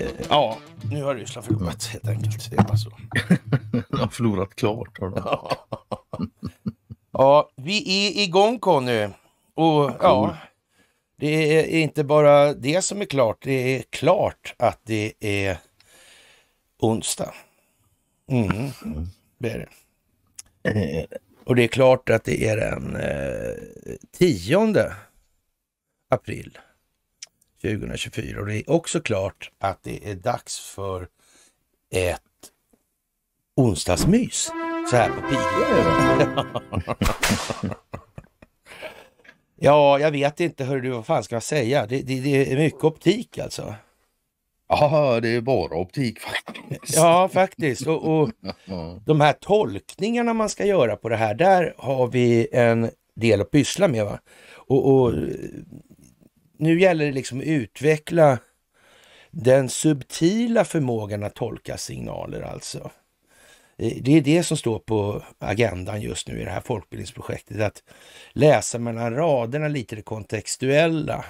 Eh, ja, nu har Ryssland förlorat helt enkelt. Det är bara så. de har förlorat klart. Har ja, vi är igång Conny. Och cool. ja, det är inte bara det som är klart. Det är klart att det är onsdag. Mm. mm. Det är det. Eh, och det är klart att det är den eh, 10 april 2024 och det är också klart att det är dags för ett onsdagsmys så här på piglöven. ja, jag vet inte hörru du, vad fan ska jag säga? Det, det, det är mycket optik alltså. Ja, det är bara optik faktiskt. Ja, faktiskt. Och, och de här tolkningarna man ska göra på det här, där har vi en del att pyssla med. Va? Och, och mm. nu gäller det liksom att utveckla den subtila förmågan att tolka signaler alltså. Det är det som står på agendan just nu i det här folkbildningsprojektet, att läsa mellan raderna lite det kontextuella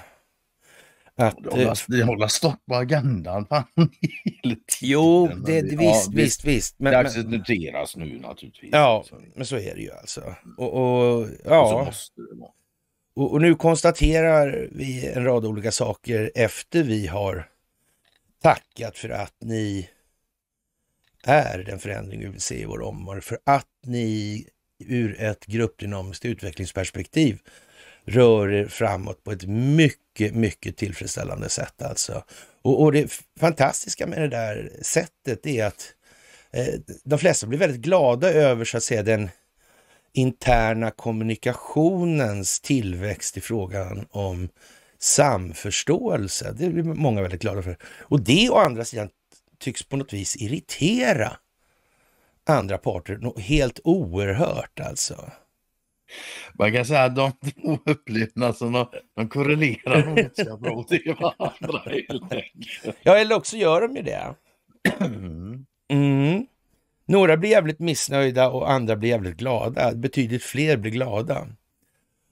att, hålla, eh, hålla stopp på agendan fan, hela tiden. Jo, det, men, visst, ja, visst, visst. Men, det accepteras nu naturligtvis. Ja, så. Alltså. men så är det ju alltså. Och, och ja. Och, och, och, nu konstaterar vi en rad olika saker efter vi har tackat för att ni är den förändring vi vill se i vår omvärld. För att ni ur ett gruppdynamiskt utvecklingsperspektiv rör er framåt på ett mycket mycket, mycket tillfredsställande sätt alltså. Och, och det fantastiska med det där sättet är att eh, de flesta blir väldigt glada över så att säga den interna kommunikationens tillväxt i frågan om samförståelse. Det blir många väldigt glada för. Och det å andra sidan tycks på något vis irritera andra parter helt oerhört alltså. Man kan säga att de två upplevnaderna alltså, de, de korrelerar motsatt mot varandra helt enkelt. Ja, eller också gör de ju det. Mm. Några blir jävligt missnöjda och andra blir jävligt glada. Betydligt fler blir glada.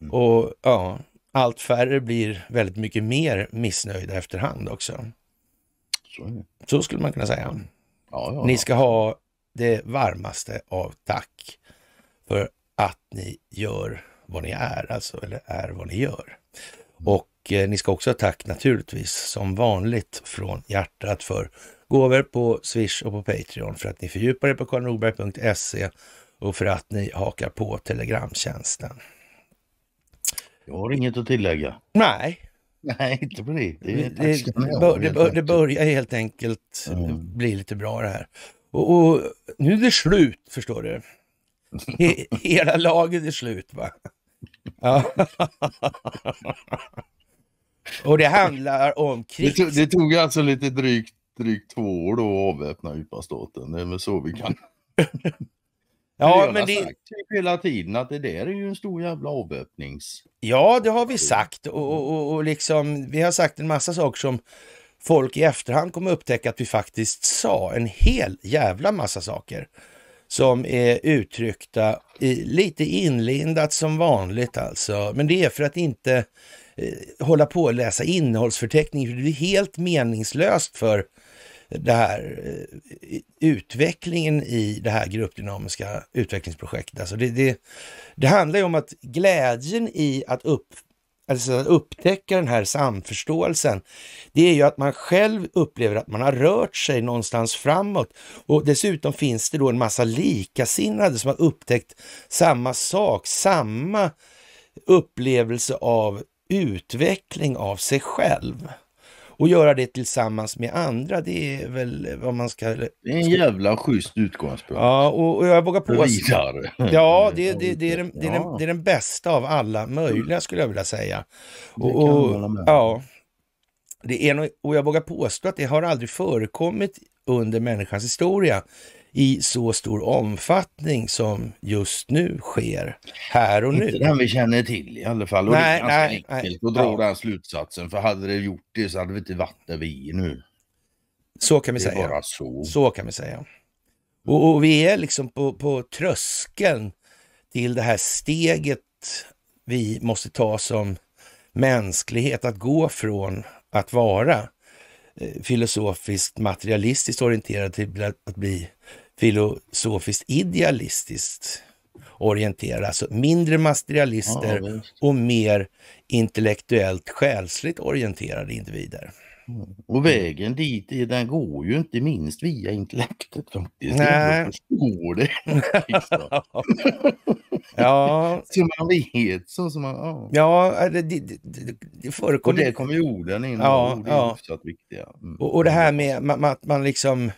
Mm. Och ja, allt färre blir väldigt mycket mer missnöjda efterhand också. Så, Så skulle man kunna säga. Ja, ja, ja. Ni ska ha det varmaste av tack för att ni gör vad ni är, alltså, eller är vad ni gör. Mm. Och eh, ni ska också ha tack naturligtvis som vanligt från hjärtat för gåvor på Swish och på Patreon för att ni fördjupar er på karlnorberg.se och för att ni hakar på Telegramtjänsten. Jag har inget att tillägga. Nej. Nej, inte på det. Det, det, bör, det, bör, det börjar helt enkelt mm. bli lite bra det här. Och, och, nu är det slut, förstår du. hela laget är slut va? Och det handlar om krig. Det, det, tog alltså lite drygt, djupt två år då att avväpna djupastaten. Det är väl så vi kan... ja, det men det... Sagt typ hela tiden att det där är ju en stor jävla avväpnings... Ja, det har vi sagt och, och, och, och liksom vi har sagt en massa saker som folk i efterhand kommer upptäcka att vi faktiskt sa en hel jävla massa saker som är uttryckta i, lite inlindat som vanligt alltså. Men det är för att inte eh, hålla på och läsa innehållsförteckning. det blir helt meningslöst för det här, eh, utvecklingen i det här gruppdynamiska utvecklingsprojektet. Alltså det, det, det handlar ju om att glädjen i att upp, alltså att upptäcka den här samförståelsen, det är ju att man själv upplever att man har rört sig någonstans framåt och dessutom finns det då en massa likasinnade som har upptäckt samma sak, samma upplevelse av utveckling av sig själv och göra det tillsammans med andra, det är väl vad man ska... Det är en jävla schysst utgångspunkt. Ja, och, och jag vågar påstå... Vidare. Ja, det, det, det, är den, det, är den, det är den bästa av alla möjliga skulle jag vilja säga. Och, och, ja, det är, och jag vågar påstå att det har aldrig förekommit under människans historia i så stor omfattning som just nu sker här och nu. Inte den vi känner till i alla fall. Och nej, det är nej, enkelt nej. att dra ja. den slutsatsen. För hade det gjort det så hade vi inte varit där vi är nu. Så kan vi säga. Bara så. så kan vi säga. Och, och vi är liksom på, på tröskeln till det här steget vi måste ta som mänsklighet att gå från att vara eh, filosofiskt materialistiskt orienterad till att bli filosofiskt idealistiskt orienterade, alltså mindre materialister ja, och mer intellektuellt själsligt orienterade individer. Mm. Och vägen dit den går ju inte minst via intellektet faktiskt. Nej. förstår det. Liksom. ja. Så man vet så som man... Ja, ja det, det, det, förekommer. Och det kommer orden in. Ja, orden ja. Är viktiga. Mm. Och, och det här med att man, man liksom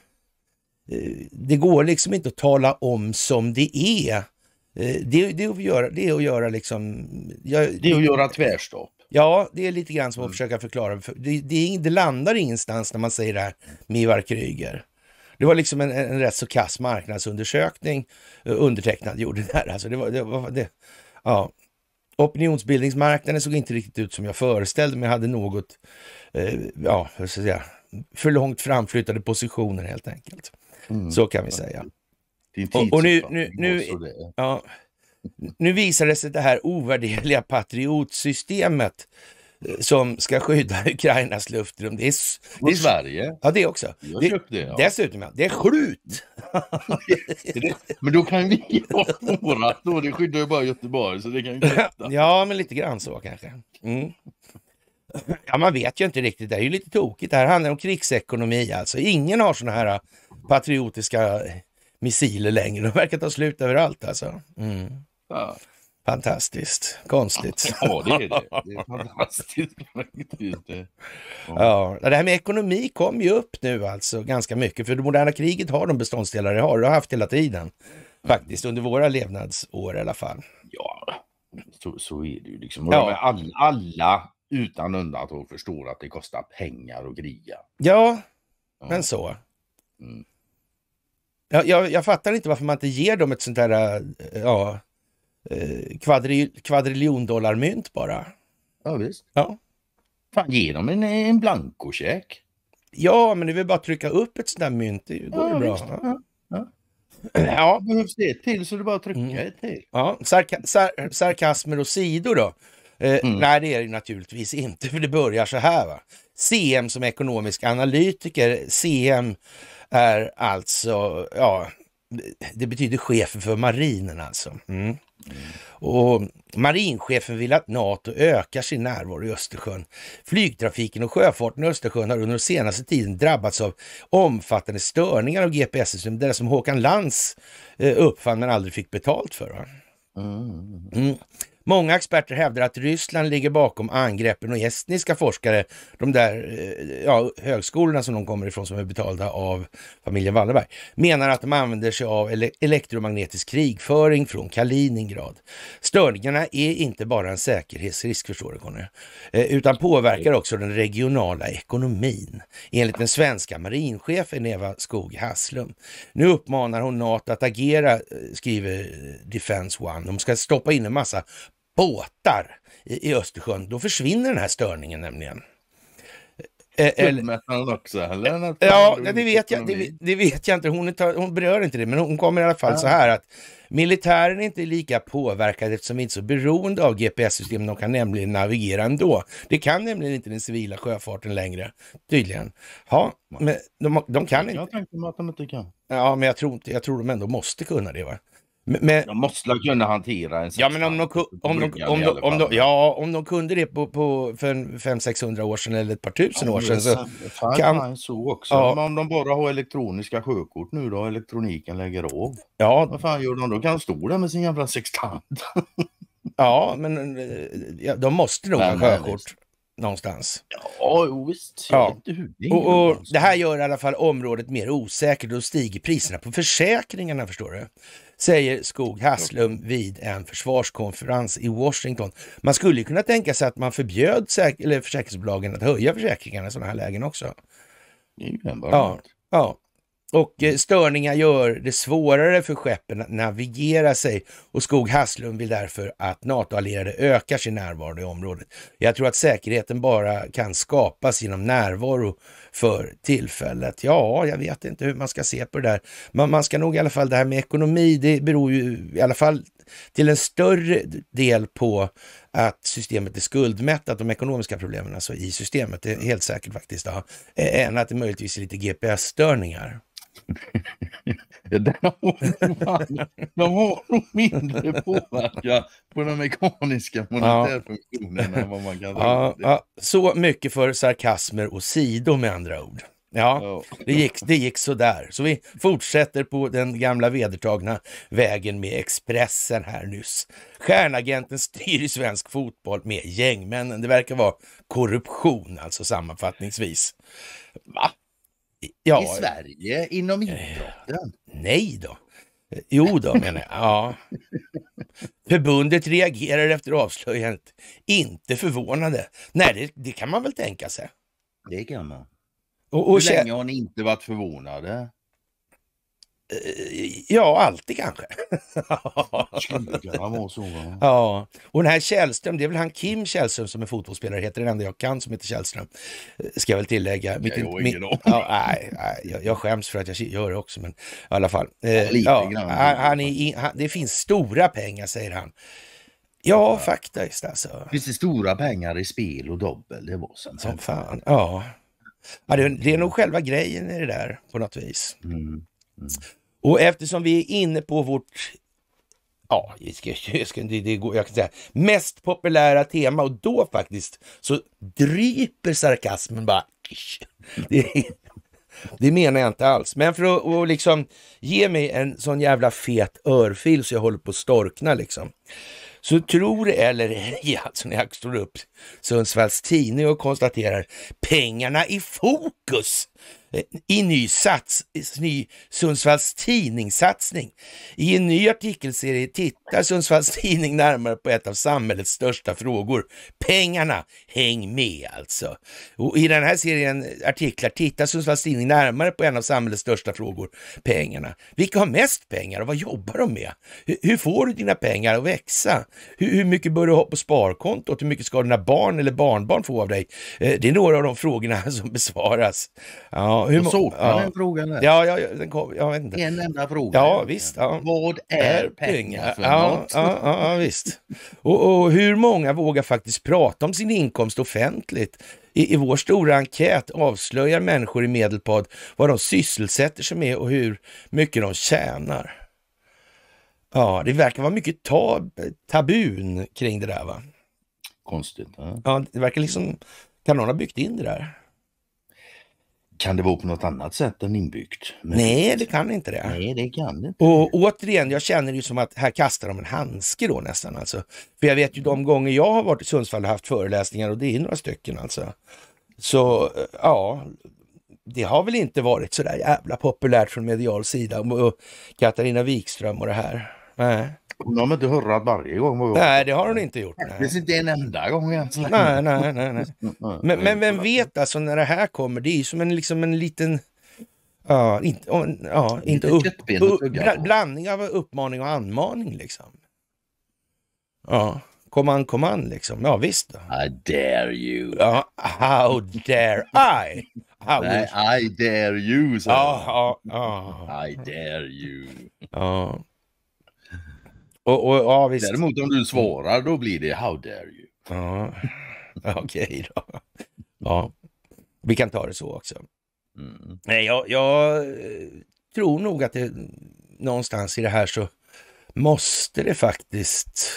Eh, det går liksom inte att tala om som det är. Eh, det, det, är, att göra, det är att göra liksom... Jag, det är att göra tvärstopp. Ja, det är lite grann som att mm. försöka förklara. Det, det, det, landar ingenstans när man säger det här med Ivar Kryger. Det var liksom en, en rätt så kass marknadsundersökning eh, undertecknad gjorde där. Alltså det var, det var, det, ja. Opinionsbildningsmarknaden såg inte riktigt ut som jag föreställde mig. Jag hade något, eh, ja, så att säga, för långt framflyttade positioner helt enkelt. Mm. Så kan vi säga. Och, och, nu, nu, nu, ja, nu visade sig det här ovärdeliga patriotsystemet eh, som ska skydda Ukrainas luftrum. Det är, det är Sverige. Ja, det också. Jag det, det, ja. Dessutom, ja. Det är skjut! Mm. men då kan vi ha vårat Då. Det skyddar ju bara Göteborg, så det kan Ja, men lite grann så kanske. Mm. Ja, man vet ju inte riktigt. Det är ju lite tokigt. Det här handlar om krigsekonomi. Alltså, ingen har såna här patriotiska missiler längre. De verkar ta slut överallt alltså. Mm. Ja. Fantastiskt, konstigt. Ja, det är det. Det är fantastiskt. ja. det här med ekonomi kom ju upp nu alltså ganska mycket, för det moderna kriget har de beståndsdelar det har, det har haft hela tiden. Faktiskt, under våra levnadsår i alla fall. Ja, så, så är det ju liksom. Ja. Alla, alla utan undantag förstår att det kostar pengar att kriga. Ja, ja, men så. Mm. Jag, jag, jag, fattar inte varför man inte ger dem ett sånt där eh, ja, eh, kvadri, kvadriljondollarmynt bara. Ja, visst. Ja. Fan, ge dem en, en blankocheck. Ja, men det är väl bara att trycka upp ett sånt där mynt. Det går ja, ju bra. Ja. Ja. ja. Behövs det till så är det bara att trycka mm. ett till. Ja. Sarka sar sarkasmer åsido då. Eh, mm. Nej, det är det naturligtvis inte, för det börjar så här. Va? CM som ekonomisk analytiker, CM är alltså, ja, det betyder chefen för marinen alltså. Mm. Och marinchefen vill att NATO ökar sin närvaro i Östersjön. Flygtrafiken och sjöfarten i Östersjön har under den senaste tiden drabbats av omfattande störningar av GPS-system. Det som Håkan Lans eh, uppfann men aldrig fick betalt för. Mm. mm. Många experter hävdar att Ryssland ligger bakom angreppen och estniska forskare, de där eh, ja, högskolorna som de kommer ifrån som är betalda av familjen Wallenberg, menar att de använder sig av ele elektromagnetisk krigföring från Kaliningrad. Störningarna är inte bara en säkerhetsrisk, förstår du Conny, eh, utan påverkar också den regionala ekonomin, enligt den svenska marinchefen Eva Skog Hasslum. Nu uppmanar hon NATO att agera, eh, skriver Defense One. De ska stoppa in en massa båtar i, i Östersjön, då försvinner den här störningen nämligen. Skuldmättnaden eh, eh, också? Eller? Eh, ja, det vet, jag, det, det, vet jag inte. Hon, tar, hon berör inte det, men hon kommer i alla fall ja. så här att militären är inte lika påverkad eftersom vi inte är så beroende av GPS-system. De kan nämligen navigera ändå. Det kan nämligen inte den civila sjöfarten längre, tydligen. Ja, men de, de kan inte. Jag tänkte att de inte kan. Ja, men jag tror, inte, jag tror de ändå måste kunna det. va? Men, de måste kunna hantera en Ja, men om de, om de, om de, om de, ja, om de kunde det på, på för 500-600 år sedan eller ett par tusen ja, år sedan. Så kan... så också. Ja. Men om de bara har elektroniska sjökort nu då, elektroniken lägger av. Ja. Vad fan gör de då? Kan de stå där med sin jävla sextant? ja, men eh, ja, de måste nog ha sjökort någonstans. Ja, visst. Ja. Och, och, det här gör i alla fall området mer osäkert och stiger priserna på försäkringarna, förstår du säger Skog Haslum vid en försvarskonferens i Washington. Man skulle kunna tänka sig att man förbjöd säk eller försäkringsbolagen att höja försäkringarna i sådana här lägen också. Ja, ja. Och eh, störningar gör det svårare för skeppen att navigera sig och Skog Hasslum vill därför att NATO-allierade ökar sin närvaro i området. Jag tror att säkerheten bara kan skapas genom närvaro för tillfället. Ja, jag vet inte hur man ska se på det där. Man, man ska nog i alla fall, det här med ekonomi, det beror ju i alla fall till en större del på att systemet är skuldmättat, de ekonomiska problemen alltså i systemet, det är helt säkert faktiskt, ja, än att det möjligtvis är lite GPS-störningar. de har nog mindre påverkan på de mekaniska monetärfunktionerna. ja. än vad man kan ja, ja, Så mycket för sarkasmer och sidor med andra ord. Ja, ja, det gick, det gick sådär. Så vi fortsätter på den gamla vedertagna vägen med Expressen här nyss. Stjärnagenten styr i svensk fotboll med gängmännen. Det verkar vara korruption alltså sammanfattningsvis. Va? ja, i Sverige inom eh, idrotten? Nej då. Jo då menar jag. Ja. Förbundet reagerar efter avslöjandet. Inte förvånade. Nej, det, det, kan man väl tänka sig. Det kan man. Och, och Hur länge har ni inte varit förvånade? Eh, ja, alltid kanske. Ja, och den här Källström, det är väl han Kim Källström som är fotbollsspelare, heter den enda jag kan som heter Källström. Eh, ska jag väl tillägga. Mitt, jag har ingen ja, nej, nej, jag, skäms för att jag gör det också, men i alla fall. Eh, ja, lite ja, grann. Han, han är, han, det finns stora pengar, säger han. Ja, ja, faktiskt alltså. Finns det stora pengar i spel och dobbel? Det var sånt. Som fan, ja. ja det, är, det är nog själva grejen i det där på något vis. Mm. Mm. Och eftersom vi är inne på vårt ja, jag, ska, jag, ska, det, det, jag kan säga mest populära tema och då faktiskt så dryper sarkasmen bara. Det, det menar jag inte alls, men för att och liksom ge mig en sån jävla fet örfil så jag håller på att storkna liksom. Så tror eller ej alltså när jag slår upp Sundsvalls Tidning och konstaterar pengarna i fokus i ny, sats, ny Sundsvalls tidningssatsning. I en ny artikelserie tittar Sundsvalls tidning närmare på ett av samhällets största frågor. Pengarna, häng med alltså. Och I den här serien artiklar tittar Sundsvalls tidning närmare på en av samhällets största frågor, pengarna. Vilka har mest pengar och vad jobbar de med? Hur, hur får du dina pengar att växa? Hur, hur, mycket bör du ha på sparkontot? Hur mycket ska dina barn eller barnbarn få av dig? Eh, det är några av de frågorna som besvaras. Ja, Ja, hur och såg ja. den frågan? Är. Ja, ja, den kom, jag vet inte. En enda fråga. Ja, visst. Ja. Vad är pengar för ja, något? Ja, ja, ja visst. och, och, hur många vågar faktiskt prata om sin inkomst offentligt? I, I vår stora enkät avslöjar människor i Medelpad vad de sysselsätter sig med och hur mycket de tjänar. Ja, det verkar vara mycket tab tabun kring det där va? Konstigt. Ja, ja det verkar liksom, kan någon ha byggt in det där? Kan det vara på något annat sätt än inbyggt? Men... Nej, det kan inte det. Nej, det kan det inte. Och återigen, jag känner ju som att här kastar de en handske då nästan alltså. För jag vet ju de gånger jag har varit i Sundsvall och haft föreläsningar och det är några stycken alltså. Så eh, ja, det har väl inte varit så där jävla populärt från medial sida. Och Katarina Wikström och det här. Hon har inte hurrat varje gång. Nej, det har hon inte gjort. Det Faktiskt inte en enda gång än så nej, nej, nej, nej. Mm, men, men mm. vem vet alltså när det här kommer, det är ju som en, liksom en liten Ja, inte, ja, inte upp, upp, blandning av uppmaning och anmaning liksom. Ja, kom an, kom an liksom. Ja visst. Då. I dare you. Ja, how dare I? How Nej, I dare you. sa Ja, ja, ja. I dare you. Ja. Och, och, ja, visst. Däremot om du mm. svarar då blir det How dare you. Ja, okej okay då. Ja, vi kan ta det så också. Mm. Nej, jag, jag, eh, tror nog att det någonstans i det här så måste det faktiskt...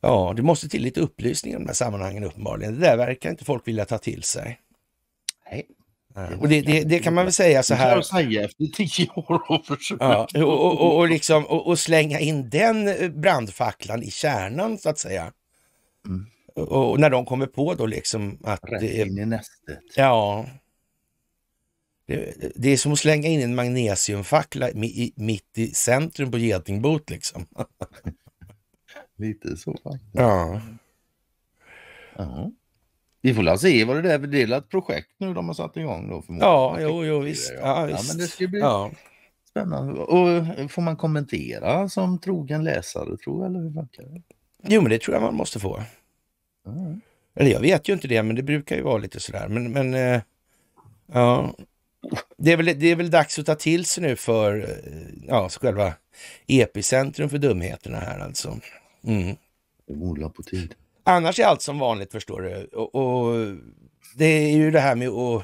Ja, det måste till lite upplysning i de här sammanhangen uppenbarligen. Det där verkar inte folk vilja ta till sig. Nej. Och det, det, det, kan man väl säga så här. Det kan jag säga efter tio år och försöka. Liksom, och, slänga in den eh, brandfacklan i kärnan så att säga. Mm. Och, när de kommer på då liksom att... Rätt det är, in i nästet. Ja. Det, det, är som att slänga in en magnesiumfackla i, mitt i centrum på Getingboet liksom. Lite så faktiskt. Ja. Uh -huh. Vi får väl se vad det är, för det är ett projekt nu de har satt igång då förmodligen. Ja, jo, jo, visst. Ja, visst. Ja, men det ska bli ja. spännande. Och eh, får man kommentera som trogen läsare, tror jag, eller hur funkar det? Jo, men det tror jag man måste få. Mm. Eller jag vet ju inte det, men det brukar ju vara lite sådär. Men, men eh, ja, det är, väl, det är väl dags att ta till sig nu för eh, ja, själva epicentrum för dumheterna här alltså. Mm. Det på tid. Annars är allt som vanligt förstår du. Och, och det är ju det här med att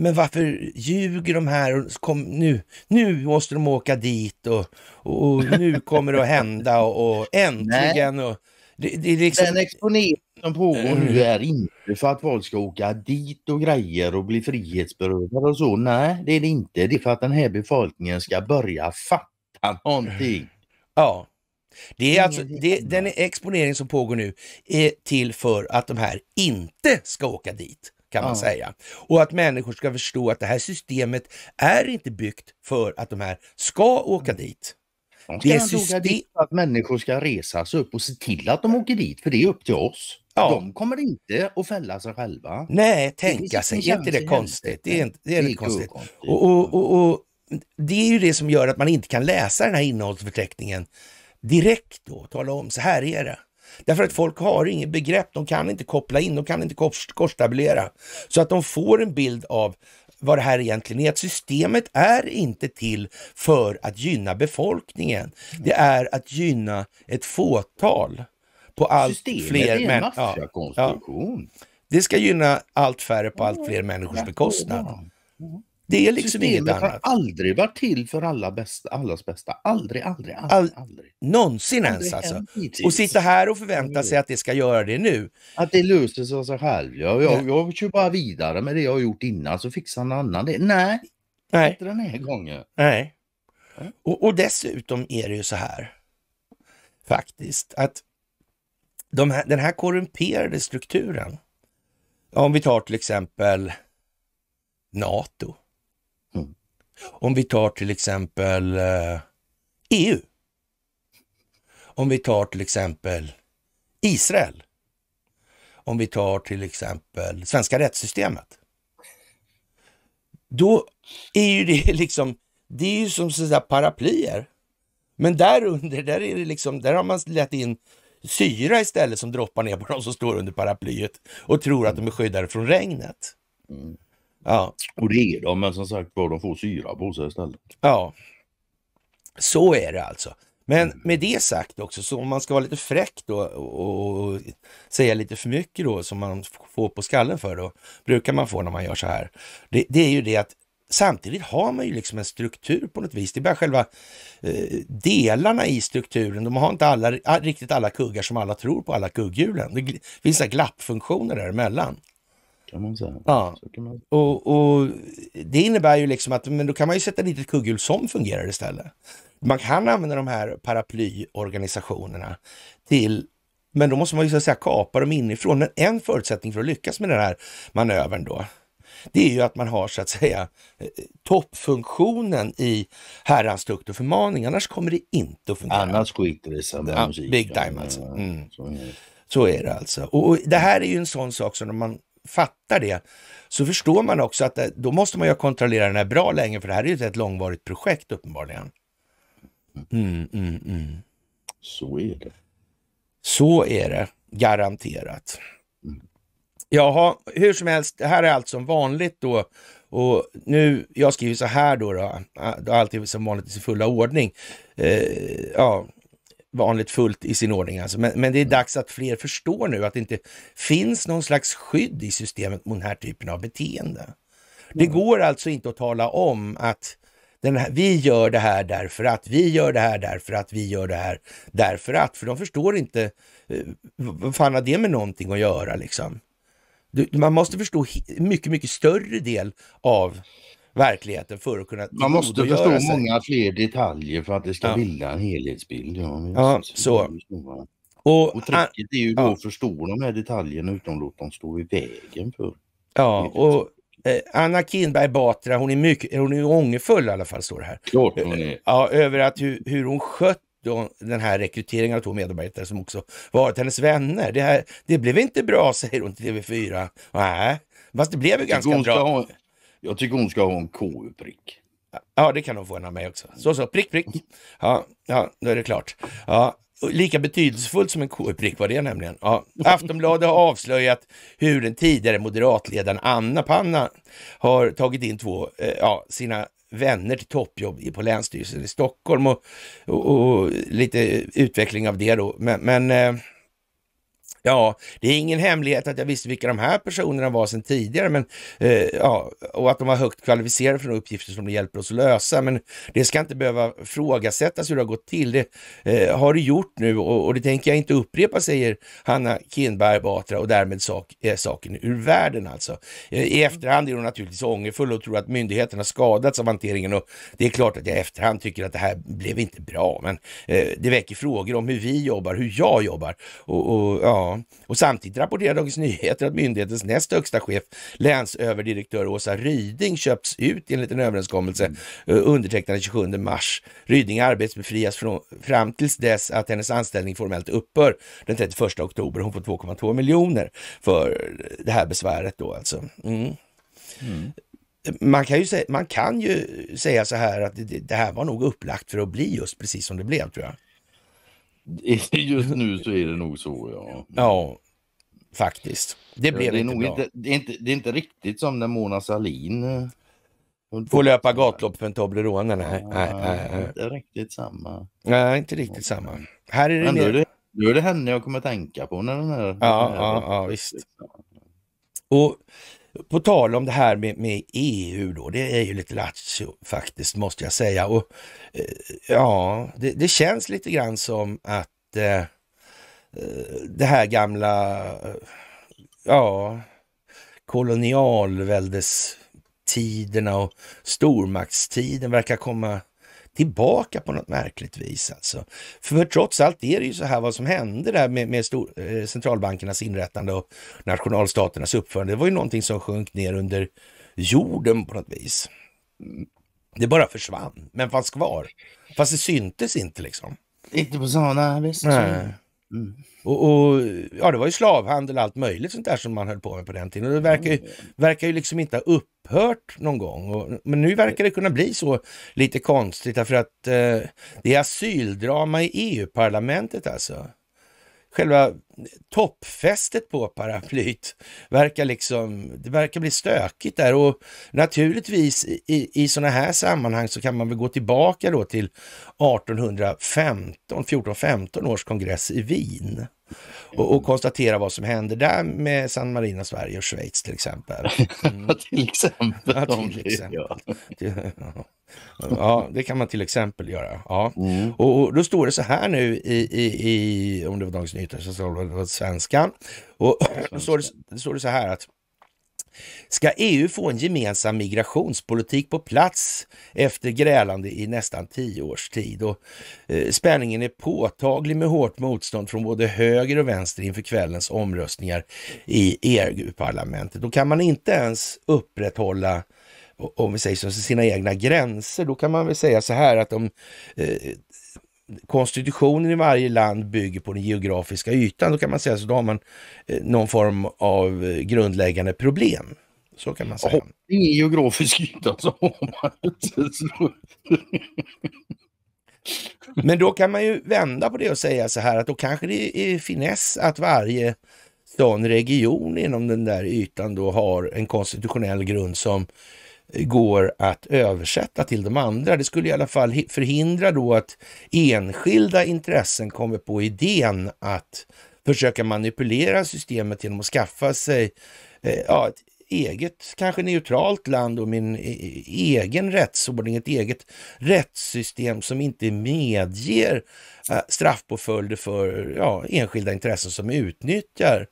men varför ljuger de här? Kom, nu, nu måste de åka dit och, och, nu kommer det att hända och, och äntligen. Och, det, det liksom... Den exponering som pågår nu mm. är inte för att folk ska åka dit och grejer och bli frihetsberövade och så. Nej, det är det inte. Det är för att den här befolkningen ska börja fatta någonting. Ja, det är alltså, det, den exponering som pågår nu är till för att de här inte ska åka dit kan man ja. säga. Och att människor ska förstå att det här systemet är inte byggt för att de här ska åka mm. dit. De ska det inte åka dit för att människor ska resa sig upp och se till att de åker dit, för det är upp till oss. Ja. De kommer inte att fälla sig själva. Nej, tänka sig. Är inte det konstigt? Det är, inte, det är, det är konstigt. Och, och, och, och, det är ju det som gör att man inte kan läsa den här innehållsförteckningen direkt då tala om så här är det. Därför att folk har inget begrepp, de kan inte koppla in, de kan inte korstabulera. Så att de får en bild av vad det här egentligen är. Att systemet är inte till för att gynna befolkningen. Det är att gynna ett fåtal på allt Systemet fler människor. är en maffiakonstruktion. Ja, ja. Det ska gynna allt färre på allt fler människors bekostnad. Mm. Det är liksom Systemet inget annat. har aldrig varit till för alla bästa, allas bästa. Aldrig, aldrig, aldrig. All, Någonsin aldrig ens alltså. Hittills. Och sitta här och förvänta sig att det ska göra det nu. Att det löser sig av sig själv. Jag, jag, jag kör bara vidare med det jag har gjort innan så fixar någon annan det. Nej, Nej. inte den här gången. Nej. Och, och dessutom är det ju så här faktiskt att de här, den här korrumperade strukturen. Om vi tar till exempel NATO. Mm. Om vi tar till exempel EU. Eh, e Om vi tar till exempel Israel. Om vi tar till exempel svenska rättssystemet. Då är ju det liksom, det är ju som sådär paraplyer. Men där under, där är det liksom, där har man lett in syra istället som droppar ner på de som står under paraplyet och tror att de är skyddade från regnet. Mm. Ja. Och det är de, men som sagt var, de får syra på sig istället. Ja, så är det alltså. Men mm. med det sagt också, så om man ska vara lite fräck då och, säga lite för mycket då som man får på skallen för då, brukar man få när man gör så här. Det, det är ju det att samtidigt har man ju liksom en struktur på något vis. Det är bara själva eh, delarna i strukturen. De har inte alla, riktigt alla kuggar som alla tror på, alla kugghjulen. Det finns glappfunktioner däremellan kan man säga. Ja. Man... Och, och, det innebär ju liksom att men då kan man ju sätta dit ett kugghjul som fungerar istället. Man kan använda de här paraplyorganisationerna till men då måste man ju så att säga kapa dem inifrån. Men en förutsättning för att lyckas med den här manövern då, det är ju att man har så att säga eh, toppfunktionen i herrans tukt och förmaning. Annars kommer det inte att fungera. Annars skiter det i med ja, musiken. Big time alltså. Mm. Så är det alltså. Och, och det här är ju en sån sak som man fattar det, så förstår man också att eh, då måste man ju kontrollera den här bra länge, för det här är ju ett långvarigt projekt uppenbarligen. Mm, mm, mm. Så är det. Så är det, garanterat. Mm. Jaha, hur som helst, det här är allt som vanligt då. Och nu, jag skriver så här då, då, då allt är som vanligt i sin fulla ordning. Eh, ja, vanligt fullt i sin ordning. Alltså. Men, men, det är mm. dags att fler förstår nu att det inte finns någon slags skydd i systemet mot den här typen av beteende. Det mm. går alltså inte att tala om att här, vi gör det här därför att, vi gör det här därför att, vi gör det här därför att. För de förstår inte, eh, vad fan har det med någonting att göra liksom? man måste förstå mycket, mycket större del av verkligheten för att kunna Man måste förstå sig. många fler detaljer för att det ska ja. bilda en helhetsbild. Ja, ja så. Och, och tricket är ju då ja. att förstå de här detaljerna utan att låta dem stå i vägen. för. Ja, och eh, Anna Kinberg Batra, hon är, mycket, hon är ångerfull i alla fall, står det här. Klart hon eh, är. Ja, över att hur, hur hon skött den här rekryteringen av två medarbetare som också varit hennes vänner. Det, här, det blev inte bra, säger hon till TV4. Nej, fast det blev ju ganska bra. Ha, jag tycker hon ska ha en KU-prick. Ja, det kan hon få en av mig också. Så, så, prick, prick. Ja, ja, då är det klart. Ja, lika betydelsefullt som en KU-prick var det nämligen. Ja. Aftonbladet har avslöjat hur den tidigare moderatledaren Anna Panna har tagit in två, eh, ja, sina vänner till toppjobb på Länsstyrelsen i Stockholm och, och, och lite utveckling av det då. Men, men eh, Ja, det är ingen hemlighet att jag visste vilka de här personerna var sedan tidigare men, eh, ja, och att de var högt kvalificerade för de uppgifter som det hjälper oss att lösa. Men det ska inte behöva frågasättas hur det har gått till. Det eh, har det gjort nu och, och, det tänker jag inte upprepa, säger Hanna Kinberg Batra och därmed sak, är saken ur världen alltså. Eh, I efterhand är hon naturligtvis ångerfull och tror att myndigheterna skadats av hanteringen och det är klart att jag i efterhand tycker att det här blev inte bra men eh, det väcker frågor om hur vi jobbar, hur jag jobbar och, och ja, och samtidigt rapporterar Dagens Nyheter att myndighetens näst högsta chef, länsöverdirektör Åsa Ryding, köps ut enligt en överenskommelse mm. Eh, undertecknad den 27 mars. Ryding arbetsbefrias från, fram tills dess att hennes anställning formellt upphör den 31 oktober. Hon får 2,2 miljoner för det här besväret då alltså. Mm. Mm. Man kan, ju säga, man kan ju säga så här att det, det här var nog upplagt för att bli just precis som det blev tror jag. Just nu så är det nog så, ja. Ja, faktiskt. Det blev ja, det är inte bra. Inte, det, är inte, det är inte riktigt som när Mona Sahlin eh, Får löpa gatlopp för en Toblerone? Nej, nej, nej, Inte riktigt samma. Nej, inte riktigt samma. Här är det, mer... är nu är det henne jag kommer tänka på när den här... Ja, den här ja, ja, visst. Liksom. Och på tal om det här med, med, EU då, det är ju lite lattjo faktiskt måste jag säga. Och eh, Ja, det, det känns lite grann som att eh, eh det här gamla, eh, ja, kolonialväldestiderna och stormaktstiden verkar komma tillbaka på något märkligt vis. Alltså. För trots allt är det ju så här vad som hände där med, med stor, eh, centralbankernas inrättande och nationalstaternas uppförande. Det var ju någonting som sjönk ner under jorden på något vis. Det bara försvann, men fanns kvar. Fast det syntes inte liksom. Inte på sådana, vis. Nej. Mm. Och, och, ja, det var ju slavhandel och allt möjligt sånt där som man höll på med på den tiden. Och det verkar ju, mm. verkar ju liksom inte ha upphört någon gång. Och, men nu verkar det kunna bli så lite konstigt därför att eh, det är asyldrama i EU-parlamentet alltså. Själva toppfästet på paraplyt verkar liksom, det verkar bli stökigt där och naturligtvis i, i sådana här sammanhang så kan man väl gå tillbaka då till 1815, 14-15 års kongress i Wien. Och, och, konstatera vad som händer där med San Marino, Sverige och Schweiz till exempel. Mm. till exempel. Ja, till exempel. ja, det kan man till exempel göra. Ja. Mm. Och, och, då står det så här nu i, i, i om det var Dagens Nyheter, på svenskan. Och då står det, så här att Ska EU få en gemensam migrationspolitik på plats efter grälande i nästan tio års tid? Och, eh, spänningen är påtaglig med hårt motstånd från både höger och vänster inför kvällens omröstningar i EU-parlamentet. Då kan man inte ens upprätthålla om vi säger så, sina egna gränser. Då kan man väl säga så här att de eh, konstitutionen i varje land bygger på den geografiska ytan. Då kan man säga så då har man eh, någon form av eh, grundläggande problem. Så kan man säga. Har ingen geografisk yta så har man inte. Men då kan man ju vända på det och säga så här att då kanske det är finess att varje sån region inom den där ytan då har en konstitutionell grund som går att översätta till de andra. Det skulle i alla fall förhindra då att enskilda intressen kommer på idén att försöka manipulera systemet genom att skaffa sig eh, ja, ett eget, kanske neutralt land och min e-, egen rättsordning, ett eget rättssystem som inte medger eh, straffpåföljder för ja, enskilda intressen som utnyttjar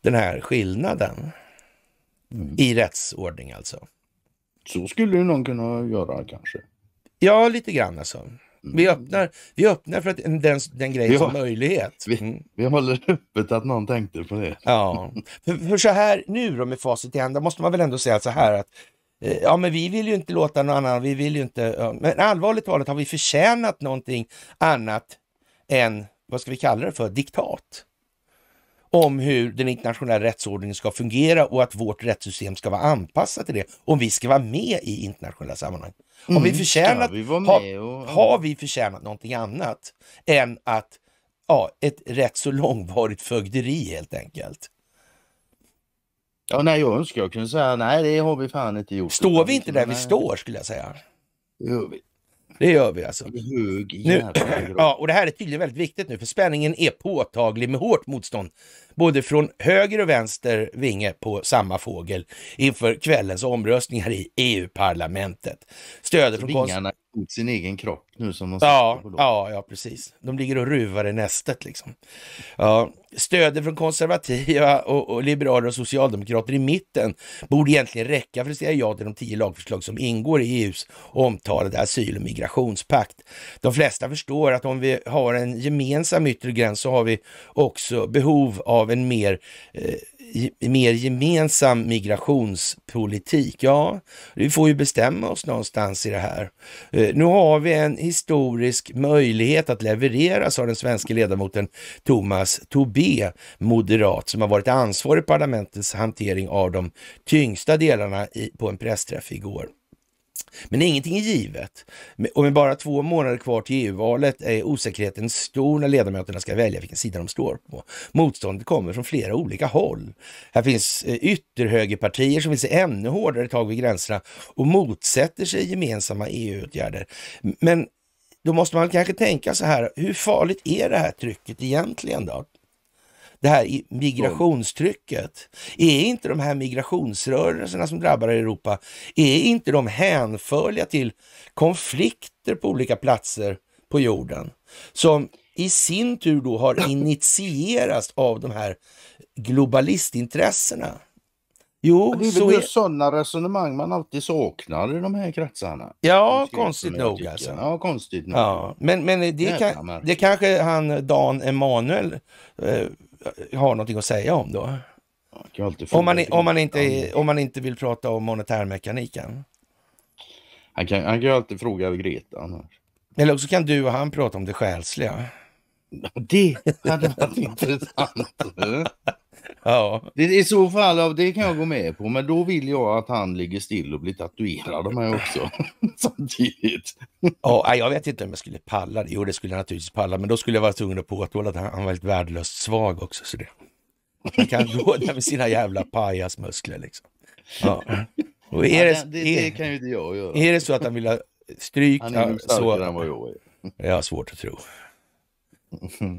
den här skillnaden. Mm. I rättsordning alltså. Så skulle ju någon kunna göra kanske. Ja, lite grann alltså. Mm. Vi öppnar, vi öppnar för att den, den grejen som möjlighet. Mm. Vi, vi håller öppet att någon tänkte på det. Ja, för, för så här nu då med facit i hand, då måste man väl ändå säga så här att eh, Ja, men vi vill ju inte låta någon annan, vi vill ju inte, men allvarligt talat har vi förtjänat någonting annat än, vad ska vi kalla det för, diktat? om hur den internationella rättsordningen ska fungera och att vårt rättssystem ska vara anpassat till det om vi ska vara med i internationella sammanhang. Om mm, vi förtjänat, vi har, och... har vi förtjänat någonting annat än att ja, ett rätt så långvarigt fögderi helt enkelt? Ja, nej, jag önskar jag kunde säga nej, det har vi fan inte gjort. Står vi inte där liksom, nej. vi står skulle jag säga? Det det gör vi alltså. Hög, nu, ja, och det här är tydligen väldigt viktigt nu, för spänningen är påtaglig med hårt motstånd både från höger och vänster vinge på samma fågel inför kvällens omröstningar i EU-parlamentet. Stödet från, konser mot sin egen kropp nu som de ja, ja, ja, precis. De ligger och ruvar i nästet liksom. Ja, stödet från konservativa och, och liberaler och socialdemokrater i mitten borde egentligen räcka för att säga ja till de tio lagförslag som ingår i EUs omtalade asyl och migrationspakt. De flesta förstår att om vi har en gemensam yttre gräns så har vi också behov av en mer eh, mer gemensam migrationspolitik. Ja, vi får ju bestämma oss någonstans i det här. Eh, nu har vi en historisk möjlighet att leverera, sa den svenska ledamoten Thomas Tobé, moderat, som har varit ansvarig i parlamentets hantering av de tyngsta delarna på en pressträff igår. Men ingenting är givet. Och med bara två månader kvar till EU-valet är osäkerheten stor när ledamöterna ska välja vilken sida de står på. Motståndet kommer från flera olika håll. Här finns eh, ytterhögerpartier som vill se ännu hårdare tag vid gränserna och motsätter sig gemensamma EU-åtgärder. Men då måste man kanske tänka så här, hur farligt är det här trycket egentligen då? det här migrationstrycket? Är inte de här migrationsrörelserna som drabbar Europa, är inte de hänförliga till konflikter på olika platser på jorden som i sin tur då har initierats av de här globalistintressena? Jo, det är väl just är... sådana resonemang man alltid saknar i de här kretsarna. Ja, konstigt nog alltså. Ja, konstigt nog. Ja, men men det, kan, det kanske han Dan Emanuel eh, har någonting att säga om då. Man om, man, om, man inte, om man inte vill prata om monetärmekaniken. Han kan, han kan ju alltid fråga över Greta annars. Eller också kan du och han prata om det själsliga. Det hade varit intressant. Ja. Det, I så fall, det kan jag gå med på, men då vill jag att han ligger still och blir tatuerad av mig också. Samtidigt. ja, jag vet inte om jag skulle palla det. Jo, det skulle jag naturligtvis palla, men då skulle jag vara tvungen att påtala att han, var lite värdelöst svag också. Så det. Han kan gå där med sina jävla pajasmuskler liksom. Ja. Och är det, det, det, kan ju inte jag göra. Är det så att han vill ha stryk? Han är starkare så, än vad jag är. Det har jag svårt att tro.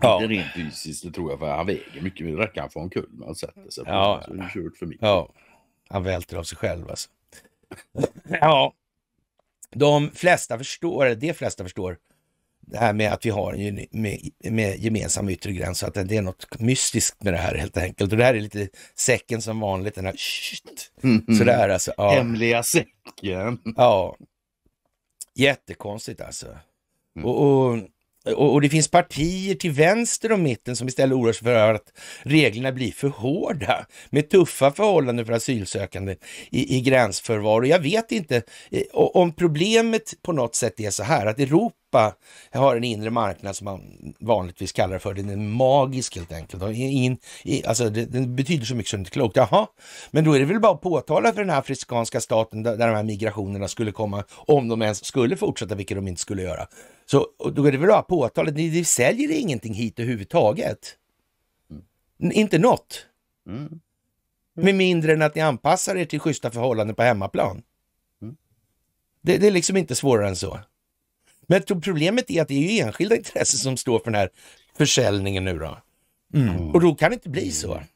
Ja. Inte rent fysiskt, det tror jag, för han väger mycket. Det räcker han får en kul när han sätter sig. ja. Så är kört för mig. Ja. Han välter av sig själv alltså. ja. De flesta förstår, eller de flesta förstår, det här med att vi har en med, med gemensam yttre gräns, att det är något mystiskt med det här helt enkelt. Och det här är lite säcken som vanligt, den här shit. Sådär alltså. Ja. Hemliga säcken. Ja. Jättekonstigt alltså. Mm. Och, och och, och, det finns partier till vänster om mitten som istället oroar sig för att reglerna blir för hårda med tuffa förhållanden för asylsökande i, i gränsförvar. Och jag vet inte eh, om problemet på något sätt är så här att Europa Europa har en inre marknad som man vanligtvis kallar för. Den är magisk helt enkelt. In, in, alltså, det, den betyder så mycket som inte klokt. Jaha, men då är det väl bara att påtala för den här afrikanska staten där, där de här migrationerna skulle komma, om de ens skulle fortsätta, vilket de inte skulle göra. Så då är det väl bara att påtala, ni, ni säljer ingenting hit överhuvudtaget. Mm. Inte något. Mm. Mm. Med mindre än att ni anpassar er till schyssta förhållanden på hemmaplan. Mm. Det, det, är liksom inte svårare än så. Men problemet är att det är ju enskilda intressen som står för den här försäljningen nu då. Mm. mm. Och då kan det inte bli så. Mm.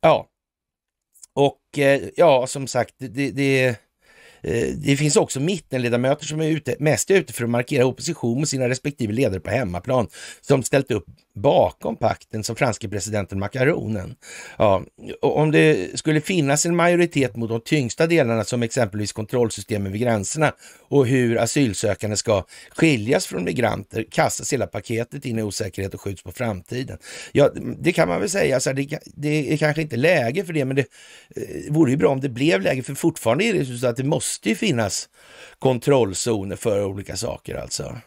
Ja. Och eh, ja, som sagt, det, det, eh, det finns också mittenledamöter som är ute, mest ute för att markera opposition mot sina respektive ledare på hemmaplan, som ställt upp bakom pakten som franske presidenten Macronen. Ja, om det skulle finnas en majoritet mot de tyngsta delarna som exempelvis kontrollsystemen vid gränserna och hur asylsökande ska skiljas från migranter kastas hela paketet in i osäkerhet och skjuts på framtiden. Ja, det kan man väl säga, alltså, det, det är kanske inte läge för det, men det eh, vore ju bra om det blev läge, för fortfarande är det så att det måste finnas kontrollzoner för olika saker alltså.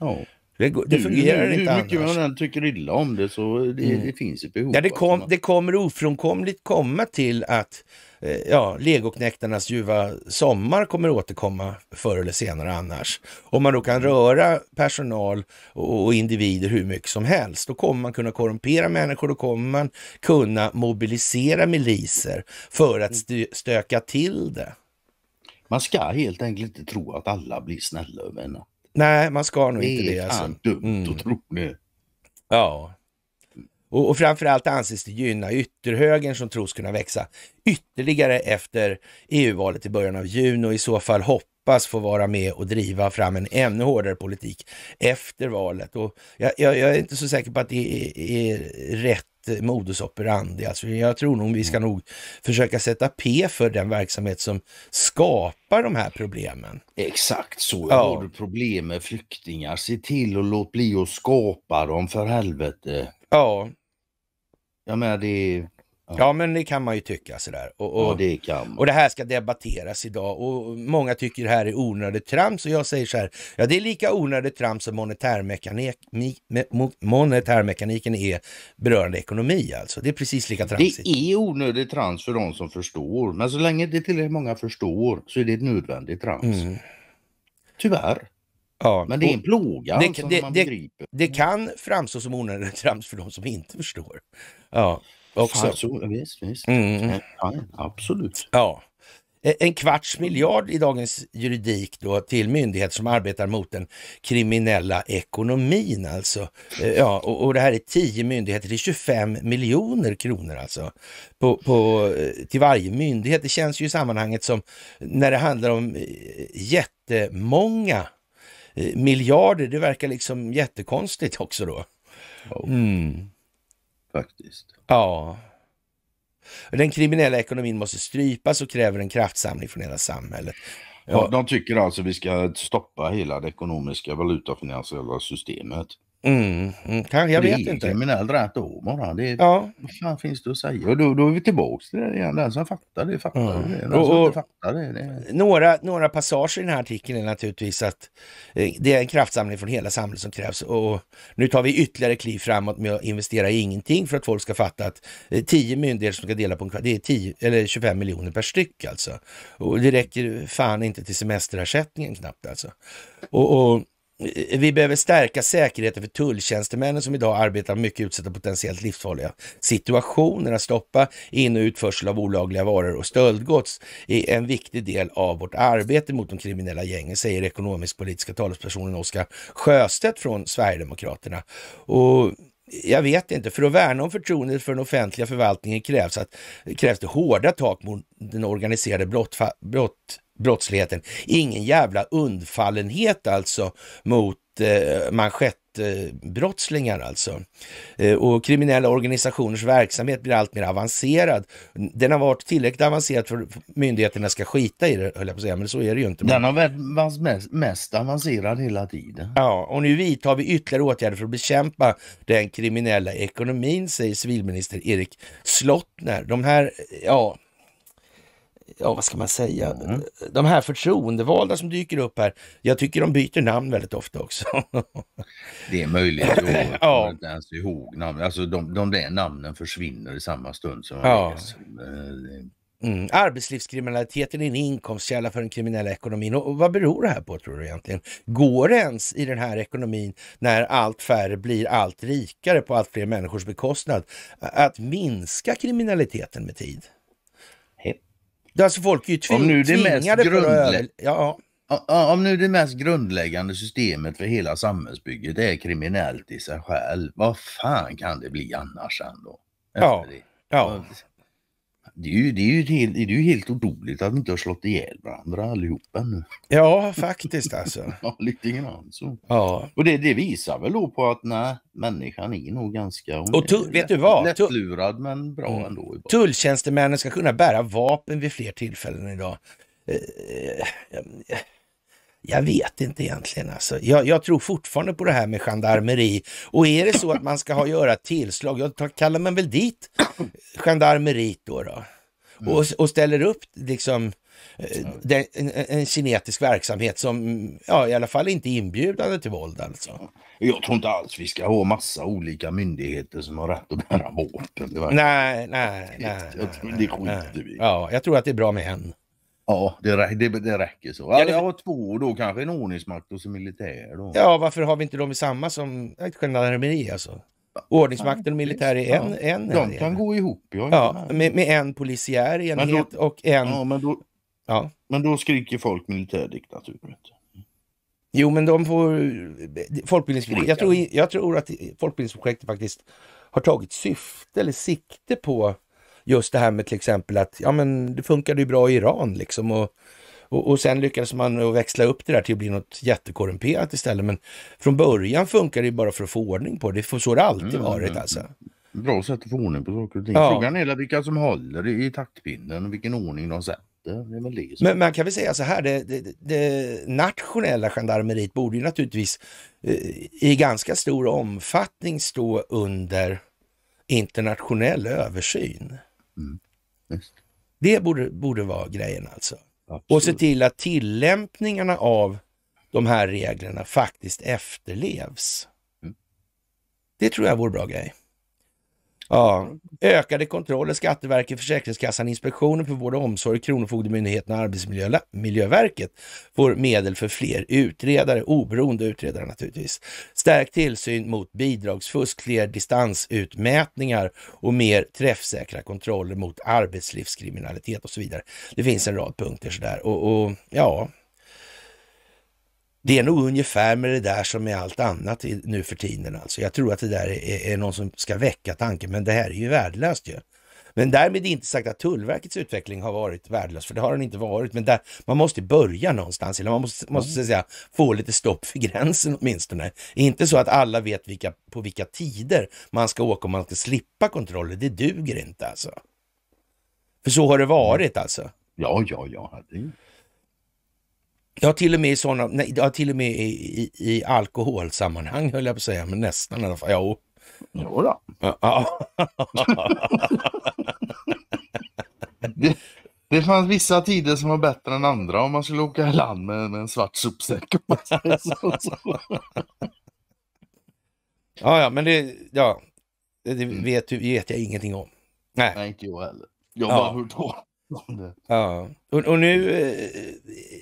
Oh. Det, det fungerar hur, inte hur mycket annars. man än tycker illa om det så det, mm. det finns ett behov. Ja, det, kom, det kommer ofrånkomligt komma till att eh, ja, legoknäktarnas ljuva sommar kommer återkomma förr eller senare annars. Om man då kan mm. röra personal och individer hur mycket som helst, då kommer man kunna korrumpera människor, då kommer man kunna mobilisera miliser för att mm. stöka till det. Man ska helt enkelt inte tro att alla blir snälla över en natt. Nej, man ska nog det inte det. Alltså. Det är dumt mm. att tro det. Ja. Och, och framförallt anses det gynna ytterhögern som tros kunna växa ytterligare efter EU-valet i början av juni och i så fall hoppas få vara med och driva fram en ännu hårdare politik efter valet. Och jag, jag, jag är inte så säker på att det är, är rätt modus operandi. Alltså jag tror nog vi ska mm. nog försöka sätta P för den verksamhet som skapar de här problemen. Exakt så. Ja. Har du problem med flyktingar, se till att låt bli att skapa dem för helvete. Ja. Jag menar det är Ja. men det kan man ju tycka sådär. Och, och, ja, det kan man. och det här ska debatteras idag och många tycker det här är onödigt trams och jag säger så här, ja det är lika onödigt trams som monetärmekanik, monetärmekaniken är berörande ekonomi alltså. Det är precis lika tramsigt. Det är onödigt trams för de som förstår, men så länge det tillräckligt många förstår så är det ett nödvändigt trams. Mm. Tyvärr. Ja, men det är en plåga det, som alltså, det, man det, begriper. Det kan framstå som onödigt trams för de som inte förstår. Ja. Också. Absolut, visst, visst. Mm. mm. Ja, absolut. Ja. E- en kvarts miljard i dagens juridik då till myndigheter som arbetar mot den kriminella ekonomin alltså. E- ja, och, och det här är tio myndigheter, det är 25 miljoner kronor alltså. På, på, e- till varje myndighet. Det känns ju i sammanhanget som när det handlar om jättemånga miljarder, det verkar liksom jättekonstigt också då. Mm. Faktiskt. Ja. Den kriminella ekonomin måste strypas och kräver en kraftsamling från hela samhället. Ja, de tycker alltså att vi ska stoppa hela det ekonomiska valutafinansiella systemet. Mm, mm jag vet inte. Kriminell rätt omor. Han. Det är, ja. Vad fan finns det att säga? Och då, då är vi tillbaka till det igen. Den som fattar det fattar mm. det. Den och, fattar det, det. Några, några passager i den här artikeln är naturligtvis att eh, det är en kraftsamling från hela samhället som krävs. Och nu tar vi ytterligare kliv framåt med att investera i ingenting för att folk ska fatta att eh, tio myndigheter som ska dela på en kvart, det är tio eller 25 miljoner per styck alltså. Och det räcker fan inte till semesterersättningen knappt alltså. och, och vi behöver stärka säkerheten för tulltjänstemännen som idag arbetar mycket utsatta potentiellt livsfarliga situationer. Att stoppa in och utförsel av olagliga varor och stöldgods är en viktig del av vårt arbete mot de kriminella gängen, säger ekonomisk-politiska talespersonen Oskar Sjöstedt från Sverigedemokraterna. Och jag vet inte, för att värna om förtroendet för den offentliga förvaltningen krävs, att, krävs det hårda tak mot den organiserade brott, brott brottsligheten. Ingen jävla undfallenhet alltså mot eh, manschettbrottslingar alltså. Eh, och kriminella organisationers verksamhet blir allt mer avancerad. Den har varit tillräckligt avancerad för att myndigheterna ska skita i det, höll jag på att säga, men så är det ju inte. Den har varit mest, mest avancerad hela tiden. Ja, och nu vidtar vi ytterligare åtgärder för att bekämpa den kriminella ekonomin, säger civilminister Erik Slottner. De här, ja, ja vad ska man säga, mm. de här förtroendevalda som dyker upp här. Jag tycker de byter namn väldigt ofta också. det är möjligt, jag kommer inte ens ihåg namn. Alltså de, de där namnen försvinner i samma stund som ja. Eh, mm. Arbetslivskriminaliteten är en inkomstkälla för den kriminella ekonomin. Och vad beror det här på tror du egentligen? Går det ens i den här ekonomin när allt färre blir allt rikare på allt fler människors bekostnad att minska kriminaliteten med tid? Alltså folk är ju tving, om nu det tvingade mest grundläggande. Ja, ja. Om nu det mest grundläggande systemet för hela samhällsbygget är kriminellt i sig själv, vad fan kan det bli annars ändå? Ja. Det? ja. Det är, ju, det, är ju helt, det är ju helt otroligt att de inte har slått ihjäl varandra allihopa nu. Ja, faktiskt alltså. ja, lite grann så. Ja. Och det, det, visar väl då på att nej, människan är nog ganska... Och tull, vet du vad? Lättlurad men bra mm. ändå. Tulltjänstemännen ska kunna bära vapen vid fler tillfällen idag. Eh, eh, jag vet inte egentligen alltså. Jag, jag, tror fortfarande på det här med gendarmeri. Och är det så att man ska ha göra tillslag, jag tar, kallar man väl dit gendarmeriet då, då mm. och, ställer upp liksom eh, den, en, en kinetisk verksamhet som ja, i alla fall inte är inbjudande till våld alltså. Jag tror inte alls vi ska ha massa olika myndigheter som har rätt att bära vapen. Nej, nej, nej. det skiter vi Ja, jag tror att det är bra med en. Ja, det, det, det räcker så. Alltså, Jag har två då, kanske en ordningsmakt och så militär. Då. Ja, varför har vi inte dem i samma som ett gendarmeri alltså? Ordningsmakten och militär är en. Ja, en de kan gå ihop. Ja, med, med, en polisiär enhet då, och en... Ja men, då, ja. men då skriker folk militärdiktatur. Mm. Jo, men de får... Folkbildningsprojektet, jag tror, jag tror att folkbildningsprojektet faktiskt har tagit syfte eller sikte på just det här med till exempel att ja men det funkade ju bra i Iran liksom och och, och sen lyckades man växla upp det där till att bli något jättekorrumperat istället. Men från början funkar det bara för att få ordning på det. Så har det alltid mm, varit mm, alltså. Mm. Bra sätt att få ordning på saker och ting. Ja. Frågan är vilka som håller i taktpinnen och vilken ordning de sätter. Men man kan väl säga så här, det, det, det nationella gendarmeriet borde ju naturligtvis eh, i ganska stor omfattning stå under internationell översyn. Mm. Det borde, borde vara grejen alltså. Absolut. och se till att tillämpningarna av de här reglerna faktiskt efterlevs. Mm. Det tror jag vore bra grej. Ja. Mm. Ökade kontroller, Skatteverket, Försäkringskassan, Inspektionen för vård och omsorg, Kronofogdemyndigheten och Arbetsmiljöverket får medel för fler utredare, oberoende utredare naturligtvis. Stärkt tillsyn mot bidragsfusk, fler distansutmätningar och mer träffsäkra kontroller mot arbetslivskriminalitet och så vidare. Det finns en rad punkter sådär och, och ja, det är nog ungefär med det där som med allt annat i, nu för tiden. Alltså. Jag tror att det där är, är någon som ska väcka tanken, men det här är ju värdelöst ju. Men därmed inte sagt att Tullverkets utveckling har varit värdelös, för det har den inte varit. Men där, man måste börja någonstans, eller man måste, måste säga, få lite stopp för gränsen åtminstone. Inte så att alla vet vilka, på vilka tider man ska åka om man ska slippa kontroller. Det duger inte alltså. För så har det varit alltså. Ja, ja, ja. Det... Ja, till och med i sådana, nej, ja, till och med i, i, i alkoholsammanhang höll jag på att säga, men nästan i alla fall. Jo. Jo då. det, det fanns vissa tider som var bättre än andra om man skulle åka i land med, med en svart sopsäck. ja, ja, men det, ja, det vet, vet jag ingenting om. Nej. nej, inte jag heller. Jag har bara ja. hört Ja, och, och, nu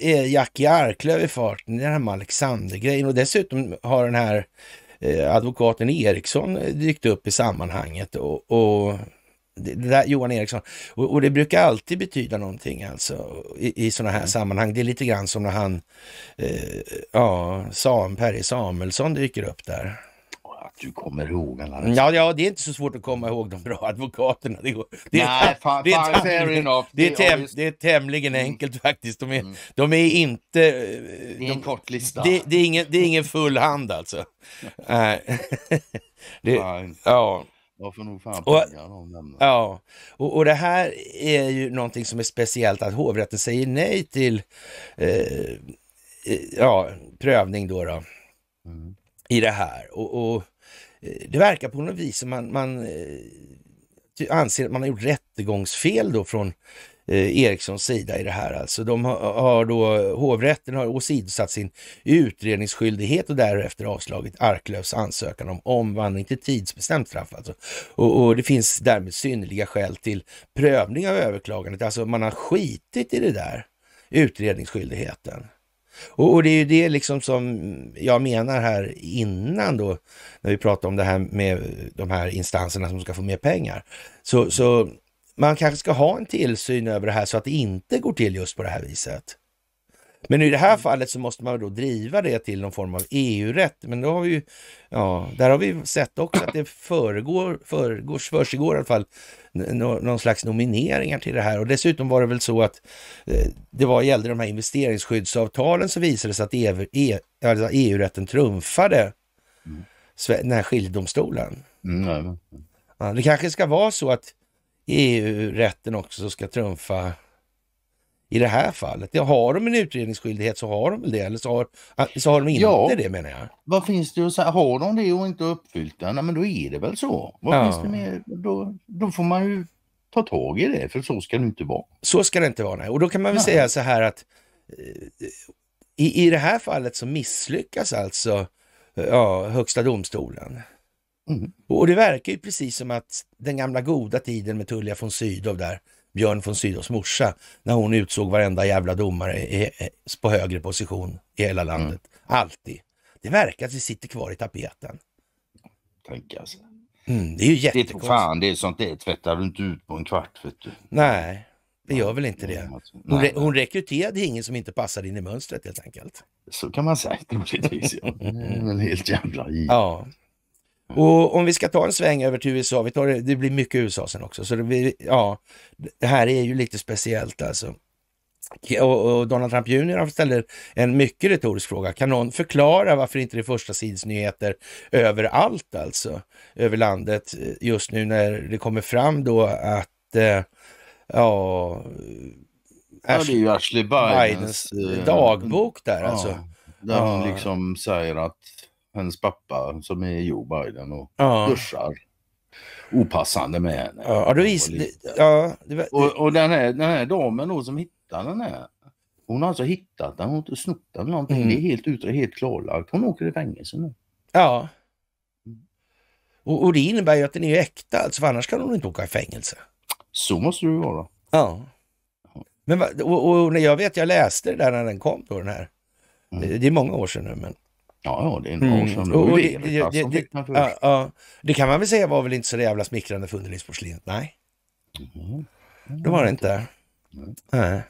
eh, är Jackie Arklöv i farten, i den här med Alexander-grejen och dessutom har den här eh, advokaten Eriksson eh, dykt upp i sammanhanget och, och det där, Johan Eriksson. Och, och, det brukar alltid betyda någonting alltså i, i sådana här mm. sammanhang. Det är lite grann som när han, eh, ja, Sam, Perry Samuelsson dyker upp där du kommer ihåg alla rätt. Ja, ja, det är inte så svårt att komma ihåg de bra advokaterna. Det, är, tämligen, mm. enkelt mm. faktiskt. De är, mm. de är inte... Eh, det är de, en kort lista. Det, det, är ingen, det är ingen full hand alltså. Nej. det, fan. ja. Jag får nog fan och, Ja, och, och det här är ju någonting som är speciellt att hovrätten säger nej till eh, eh ja, prövning då. då. Mm. i det här. Och, och Eh, det verkar på något vis som man, man eh, anser att man har gjort rättegångsfel då från eh, Erikssons sida i det här. Alltså de har, då, hovrätten har åsidosatt sin utredningsskyldighet och därefter avslagit Arklövs ansökan om omvandling till tidsbestämt straff. Alltså. Och, och, det finns därmed synnerliga skäl till prövning av överklagandet. Alltså man har skitit i det där utredningsskyldigheten. Och, och, det är ju det liksom som jag menar här innan då, när vi pratar om det här med de här instanserna som ska få mer pengar. Så, så man kanske ska ha en tillsyn över det här så att det inte går till just på det här viset. Men i det här fallet så måste man då driva det till någon form av EU-rätt. Men då har vi ju, ja, där har vi sett också att det föregår, föregår, försiggår i alla fall någon slags nomineringar till det här. Och dessutom var det väl så att eh, det var, gällde de här investeringsskyddsavtalen så visade det sig att EU-rätten e, e trumfade mm. den här skiljedomstolen. Mm, ja, det kanske ska vara så att EU-rätten också ska trumfa i det här fallet. Ja, har de en utredningsskyldighet så har de väl det, eller så har, ah, så har de inte ja, det menar jag. Vad finns det att säga? Har de det och inte uppfyllt det, nej, men då är det väl så. Vad ja. finns det mer? Då, då får man ju ta tag i det, för så ska det inte vara. Så ska det inte vara, nej. Och då kan man väl nej. säga så här att eh, i, i det här fallet så misslyckas alltså eh, ja, Högsta domstolen. Mm. Och det verkar ju precis som att den gamla goda tiden med Tullia von Sydow där, Björn von Sydows morsa när hon utsåg varenda jävla domare i, på högre position i hela mm. landet. Mm. Alltid. Det verkar att vi sitter kvar i tapeten. Tänk alltså. Mm, det är ju jättekonstigt. fan, det är sånt det tvättar du inte ut på en kvart vet du. Nej, det gör väl inte det. Hon, re hon rekryterade ingen som inte passade in i mönstret helt enkelt. Så kan man säga. Det är helt jävla givet. Ja. Mm. Och om vi ska ta en sväng över till USA, vi tar det, det blir mycket USA sen också, så det, blir, ja, det här är ju lite speciellt alltså. Och, och Donald Trump Jr ställer en mycket retorisk fråga. Kan någon förklara varför inte det är första sidosnyheter överallt alltså, över landet eh, just nu när det kommer fram då att, eh, ja, Ashley, ja, Ashley Bidens, Bidens, eh, dagbok där ja, alltså. Där hon liksom säger att hennes pappa som är Joe Biden och ja. duschar opassande med henne. Ja, och, vis, ja, var... och, och, den, här, den här damen då som hittar den här hon har alltså hittat den, hon har inte snott den någonting. Mm. Det är helt ut helt klarlagt. Hon åker i fängelse nu. Ja. Och, och, det innebär ju att den är äkta, alltså, för annars kan hon inte åka i fängelse. Så måste det vara. Ja. Men, och, och jag vet, jag läste det där när den kom då den här. Mm. Det, det, är många år sedan nu men. Ja, det är en år mm. sedan. Och, det, det, det, det, ja, ja. det kan man väl säga var väl inte så jävla smickrande för underlivsporslinet, nej. Mm. Mm. Det var det inte. Mm. Nej.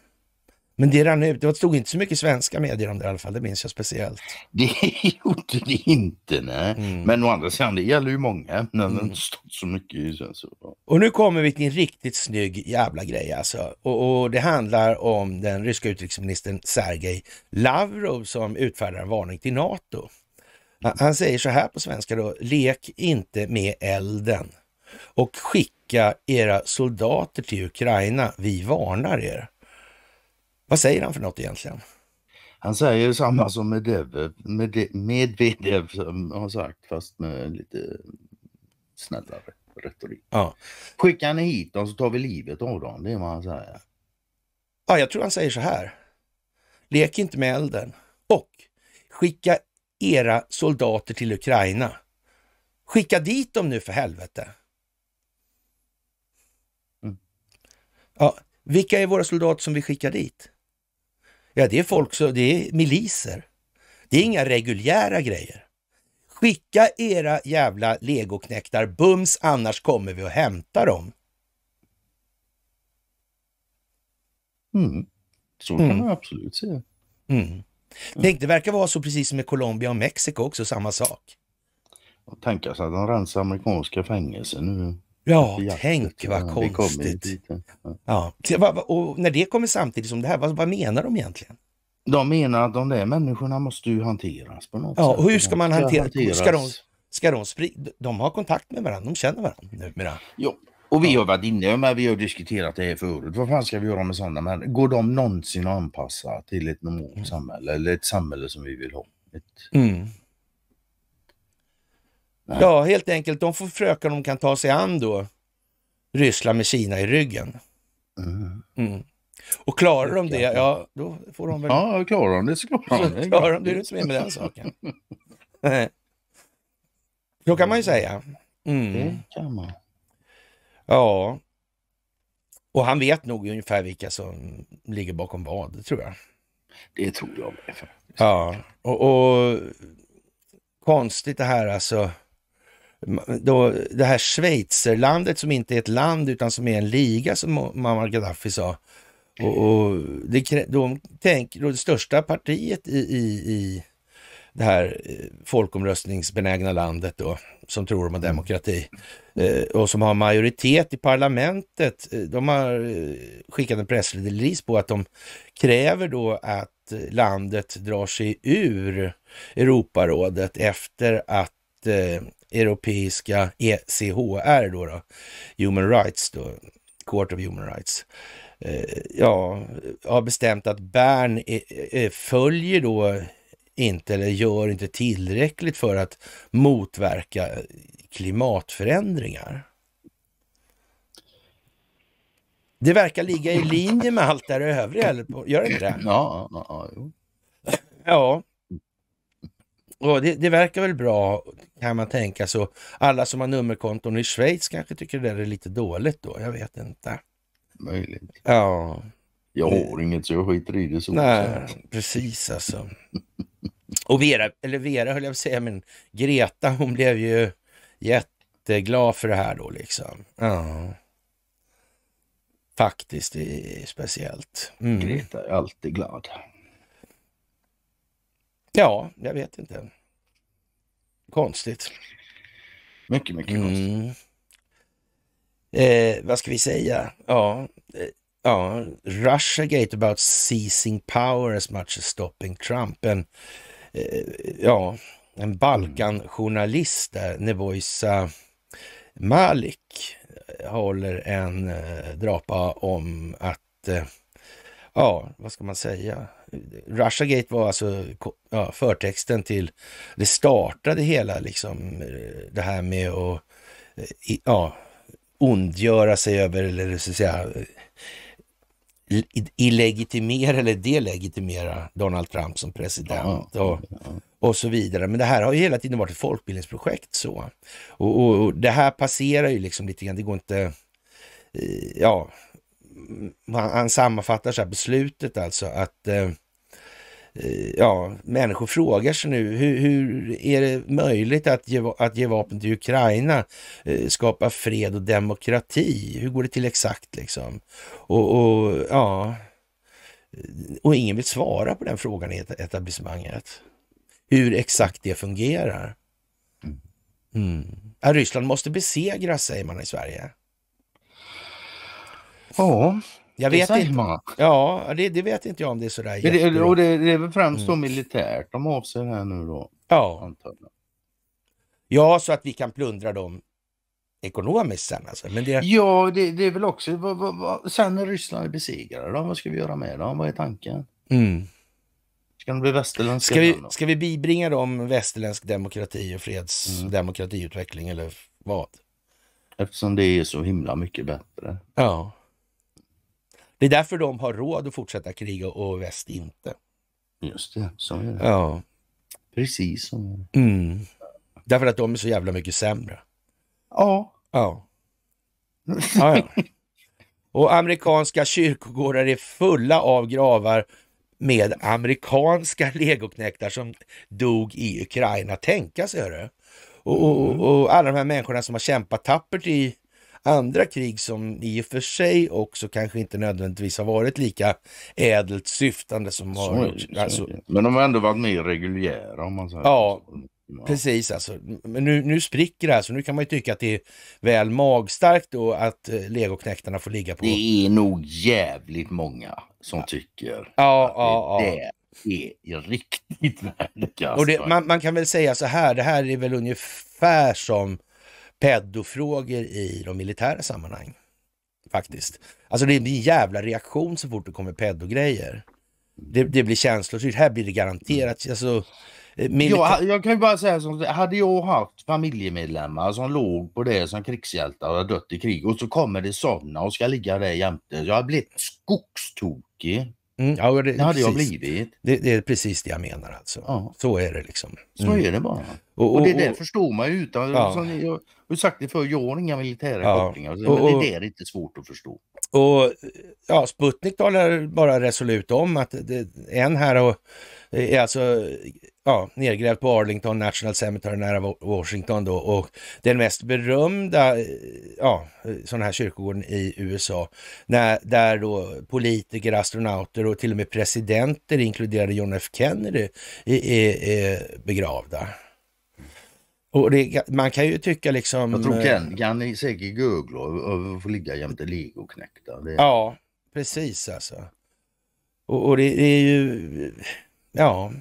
Men det rann ut. Det stod inte så mycket svenska medier om det i alla fall. Det minns jag speciellt. Det gjorde det inte, nej. Mm. Men å andra sidan, det gäller ju många ämnen. Mm. Det stått så mycket i svenska. Och nu kommer vi till en riktigt snygg jävla grej alltså. Och, och det handlar om den ryska utrikesministern Sergej Lavrov som utfärdar en varning till NATO. Han säger så här på svenska då, lek inte med elden och skicka era soldater till Ukraina. Vi varnar er. Vad säger han för något egentligen? Han säger samma som Medvedev, Medvedev som har sagt fast med lite snällare retorik. Ja. Skickar ni hit dem så tar vi livet av dem, det är vad han säger. Ja, jag tror han säger så här. Lek inte med elden och skicka era soldater till Ukraina. Skicka dit dem nu för helvete. Mm. Ja, vilka är våra soldater som vi skickar dit? Ja, det är folk så, det är miliser. Det är inga reguljära grejer. Skicka era jävla legoknäktar bums, annars kommer vi och hämtar dem. Mm. Så kan mm. man absolut säga. Mm. Tänk, det verkar vara så precis som med Colombia och Mexiko också, samma sak. Tänka sig att de rensar amerikanska fängelser nu. Ja, tänk vad konstigt. Ja. Och när det kommer samtidigt som det här, vad, vad menar de egentligen? De menar att de där människorna måste ju hanteras på något ja, sätt. Ja, hur ska man hantera Ska de, ska de, sprida, de har kontakt med varandra, de känner varandra numera. Jo, och vi har varit inne med, vi har diskuterat det här förut. Vad fan ska vi göra med sådana människor? Går de någonsin att anpassa till ett normalt mm. samhälle eller ett samhälle som vi vill ha? Ett... Mm. Ja, helt enkelt. De får fröka de kan ta sig an då Ryssland med Kina i ryggen. Mm. Mm. Och klarar de det, ja då får de väl... Ja, klarar de det så klarar de det. Klarar de det, är det med den saken. så kan man ju säga. Mm. Ja. Och han vet nog ungefär vilka som ligger bakom vad, det tror jag. Det tror jag med. Ja, och, och konstigt det här alltså då, det här Schweizerlandet som inte är ett land utan som är en liga som Muammar Gaddafi sa. Och, och det, de tänker, det största partiet i, i, i det här eh, folkomröstningsbenägna landet då, som tror de har mm. demokrati eh, och som har majoritet i parlamentet. Eh, de har skickat en pressrelease på att de kräver då att landet drar sig ur Europarådet efter att europeiska ECHR då, då Human Rights då, Court of Human Rights, eh, ja, har bestämt att Bern följer då inte eller gör inte tillräckligt för att motverka klimatförändringar. Det verkar ligga i linje med allt det övriga, eller? gör det inte det? Ja, ja, ja. ja. Och det, det, verkar väl bra kan man tänka så. Alla som har nummerkonton i Schweiz kanske tycker det är lite dåligt då. Jag vet inte. Möjligt. Ja. Jag har inget så jag skiter i det. Så Nej, precis alltså. Och Vera, eller Vera höll jag på att säga, men Greta hon blev ju jätteglad för det här då liksom. Ja. Faktiskt, det är speciellt. Mm. Greta är alltid glad. Ja, jag vet inte. Konstigt. Mycket, mycket mm. konstigt. Mm. Eh, vad ska vi säga? Ja, eh, ja, gate about seizing power as much as stopping Trump. En, eh, ja, en Balkanjournalist mm. där, Nevoisa Malik, håller en eh, drapa om att, eh, ja, vad ska man säga? Russiagate var alltså ja, förtexten till, det startade hela liksom eh, det här med att eh, ja, ondgöra sig över eller så att säga eh, illegitimera eller delegitimera Donald Trump som president ja, och, ja. och så vidare. Men det här har ju hela tiden varit ett folkbildningsprojekt så. Och, och, och det här passerar ju liksom lite grann, det går inte, ja, han sammanfattar så här beslutet alltså att eh, eh, ja, människor frågar sig nu hur, hur, är det möjligt att ge, att ge vapen till Ukraina, eh, skapa fred och demokrati? Hur går det till exakt liksom? Och, och, ja, och ingen vill svara på den frågan i etablissemanget. Hur exakt det fungerar. Mm. mm. Ryssland måste besegras säger man i Sverige. Ja, jag vet det inte. Ja, det, det, vet inte jag om det är sådär det, Och det, det är väl främst mm. militärt de avser här nu då? Ja. Antagligen. Ja, så att vi kan plundra dem ekonomiskt sen alltså. Men det... Ja, det, det är väl också, vad, vad, vad, sen när Ryssland är besegrade då, vad ska vi göra med dem? Vad är tanken? Mm. Ska de bli västerländska? Ska vi, ska vi bibringa dem västerländsk demokrati och fredsdemokratiutveckling mm. eller vad? Eftersom det är så himla mycket bättre. Ja. Det är därför de har råd att fortsätta kriga och väst inte. Just det, så är det. Ja. Precis som... Mm. Därför att de är så jävla mycket sämre. Ja. Ja. ja, ja. Och amerikanska kyrkogårdar är fulla av gravar med amerikanska legoknäktar som dog i Ukraina. Tänka sig hörru! Och, och, och, alla de här människorna som har kämpat tappert i andra krig som i och för sig också kanske inte nödvändigtvis har varit lika ädelt syftande som har... Det, alltså, men de har ändå varit mer reguljära om man säger Ja, mm, Ja. Precis alltså. Men nu, nu spricker det här så nu kan man ju tycka att det är väl magstarkt då att eh, legoknäktarna får ligga på... Det är nog jävligt många som ja. tycker ja, att det är är riktigt värdelöst. Och det, man, man, kan väl säga så här, det här är väl ungefär som pedofrågor i de militära sammanhang. Faktiskt. Alltså det blir en jävla reaktion så fort det kommer pedogrejer. Det, det blir känslosyrt. Här blir det garanterat. Mm. Alltså, eh, militär... jag, jag kan ju bara säga så hade jag haft familjemedlemmar som låg på det som krigshjältar och dött i krig och så kommer det sådana och ska ligga där jämte. Jag har blivit skogstokig. Mm, ja, det, det hade precis. jag blivit. Det, det, är precis det jag menar alltså. Ja. Så är det liksom. Mm. Så är det bara. Och, och, och, och det där förstår man ju utan... Ja har sagt det förr, jag har inga militära ja. kopplingar. Men och, det är inte svårt att förstå. Och ja, Sputnik talar bara resolut om att det, en här och, är alltså ja, nedgrävd på Arlington National Cemetery nära Washington då och den mest berömda ja, sån här kyrkogården i USA. När, där då politiker, astronauter och till och med presidenter inkluderade John F Kennedy är, är, är begravda. Och det, man kan ju tycka liksom... Jag tror eh, Ken, Ken är säkert googla och, och får ligga jämte Legoknektar. Det... Ja, precis alltså. Och, och det, det, är ju... Ja,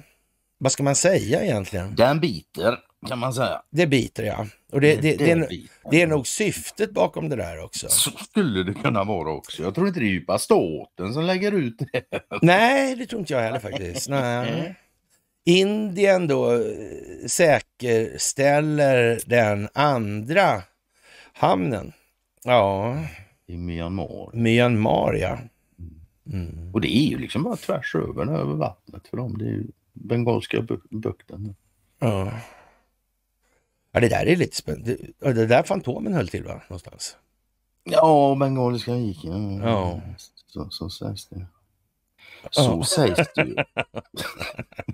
vad ska man säga egentligen? Den biter kan man säga. Det biter ja. Och det, det, det, är, det är nog syftet bakom det där också. Så skulle det kunna vara också. Jag tror inte det är djupa staten som lägger ut det. Nej, det tror inte jag heller faktiskt. Nej. Indien då eh, säkerställer den andra hamnen. Ja. I Myanmar. Myanmar ja. Mm. Och det är ju liksom bara tvärs över, över vattnet för dem. Det är ju Bengalska bukten. Ja. ja. det där är lite spännande. Det, det där Fantomen höll till va? Någonstans. Ja, Bengaliska viken. Ja. Så, så sägs det. Så sägs det ju.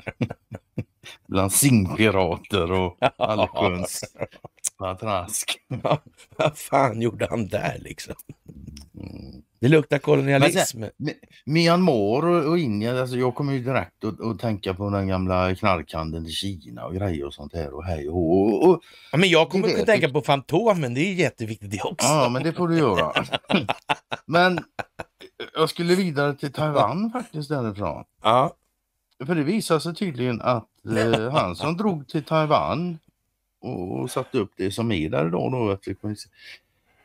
Bland singpirater och allsköns matrask. Vad fan gjorde han där liksom? Mm. Det luktar kolonialism. Men, men, Myanmar och, och Indien, alltså jag kommer ju direkt att, att tänka på den gamla knarkhandeln i Kina och grejer och sånt här och hej och, och, ja, Men jag kommer att tänka på Fantomen, det är jätteviktigt det också. Ja, men det får du göra. men jag skulle vidare till Taiwan faktiskt därifrån. Ja. För det visade sig tydligen att eh, han som drog till Taiwan och, satte upp det som är där idag då.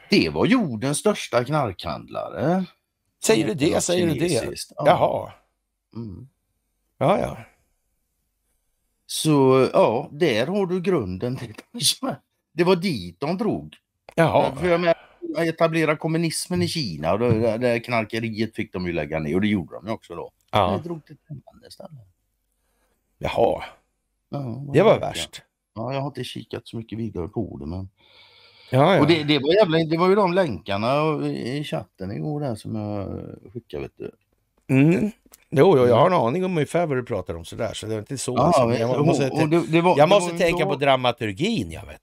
Det var jordens största knarkhandlare. Säger du det? Säger du det? Ja. Jaha. Mm. Ja, ja. Så ja, där har du grunden Det var dit de drog. Jaha. För jag menar, etablera kommunismen i Kina och det, det knarkeriet fick de ju lägga ner och det gjorde de ju också då. Ja. Det drog till Taiwan istället. Jaha. Ja, det var värst. Ja, jag har inte kikat så mycket vidare på det men... Ja, ja. Och det, det, var jävla, det var ju de länkarna i chatten igår där som jag skickade vet du. Mm. Jo, jo, jag mm. har en aning om ungefär vad du pratar om sådär, så det är inte så. Ja, jag, måste, och, och det, det var, jag måste tänka var... på dramaturgin, jag vet.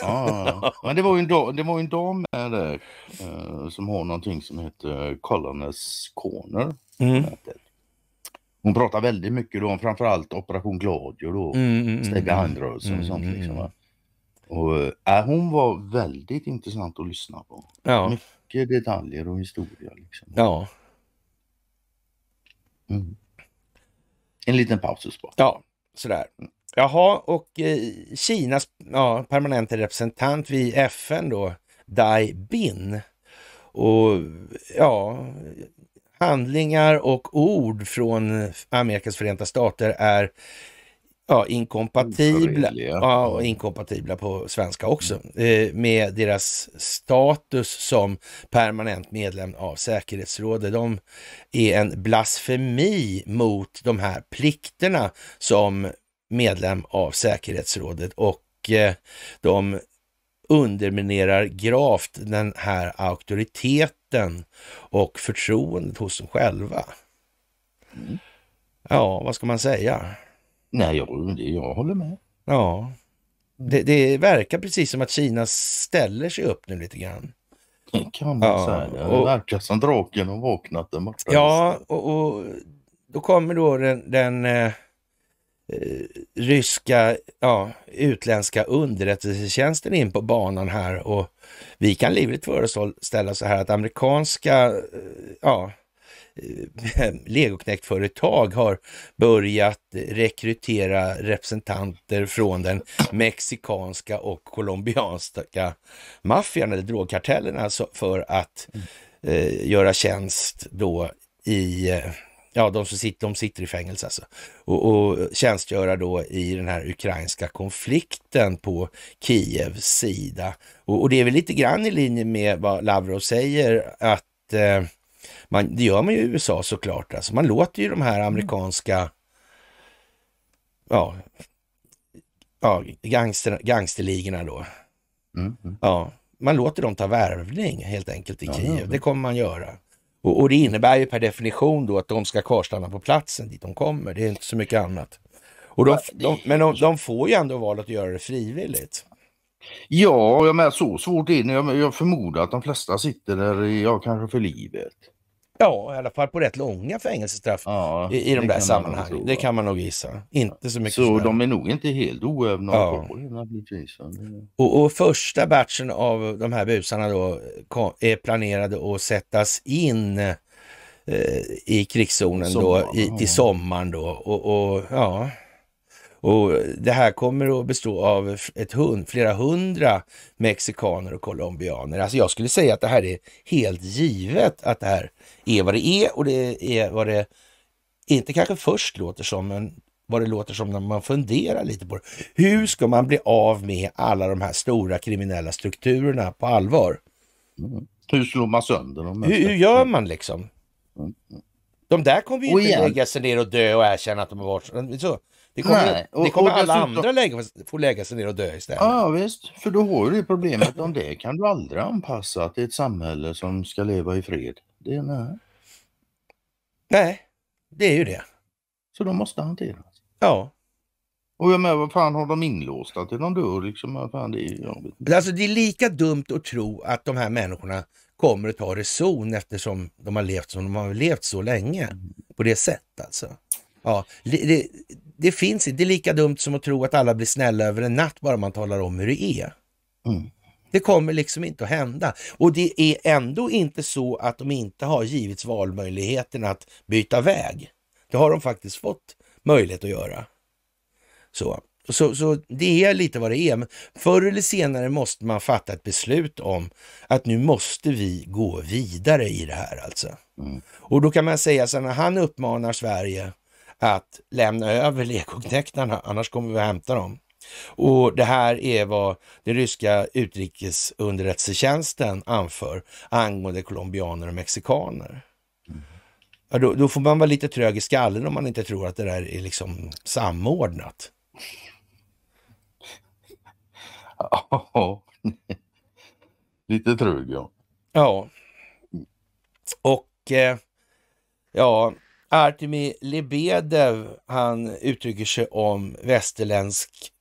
Ja, men det var ju en, dam, det var en dam med där eh, som har någonting som heter Colonels Corner. Mm. Hon pratar väldigt mycket då om framförallt Operation Gladio då, mm, mm, stängda handrörelsen mm, mm. och mm, sånt. Mm, liksom, va? Och, äh, hon var väldigt intressant att lyssna på. Ja. Mycket detaljer och historia. Liksom. Ja. En liten paus och spår. Ja, sådär. Mm. Jaha, och eh, Kinas ja, permanenta representant vid FN då, Dai Bin. Och ja, handlingar och ord från Amerikas förenta stater är ja, inkompatibla, ja, och inkompatibla på svenska också, mm. Eh, med deras status som permanent medlem av säkerhetsrådet. De är en blasfemi mot de här plikterna som medlem av säkerhetsrådet och eh, de underminerar gravt den här auktoriteten och förtroendet hos dem själva. Mm. Ja, vad ska man säga? Nej, jag, jag håller med. Ja, det, det, verkar precis som att Kina ställer sig upp nu lite grann. Det kan man ja, säga. Det och, verkar som draken har vaknat. Den ja, och, och, då kommer då den, den eh, Eh, ryska, ja, utländska underrättelsetjänsten in på banan här och vi kan livligt föreställa så här att amerikanska, eh, ja, eh, legoknektföretag har börjat rekrytera representanter från den mexikanska och colombianska maffian eller drogkartellerna alltså för att mm. eh, göra tjänst då i ja, de, som sitter, de sitter i fängelse alltså, och, och tjänstgöra då i den här ukrainska konflikten på Kievs sida. Och, och, det är väl lite grann i linje med vad Lavrov säger att eh, man, det gör man ju i USA såklart, alltså, man låter ju de här mm. amerikanska ja, ja, gangster, gangsterligorna då. Mm, mm. Ja, man låter dem ta värvning helt enkelt i ja, Kiev. Ja, det kommer man göra. Och, och, det innebär ju per definition då att de ska kvarstanna på platsen dit de kommer. Det är inte så mycket annat. Och de, de, men de, de får ju ändå valet att göra det frivilligt. Ja, jag menar så svårt är det. Jag, jag förmodar att de flesta sitter där, ja kanske för livet. Ja, i alla fall på rätt långa fängelsestraff ja, i, i de där sammanhangen. Det kan man nog gissa. Inte så mycket Så snö. de är nog inte helt oövna. ja. Och, och första batchen av de här busarna då är planerade att sättas in eh, i krigszonen då, i, till sommaren då. Och, och, ja. och det här kommer att bestå av ett hund, flera hundra mexikaner och colombianer. Alltså jag skulle säga att det här är helt givet att det här är vad det är och det är vad det inte kanske först låter som, men vad det låter som när man funderar lite på det. Hur ska man bli av med alla de här stora kriminella strukturerna på allvar? Mm. Hur slår man sönder dem? Hur, hur gör man liksom? Mm. De där kommer ju inte lägga sig ner och dö och erkänna att de har varit så. Det kommer, Nej, och, det kommer och alla dessutom... andra lägga, få lägga sig ner och dö istället. Ja visst, för då har du det problemet om det kan du aldrig anpassa till ett samhälle som ska leva i fred. Det, nej. Eh, nej, det är ju det. Så de måste hanteras. Ja. Och jag med, vad fan har de inlåsta till de dör liksom? Fan, det, är jobbigt. Alltså, det är lika dumt att tro att de här människorna kommer att ta reson eftersom de har levt som de har levt så länge. På det sättet alltså. Ja, det, det finns inte. Det är lika dumt som att tro att alla blir snälla över en natt bara man talar om hur det är. Mm. Det kommer liksom inte att hända. Och det är ändå inte så att de inte har givits valmöjligheten att byta väg. Det har de faktiskt fått möjlighet att göra. Så. Så, så det är lite vad det är. Men förr eller senare måste man fatta ett beslut om att nu måste vi gå vidare i det här alltså. Mm. Och då kan man säga så när han uppmanar Sverige att lämna över legoknektarna, annars kommer vi att hämta dem. Och det här är vad den ryska utrikesunderrättelsetjänsten anför angående colombianer och mexikaner. Mm. Ja, då, då, får man vara lite trög i skallen om man inte tror att det där är liksom samordnat. lite trög ja. Ja. Och eh, ja, Artemi Lebedev han uttrycker sig om västerländsk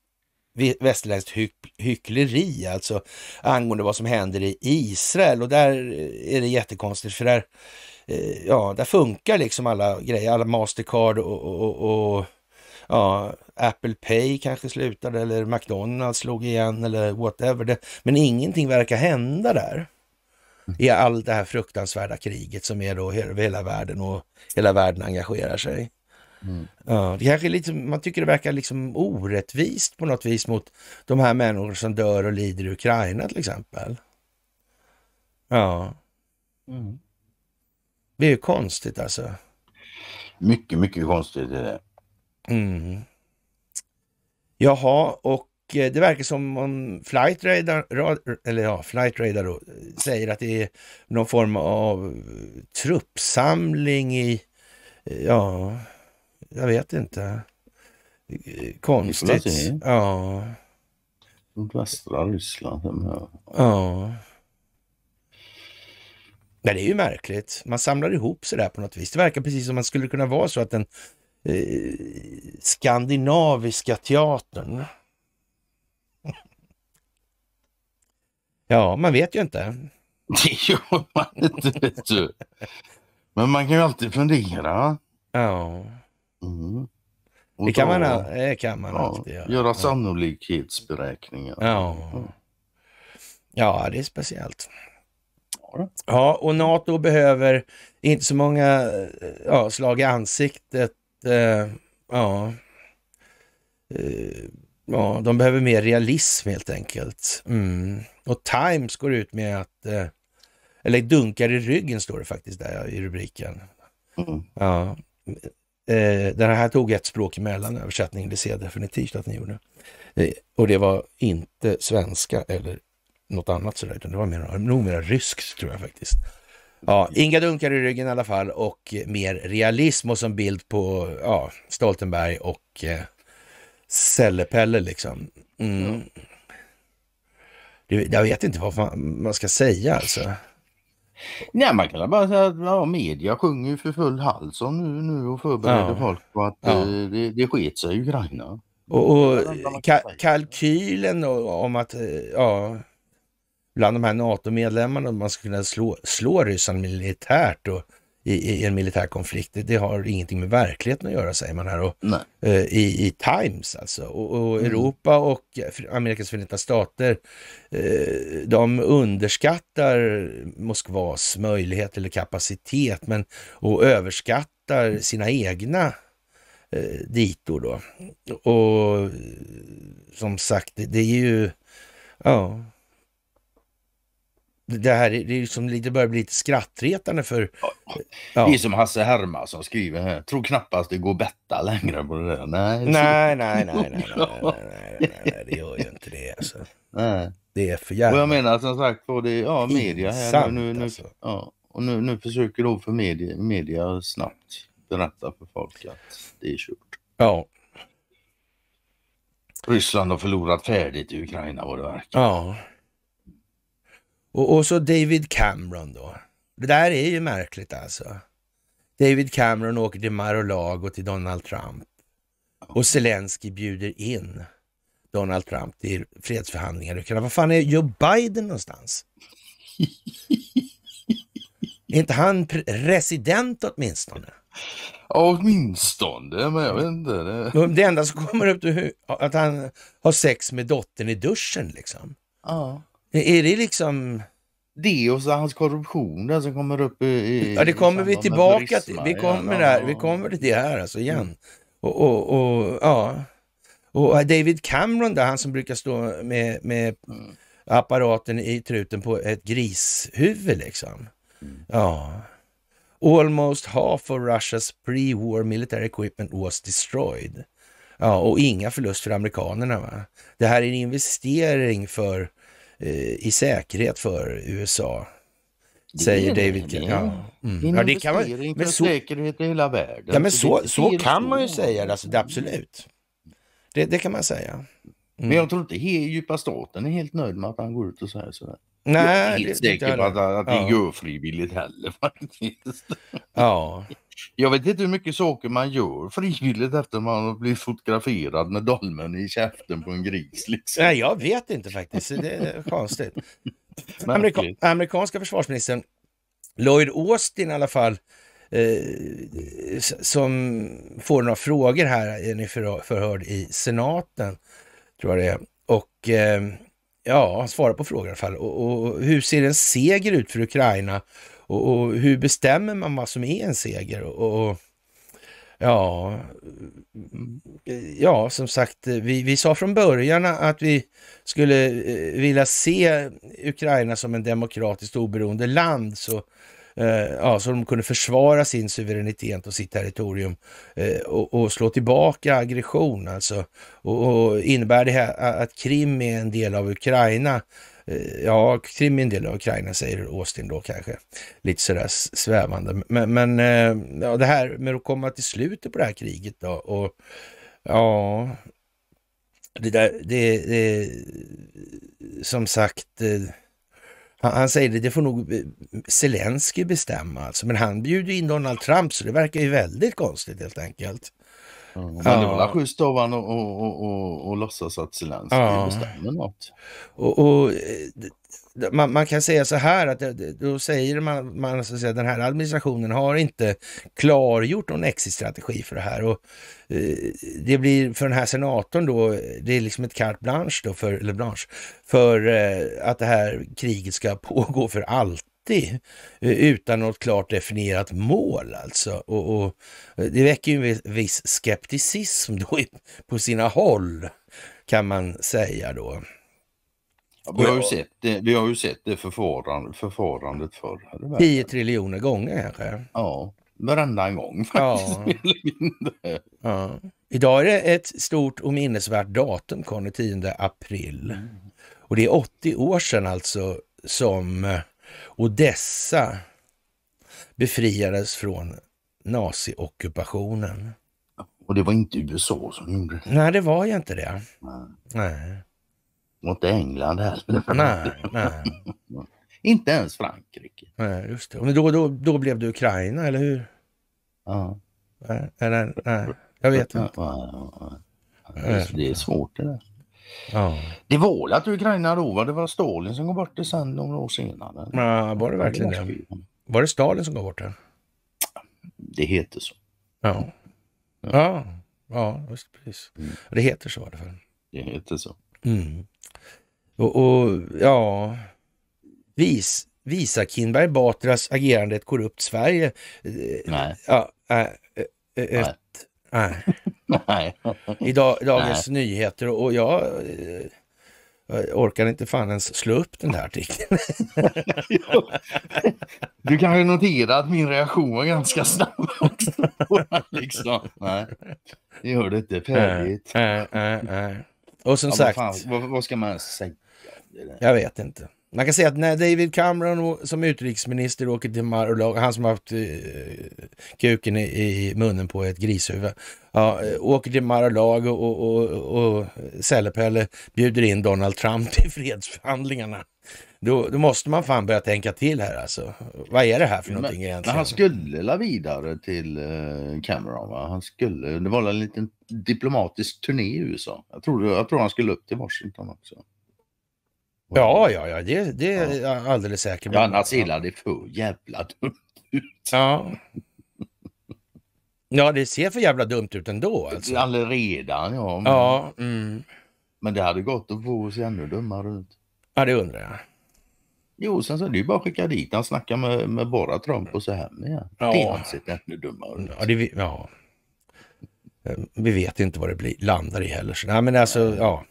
västerländskt hy hyckleri, alltså angående vad som händer i Israel. Och där eh, är det jättekonstigt, för där, eh, ja, där funkar liksom alla grejer, alla Mastercard och, och, och ja, Apple Pay kanske slutade eller McDonalds slog igen eller whatever. Det, men ingenting verkar hända där mm. i allt det här fruktansvärda kriget som är då över hela världen och hela världen engagerar sig. Mm. Ja, det kanske är lite, man tycker det verkar liksom orättvist på något vis mot de här människor som dör och lider i Ukraina till exempel. Ja. Mm. Det är ju konstigt alltså. Mycket, mycket konstigt är det. Mm. Jaha, och eh, det verkar som om Flight Radar, eller ja, Flight Radar då, eh, säger att det är någon form av truppsamling i, eh, ja, jag vet inte. Konstigt. Ja. Västra Ryssland. Ja. ja. det är ju märkligt. Man samlar ihop sig där på något vis. Det verkar precis som man skulle kunna vara så att den eh, skandinaviska teatern. Ja, man vet ju inte. Det gör man inte, vet du. Men man kan ju alltid fundera. Ja. Mm. Det kan, då, man, det kan man ja, alltid göra. Göra sannolikhetsberäkningar. Ja. Mm. ja, det är speciellt. Ja, och NATO behöver inte så många eh, ja, slag i ansiktet. Eh, ja. Eh, ja, de behöver mer realism helt enkelt. Mm. Och Times går ut med att, eller dunkar i ryggen står det faktiskt där i rubriken. Mm. Ja, Eh, den här tog ett språk emellan översättningen, det ser jag definitivt att ni gjorde. Eh, och det var inte svenska eller något annat sådär, utan det var mer, nog mera ryskt tror jag faktiskt. Ja, inga dunkar i ryggen i alla fall och mer realism och som bild på ja, Stoltenberg och eh, Sellepelle liksom. Mm. Jag vet inte vad man ska säga alltså. Nej, man kan bara säga att ja, media sjunger för full hals om nu, nu och förbereder ja. folk på att ja. Eh, det, det sket sig i Ukraina. Och, och ka kalkylen då, om att, eh, ja, bland de här NATO-medlemmarna, man skulle kunna slå, slå Ryssland militärt och i, i en militär konflikt. Det, det, har ingenting med verkligheten att göra säger man här och, eh, i, i, Times alltså. Och, och mm. Europa och Amerikas förenta stater, eh, de underskattar Moskvas möjlighet eller kapacitet men, och överskattar sina egna eh, ditor då. Och som sagt, det, det är ju, ja, det här det är liksom lite, börjar bli lite skrattretande för... Ja. Det är som Hasse Hermansson skriver här. Tror knappast det går betta längre på det där. Nej, nej, nej, nej, nej, nej, nej, nej, nej, det gör ju inte det alltså. Nej. Det är för jävla... Och jag menar som sagt var det, ja, media här Insant, nu, nu, alltså. ja, och nu, nu försöker då för media, media snabbt berätta för folk att det är kört. Ja. Ryssland har förlorat färdigt i Ukraina vad det verkar. Ja. Och, och så David Cameron då. Det där är ju märkligt alltså. David Cameron åker till Mar-a-Lago till Donald Trump och Zelensky bjuder in Donald Trump till fredsförhandlingar i Vad fan är Joe Biden någonstans? är inte han president åtminstone? Ja, åtminstone, men jag vet inte. Det, det enda som kommer upp är att han har sex med dottern i duschen liksom. Ja. Är det liksom... Det och hans korruption där som kommer upp i... Ja, det kommer vi tillbaka till. Vi kommer, där, vi kommer till det här alltså igen. Mm. Och, och, och, ja. och äh, David Cameron där, han som brukar stå med, med mm. apparaten i truten på ett grishuvud liksom. Mm. Ja. Almost half of Russias pre-war military equipment was destroyed. Ja, och inga förluster för amerikanerna. Va? Det här är en investering för Eh, i säkerhet för USA. Det säger David King. Ja. Mm. ja. det kan man, men så, säkerhet i hela världen. Ja, men så, så kan man ju säga alltså, det, absolut. Det, det kan man säga. Mm. Men jag tror inte djupa staten är helt nöjd med att han går ut och säger sådär. Nej, jag är inte säker på att, att det ja. gör frivilligt heller faktiskt. Ja. Jag vet inte hur mycket saker man gör frivilligt efter man har blivit fotograferad med dolmen i käften på en gris. Liksom. Nej, jag vet inte faktiskt. Det är konstigt. Amerika amerikanska försvarsministern Lloyd Austin i alla fall eh, som får några frågor här, är förhör, förhörd i senaten, tror jag det är. Och eh, ja, han svarar på frågor i alla fall. Och, och, hur ser en seger ut för Ukraina och, och hur bestämmer man vad som är en seger? Och, och, ja, ja, som sagt, vi, vi sa från början att vi skulle eh, vilja se Ukraina som en demokratiskt oberoende land. Så eh, ja, så de kunde försvara sin suveränitet och sitt territorium eh, och, och slå tillbaka aggression. Alltså. Och, och, innebär det här att Krim är en del av Ukraina, Eh, ja, Krim är en del av Ukraina, säger Austin då kanske. Lite sådär svävande. Men, men eh, ja, det här med att komma till slutet på det här kriget då och ja, det där, det, det som sagt, eh, han, han säger det, det får nog Zelensky bestämma alltså. Men han bjuder in Donald Trump, så det verkar ju väldigt konstigt helt enkelt. Ja, man ja. lånar sju stavar och, och, och, och, och låtsas att Zelenskyj ja. bestämmer något. Och, och eh, man, man, kan säga så här att eh, då säger man, man så att säga, den här administrationen har inte klargjort någon exitstrategi för det här. Och, eh, det blir för den här senatorn då, det är liksom ett carte blanche då, för, eller blanche, för att det här kriget ska pågå för allt 30 eh, utan något klart definierat mål alltså. Och, och eh, Det väcker ju en viss skepticism då på sina håll kan man säga då. vi, har ju sett det, vi har ju sett det förfarandet, förfarandet förr. 10 triljoner gånger kanske? Ja, varenda gång faktiskt. Ja. ja. Idag är det ett stort och minnesvärt datum, Conny, 10 april. Mm. Och det är 80 år sedan alltså som eh, och dessa befriades från naziockupationen. Och det var inte USA som gjorde det? Nej, det var ju inte det. Nej. nej. Och inte England heller. Nej, nej. inte ens Frankrike. Nej, just det. Men då, då, då blev det Ukraina, eller hur? Ja. eller, nej, jag vet inte. Det är svårt det där. Ja. Det var väl att Ukraina då, va? det var Stalin som går bort det sen några år senare. Ja, var det verkligen det? Var det Stalin som går bort det? Det heter så. Ja, ja, ja just precis. Mm. Det heter så i alla fall. Det heter så. Mm. Och, och, ja, vis, visa Kinberg Batras agerande ett korrupt Sverige. Nej. Ja, äh, äh, äh, nej. Ett, nej. Nej. i dag, Dagens Nej. Nyheter och jag eh, orkar inte fan ens slå upp den här artikeln. du kanske noterar att min reaktion var ganska snabb också. liksom. Nej, det gör det inte. Färdigt. Äh, äh, äh. Och som ja, sagt. Vad, fan, vad, vad, ska man säga? Jag vet inte. Man kan säga att när David Cameron som utrikesminister åker till mar han som har haft uh, kuken i, i munnen på ett grishuvud, ja, åker till Mar-a-Lago och, och, och, och Sellepelle bjuder in Donald Trump till fredsförhandlingarna. Då, då, måste man fan börja tänka till här alltså. Vad är det här för någonting men, egentligen? Men han skulle la vidare till eh, Cameron va? Han skulle, det var en liten diplomatisk turné i USA. Jag tror, jag tror han skulle upp till Washington också. Wow. Ja, ja, ja, det, det är jag alldeles säker på. Annars illa det för jävla dumt ut. Ja, Ja, det ser för jävla dumt ut ändå. Alltså. Alldeles redan, ja. Men, ja, mm. men det hade gått att få se ännu dummare ut. Ja, det undrar jag. Jo, sen så är det ju bara att skicka dit han snackar med, med bara Trump och så hem igen. Ja. Det har sett ännu dummare ut. Ja, det, ja. Ehm, vi vet inte vad det blir, landar i heller. nej, men alltså, ja.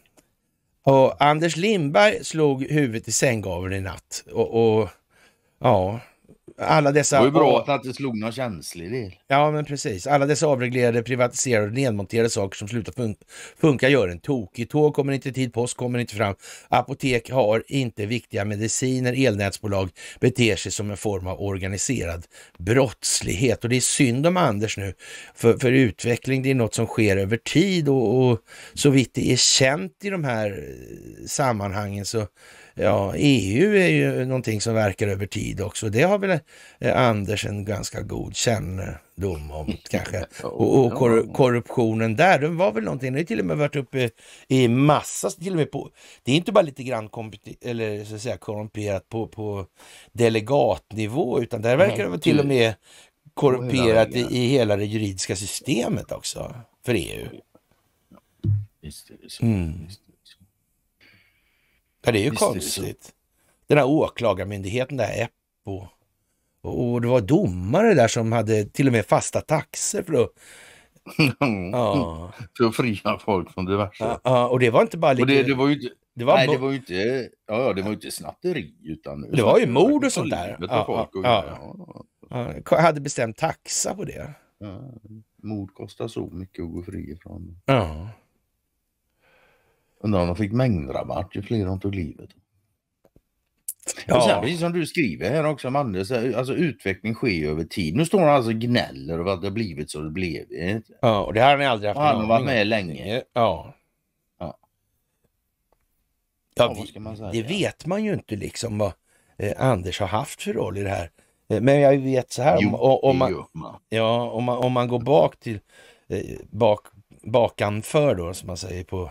Och Anders Lindberg slog huvudet i sänggaveln i natt. Och, och ja, alla dessa... Det var ju bra att han slog någon känslig del. Ja, men precis. Alla dessa avreglerade, privatiserade och nedmonterade saker som slutar fun funka gör en tokig. Tåg kommer inte i tid, post kommer inte fram, apotek har inte viktiga mediciner, elnätsbolag beter sig som en form av organiserad brottslighet. Och det är synd om Anders nu, för, för utveckling det är något som sker över tid och, och så vitt det är känt i de här eh, sammanhangen så ja, EU är ju någonting som verkar över tid också. Det har väl eh, Anders en ganska god kännedom om kanske. Och, och kor korruptionen där, den var väl någonting, det har till och med varit uppe i massa, till och med på, det är inte bara lite grann eller, så att säga, korrumperat på, på delegatnivå, utan där verkar det väl till och med korrumperat i, i hela det juridiska systemet också för EU. Mm. Ja, det är ju Visst konstigt. Är den här åklagarmyndigheten, där Eppo. Och, det var domare där som hade till och med fasta taxer för att ja. för att fria folk från diverse. Ja, och det var inte bara lite... det, det var ju inte... Det var, Nej, det var inte, ja, det var inte snatteri. Utan det var ju mord och sånt där. Ja, och ja, ja. Hade bestämt taxa på det. Ja, mord kostar så mycket att gå fri ifrån. Ja. Undrar om de fick mängdrabatt ju fler de tog livet Ja. Och sen precis som du skriver här också, Anders, alltså utveckling sker ju över tid. Nu står han alltså gnäller över att det har blivit så det blev. Ja, och det har han aldrig haft. Och han har varit med länge. Ja. Ja, ja vi, det vet man ju inte liksom vad eh, Anders har haft för roll i det här. Eh, men jag vet så här, om, om, om man, ja, om, man, om man går bak till eh, bak, bakanför då, som man säger på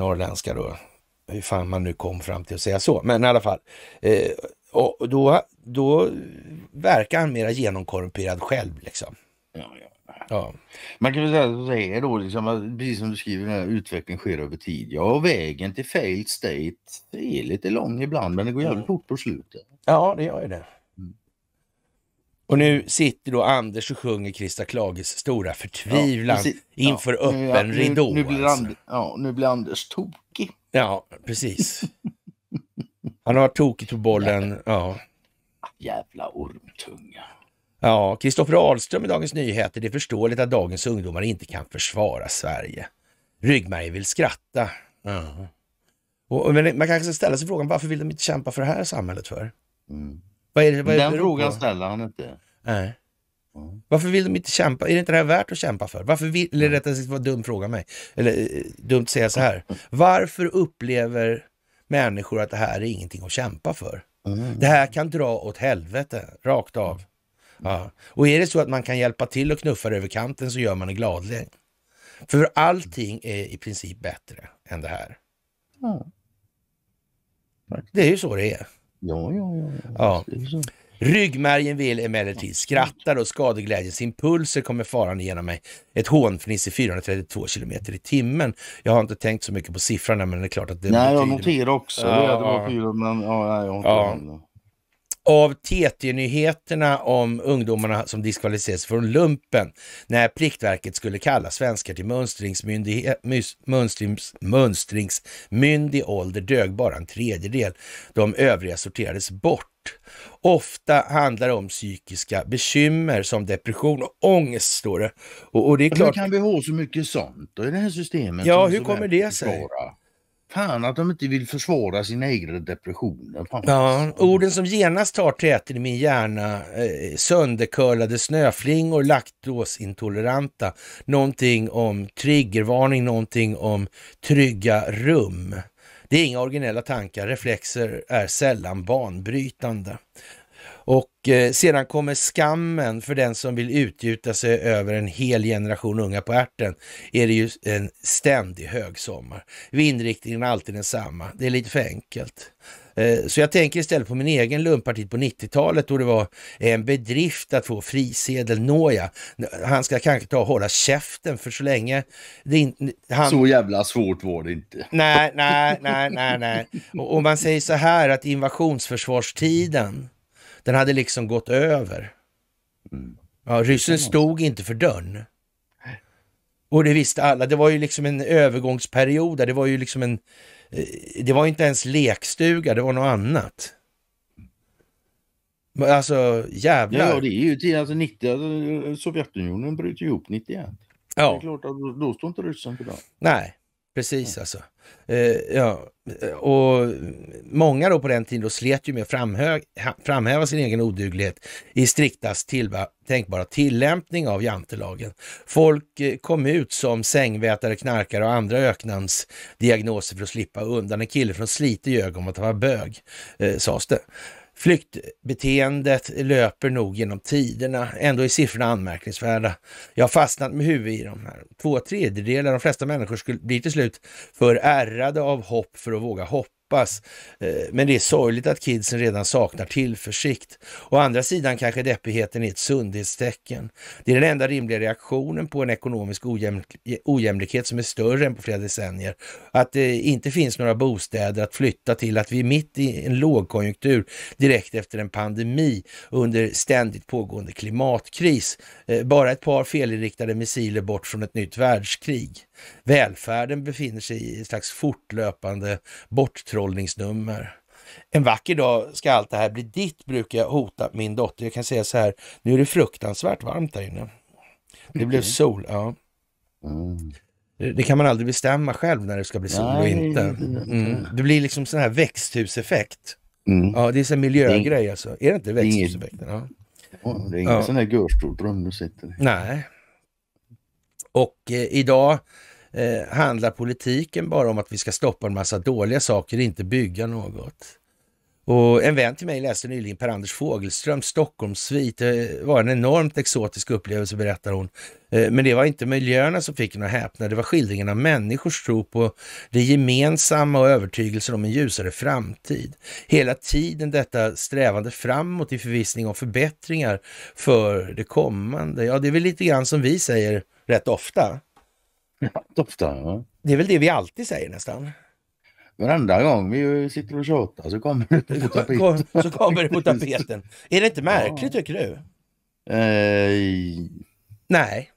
norrländska då. Hur fan man nu kom fram till att säga så, men i alla fall. Eh, och då, då verkar han mera genomkorrumperad själv liksom. Ja, ja. ja. Man kan väl säga så här då, liksom, precis som du skriver, den här utvecklingen sker över tid. Ja, och vägen till failed state är lite lång ibland, men det går jävligt mm. fort på slutet. Ja, det gör ju det. Och nu sitter då Anders och sjunger Krista Klages stora förtvivlan ja, inför ja, öppen nu, ridå. Nu, blir alltså. And, ja, nu blir Anders tokig. Ja, precis. Han har varit tokig på bollen. Jävla, ja. jävla ormtunga. Ja, Kristoffer Ahlström i Dagens Nyheter. Det är förståeligt att dagens ungdomar inte kan försvara Sverige. Ryggmärgen vill skratta. Mm. Och, men man kanske ska ställa sig frågan varför vill de inte kämpa för det här samhället för? Mm. Vad är vad är Den frågan ställer han inte. Nej. Mm. Varför vill de inte kämpa? Är det inte det här värt att kämpa för? Varför vill, eller rättare sagt, var dum fråga mig. Eller eh, dumt säga så här. Varför upplever människor att det här är ingenting att kämpa för? Mm. Det här kan dra åt helvete, rakt av. Ja. Och är det så att man kan hjälpa till och knuffa det över kanten så gör man det gladligen. För allting är i princip bättre än det här. Mm. Det är ju så det är. Ja, ja, ja. ja. ja. Ryggmärgen vill emellertid skrattar och skadeglädjens impulser kommer farande genom mig. Ett hånfniss i 432 kilometer i timmen. Jag har inte tänkt så mycket på siffrorna men det är klart att det Nej, betyder... jag noterar också ja, det. det var fyra, men ja, nej, jag har inte ja av TT-nyheterna om ungdomarna som diskvalificerades från lumpen när Pliktverket skulle kalla svenskar till mönstringsmyndig, mönstrings, mönstringsmyndig ålder dög bara en tredjedel. De övriga sorterades bort. Ofta handlar det om psykiska bekymmer som depression och ångest. Står det. Och, och det är klart... Hur kan vi ha så mycket sånt i det här systemet? Ja, hur kommer det sig? Svara? Fan att de inte vill försvara sina egna depressioner. Ja, alltså. orden som genast tar täten i min hjärna, eh, söndercurlade snöflingor, laktosintoleranta, någonting om triggervarning, någonting om trygga rum. Det är inga originella tankar, reflexer är sällan banbrytande. Och eh, sedan kommer skammen för den som vill utgjuta sig över en hel generation unga på ärten. Är det ju en ständig högsommar. Vindriktningen är alltid densamma. Det är lite för enkelt. Eh, så jag tänker istället på min egen lumpartid på 90-talet då det var en bedrift att få frisedel. Nåja, han ska kanske ta och hålla käften för så länge... Det in, han... Så jävla svårt var det inte. Nej, nej, nej, nej, nej. Och, och man säger så här att invasionsförsvarstiden den hade liksom gått över. Mm. Ja, ryssen stod inte för dörren. Och det visste alla. Det var ju liksom en övergångsperiod. Där. Det var ju liksom en... Eh, det var inte ens lekstuga, det var något annat. Alltså jävlar. Ja, det är ju till alltså 90, alltså, Sovjetunionen bryter ihop 91. Ja. Det är klart att då står inte ryssen för dörren. Nej, Precis alltså. Eh, ja. Och många då på den tiden då slet ju med att framhäva sin egen oduglighet i striktast tänkbara tillämpning av jantelagen. Folk eh, kom ut som sängvätare, knarkare och andra öknams diagnoser för att slippa undan. En kille från Slite ljög om att han var bög, eh, sades det. Flyktbeteendet löper nog genom tiderna. Ändå är siffrorna anmärkningsvärda. Jag har fastnat med huvudet i de här. Två tredjedelar, de flesta människor skulle bli till slut för ärrade av hopp för att våga hoppa hoppas. Eh, men det är sorgligt att kidsen redan saknar tillförsikt. Å andra sidan kanske deppigheten är ett sundhetstecken. Det är den enda rimliga reaktionen på en ekonomisk ojämlikhet som är större än på flera decennier. Att det inte finns några bostäder att flytta till, att vi är mitt i en lågkonjunktur direkt efter en pandemi under ständigt pågående klimatkris. Eh, bara ett par felinriktade missiler bort från ett nytt världskrig. Välfärden befinner sig i ett slags fortlöpande borttrollningsnummer. En vacker dag ska allt det här bli ditt, brukar jag hota min dotter. Jag kan säga så här, nu är det fruktansvärt varmt där inne. Det blev sol, ja. Mm. Det kan man aldrig bestämma själv när det ska bli sol och inte. Mm. Det blir liksom sån här växthuseffekt. Mm. Ja, det är en miljögrej alltså. Är det inte växthuseffekten? Ja. Det är ingen ja. sån här görstordröm du sitter i. Nej. Och eh, idag eh, handlar politiken bara om att vi ska stoppa en massa dåliga saker, inte bygga något. Och en vän till mig läste nyligen Per-Anders Fogelströms Stockholmssvit. Det var en enormt exotisk upplevelse, berättar hon. Eh, men det var inte miljöerna som fick henne att häpna, det var skildringen av människors tro på det gemensamma och övertygelsen om en ljusare framtid. Hela tiden detta strävande framåt i förvissning om förbättringar för det kommande. Ja, det är väl lite grann som vi säger rätt ofta. Ja, Det är väl det vi alltid säger nästan. Varenda gång vi sitter och tjatar så kommer det på tapeten. Så kommer det på tapeten. Är det inte märkligt ja. tycker du? Eh... Nej.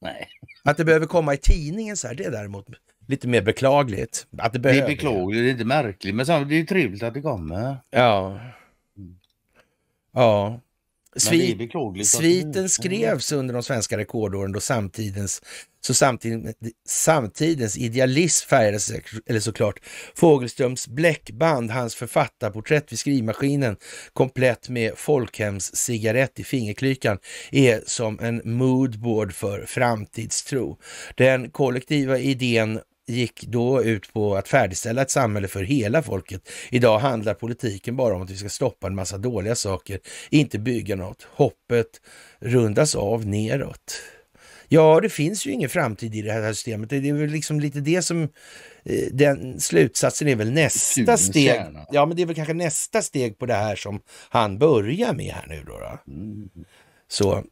Nej. Att det behöver komma i tidningen så här, det är däremot lite mer beklagligt. Att det, behöver. det är beklagligt, det är inte märkligt, men det är trevligt att det kommer. Ja. Mm. Ja. Svi sviten skrevs under de svenska rekordåren då samtidens, så samtidens, samtidens idealism färgades, eller såklart, Fogelströms bläckband, hans författarporträtt vid skrivmaskinen, komplett med folkhems cigarett i fingerklykan, är som en moodboard för framtidstro. Den kollektiva idén gick då ut på att färdigställa ett samhälle för hela folket. Idag handlar politiken bara om att vi ska stoppa en massa dåliga saker, inte bygga något. Hoppet rundas av neråt. Ja, det finns ju ingen framtid i det här systemet. Det är väl liksom lite det som eh, den slutsatsen är väl nästa steg. Ja, men det är väl kanske nästa steg på det här som han börjar med här nu då. då. Mm. Så.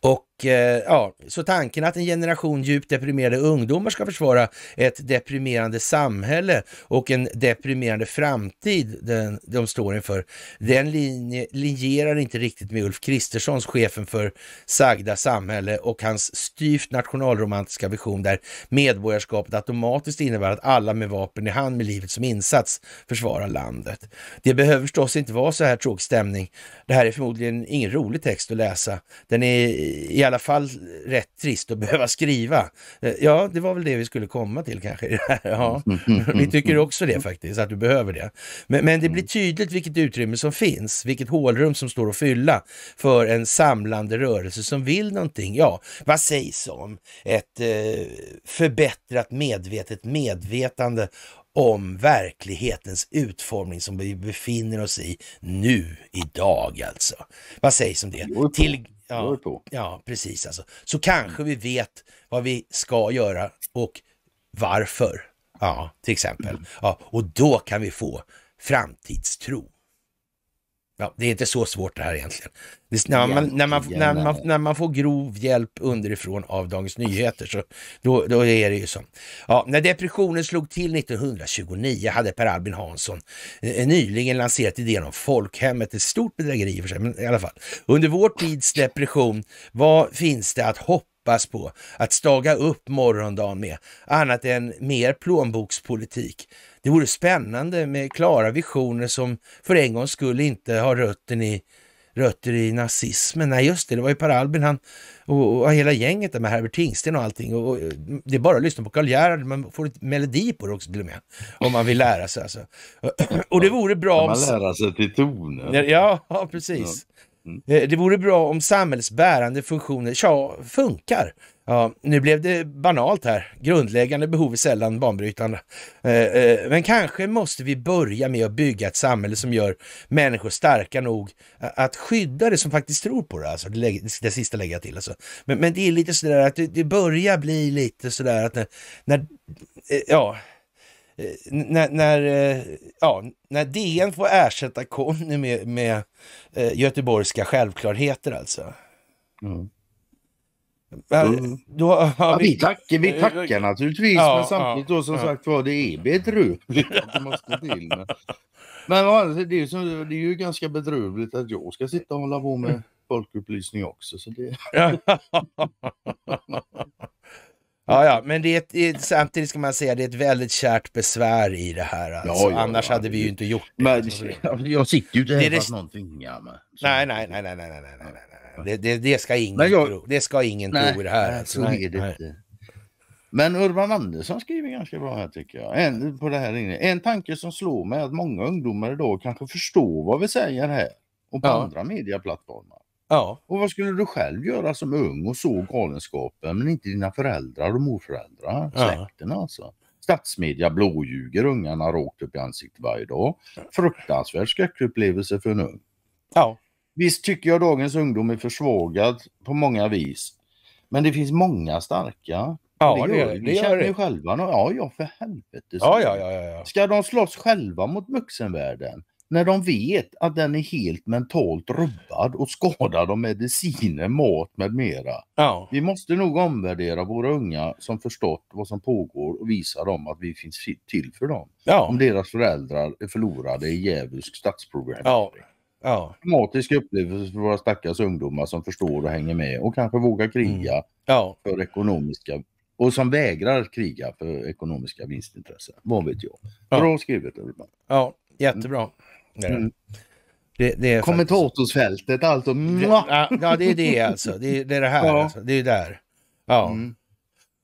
Och Eh, ja, så tanken att en generation djupt deprimerade ungdomar ska försvara ett deprimerande samhälle och en deprimerande framtid den, de står inför, den linje, linjerar inte riktigt med Ulf Kristerssons, chefen för sagda samhälle och hans styvt nationalromantiska vision där medborgarskapet automatiskt innebär att alla med vapen i hand med livet som insats försvarar landet. Det behöver förstås inte vara så här tråkig stämning. Det här är förmodligen ingen rolig text att läsa. Den är i alla fall rätt trist att behöva skriva. Eh, ja, det var väl det vi skulle komma till kanske. Ja, vi tycker också det faktiskt, att du behöver det. Men, men det blir tydligt vilket utrymme som finns, vilket hålrum som står att fylla för en samlande rörelse som vill någonting. Ja, vad sägs om ett eh, förbättrat medvetet medvetande om verklighetens utformning som vi befinner oss i nu, idag alltså. Vad sägs om det? Till, Ja, på. ja precis alltså. Så kanske vi vet vad vi ska göra och varför. Ja, till exempel. Mm. Ja, och då kan vi få framtidstro. Ja, det är inte så svårt det här egentligen. Det, när, man, när, man, när, man, när, man, får grov hjälp underifrån av Dagens Nyheter så då, då är det ju så. Ja, när depressionen slog till 1929 hade Per Albin Hansson eh, nyligen lanserat idén om folkhemmet. Ett stort bedrägeri i för sig, men i alla fall. Under vår tids depression, vad finns det att hoppas på att staga upp morgondagen med, annat än mer plånbokspolitik. Det vore spännande med klara visioner som för en gångs skull inte har rötten i rötter i nazismen. Nej, just det, det var ju Per Albin han, och, och hela gänget där med Herbert Tingsten och allting. Och, och, det är bara att lyssna på Karl Gerhard, man får ett melodi på det också till och med. Om man vill lära sig alltså. Och det vore bra om... man lära sig till tonen? Ja, ja precis. Ja. Mm. Eh, det vore bra om samhällsbärande funktioner ja, funkar Ja, nu blev det banalt här. Grundläggande behov är sällan banbrytande. Eh, eh, men kanske måste vi börja med att bygga ett samhälle som gör människor starka nog att skydda det som faktiskt tror på det. Alltså, det, det sista lägger jag till. Alltså. Men, men, det är lite sådär att det, det börjar bli lite sådär att när, när eh, ja, när, när, ja, när DN får ersätta Conny med, med göteborgska självklarheter alltså. Mm. Mm. Då, ja, vi, tackar, vi tackar naturligtvis, ja, men samtidigt då som ja. sagt var det är bedrövligt att det måste till. Men, men det, är som, det är ju ganska bedrövligt att jag ska sitta och hålla på med folkupplysning också. Så det... Ja, ja, men det är, ett, samtidigt ska man säga det är ett väldigt kärt besvär i det här. Alltså. Ja, ja, Annars ja, hade vi ju inte gjort det. Men, jag sitter ju inte här det, det... någonting. Ja, men, så. nej, nej, nej, nej, nej, nej, nej. Det, det, det, ska ingen jag... tro. Det ska ingen nej, tro det här. Nej, alltså. nej, nej. Men Urban Andersson skriver ganska bra här tycker jag. En, på det här en tanke som slår mig är att många ungdomar idag kanske förstår vad vi säger här och på ja. andra medieplattformar. Ja. Och vad skulle du själv göra som ung och såg galenskapen men inte dina föräldrar och morföräldrar, ja. släkten alltså? Statsmedia blåljuger ungarna rakt upp i ansiktet varje dag. Fruktansvärd skräckupplevelse för en ung. Ja. Visst tycker jag dagens ungdom är försvagad på många vis. Men det finns många starka. Ja, det gör det. Gör, det känner ni själva. Ja, ja, för helvete. Ja, ja, ja, ja. Ska de slåss själva mot vuxenvärlden? När de vet att den är helt mentalt rubbad och skadad av mediciner, mat med mera. Ja. Vi måste nog omvärdera våra unga som förstått vad som pågår och visa dem att vi finns till för dem. Ja. Om deras föräldrar är förlorade i djävulsk statsprogram. Ja. Ja. Dramatisk upplevelse för våra stackars ungdomar som förstår och hänger med och kanske vågar mm. kriga mm. ja. för ekonomiska och som vägrar kriga för ekonomiska vinstintressen. Vad vet jag. Ja. Bra skrivet Urban. Ja, jättebra. Mm. Det, det är Kommentatorsfältet, alltså. Ja, det är det alltså. Det är det, är det här. Ja. Alltså. Det är där. Ja. Mm.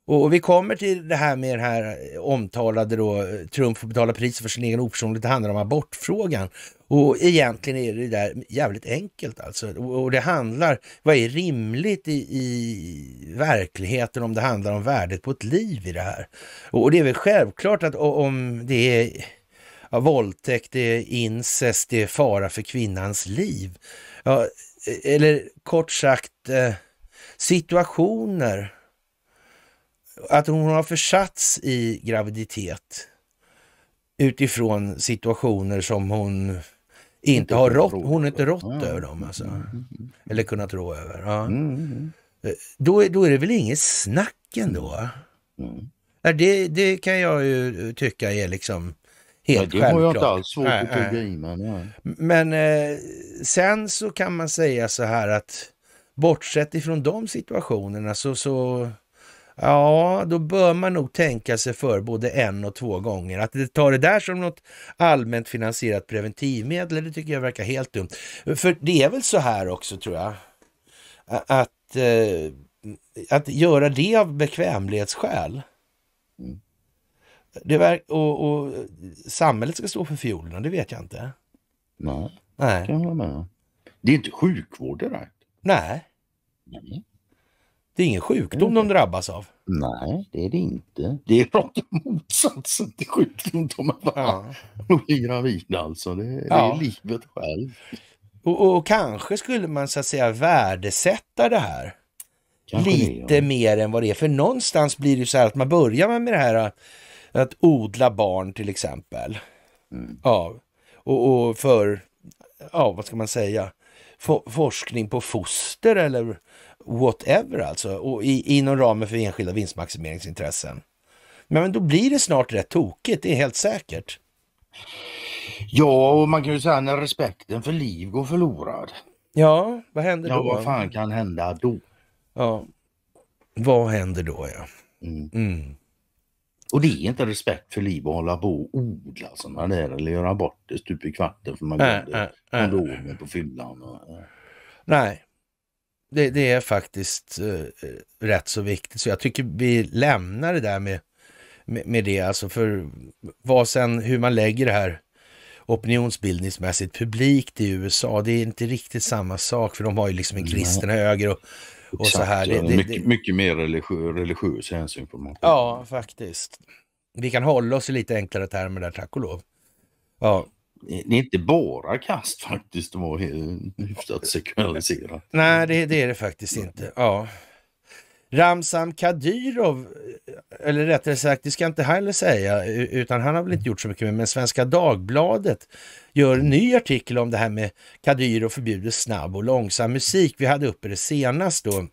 Och, och, vi kommer till det här med den här omtalade då, eh, Trump får betala priset för sin egen opersonlighet. Det handlar om abortfrågan. Och egentligen är det där jävligt enkelt alltså. Och, och det handlar, vad är rimligt i, i, verkligheten om det handlar om värdet på ett liv i det här? Och, och det är väl självklart att om det är ja, våldtäkt, det är incest, det är fara för kvinnans liv. Ja, e-, eller kort sagt, eh, situationer att hon har försatts i graviditet utifrån situationer som hon inte har rått, hon inte rått över dem alltså. Mm, mm, mm. Eller kunnat rå över. Ja. Eh, då, är, då är det väl inget snack ändå? Det, det kan jag ju eh, tycka är liksom helt självklart. Det har jag inte alls svårt att tugga i mig. Men eh, sen så kan man säga så här att bortsett ifrån de situationerna så, så Ja, då bör man nog tänka sig för både en och två gånger. Att ta det där som något allmänt finansierat preventivmedel, det tycker jag verkar helt dumt. För det är väl så här också tror jag, att, eh, att göra det av bekvämlighetsskäl. Det var, och, och, samhället ska stå för fiolerna, det vet jag inte. Nej, Nej. det kan jag hålla med. om. Det är inte sjukvård direkt. Nej. Nej. Det är ingen sjukdom mm. de drabbas av. Nej, det är det inte. Det är raka motsatsen till sjukdom. De är bara ja. gravida alltså. Det, det ja. är livet själv. Och, och, och, kanske skulle man så att säga värdesätta det här kanske lite det, ja. mer än vad det är. För någonstans blir det så här att man börjar med det här att, äh, att odla barn till exempel. Mm. Ja, och, och, för, ja vad ska man säga, For, forskning på foster eller whatever alltså, och i, inom ramen för enskilda vinstmaximeringsintressen. Men, men då blir det snart rätt tokigt, det är helt säkert. Ja, och man kan ju säga när respekten för liv går förlorad. Ja, vad händer då? Ja, vad fan kan hända då? Ja, vad händer då ja? Mm. Mm. Och det är inte respekt för liv att hålla på och odla sådana där eller göra bort det stup i kvarten för man glömde äh, äh, äh. på fyllan. Och, äh. Nej, det, det är faktiskt eh, eh, rätt så viktigt, så jag tycker vi lämnar det där med, med, med det, alltså för vad sen, hur man lägger det här opinionsbildningsmässigt publikt i USA, det är inte riktigt samma sak, för de har ju liksom en kristen höger och, och så här. Det, det, mycket, mycket mer religiö, religiös hänsyn på många Ja, faktiskt. Vi kan hålla oss i lite enklare termer där, tack och lov. Ja, det är inte bara kast faktiskt, de var hyfsat sekvaliserat. Nej, det, det, är det faktiskt inte. Ja. Ramzan Kadyrov, eh, eller rättare sagt, det ska jag inte heller säga, utan han har väl inte gjort så mycket med, men Svenska Dagbladet gör en ny artikel om det här med Kadyrov förbjuder snabb och långsam musik. Vi hade uppe det senast då.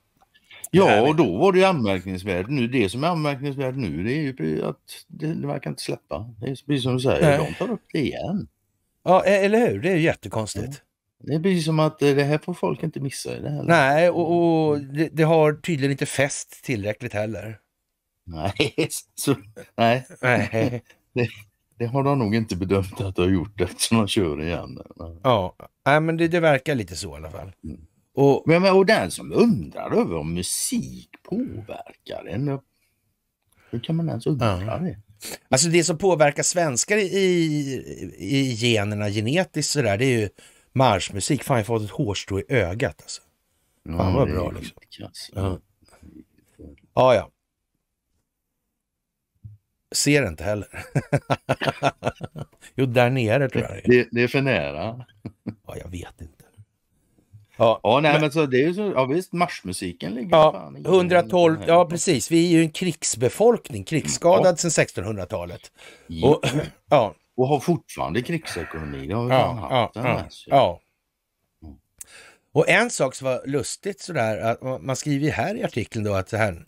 Ja, och då var det ju anmärkningsvärt. Nu, det som är anmärkningsvärt nu det är ju att det, det verkar inte släppa. Det är precis som du säger, Nej. de tar upp det igen. Ja, e- eller hur? Det är jättekonstigt. Ja. Det blir som att eh, det här får folk inte missa. Det heller. Nej, och, och det, det, har tydligen inte fäst tillräckligt heller. Nej, så, nej. nej. Det, det, har de nog inte bedömt att de har gjort eftersom de kör igen. Ja, nej, men det, det, verkar lite så i alla fall. Mm. Och, men, och den som undrar över om musik påverkar en, hur kan man ens undra ja. det? Alltså det som påverkar svenskar i, i generna genetiskt sådär, det är ju marschmusik. Fan, jag har fått ett hårstrå i ögat alltså. Fan vad bra liksom. Ja, ja. ja. Ser inte heller. jo, där nere tror jag det är. Det, det är för nära. ja, jag vet inte. Ja, ja nej, men, men, så det är ju så, ja visst, marschmusiken ligger ja, fan 112, ja precis, vi är ju en krigsbefolkning, krigsskadad ja. sedan 1600-talet. Ja. Och, ja. och har fortfarande krigsekonomi, det har vi ja, haft ja, ja, ja. Mm. Och en sak som var lustigt sådär, att man skriver här i artikeln då att det här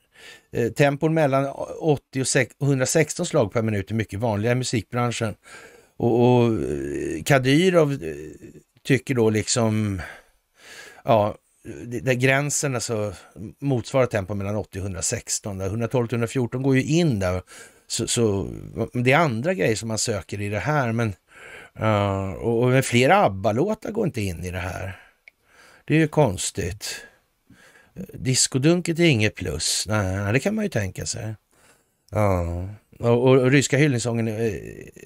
eh, tempon mellan 80 och 116 slag per minut är mycket vanliga i musikbranschen. Och, och eh, Kadyrov eh, tycker då liksom ja, där gränsen alltså motsvarar tempo mellan 80 och 116. 112-114 går ju in där. Så, så, det är andra grejer som man söker i det här, men uh, och med flera ABBA-låtar går inte in i det här. Det är ju konstigt. Diskodunket är inget plus. Nej, det kan man ju tänka sig. Ja. Och, och, och ryska hyllningssången,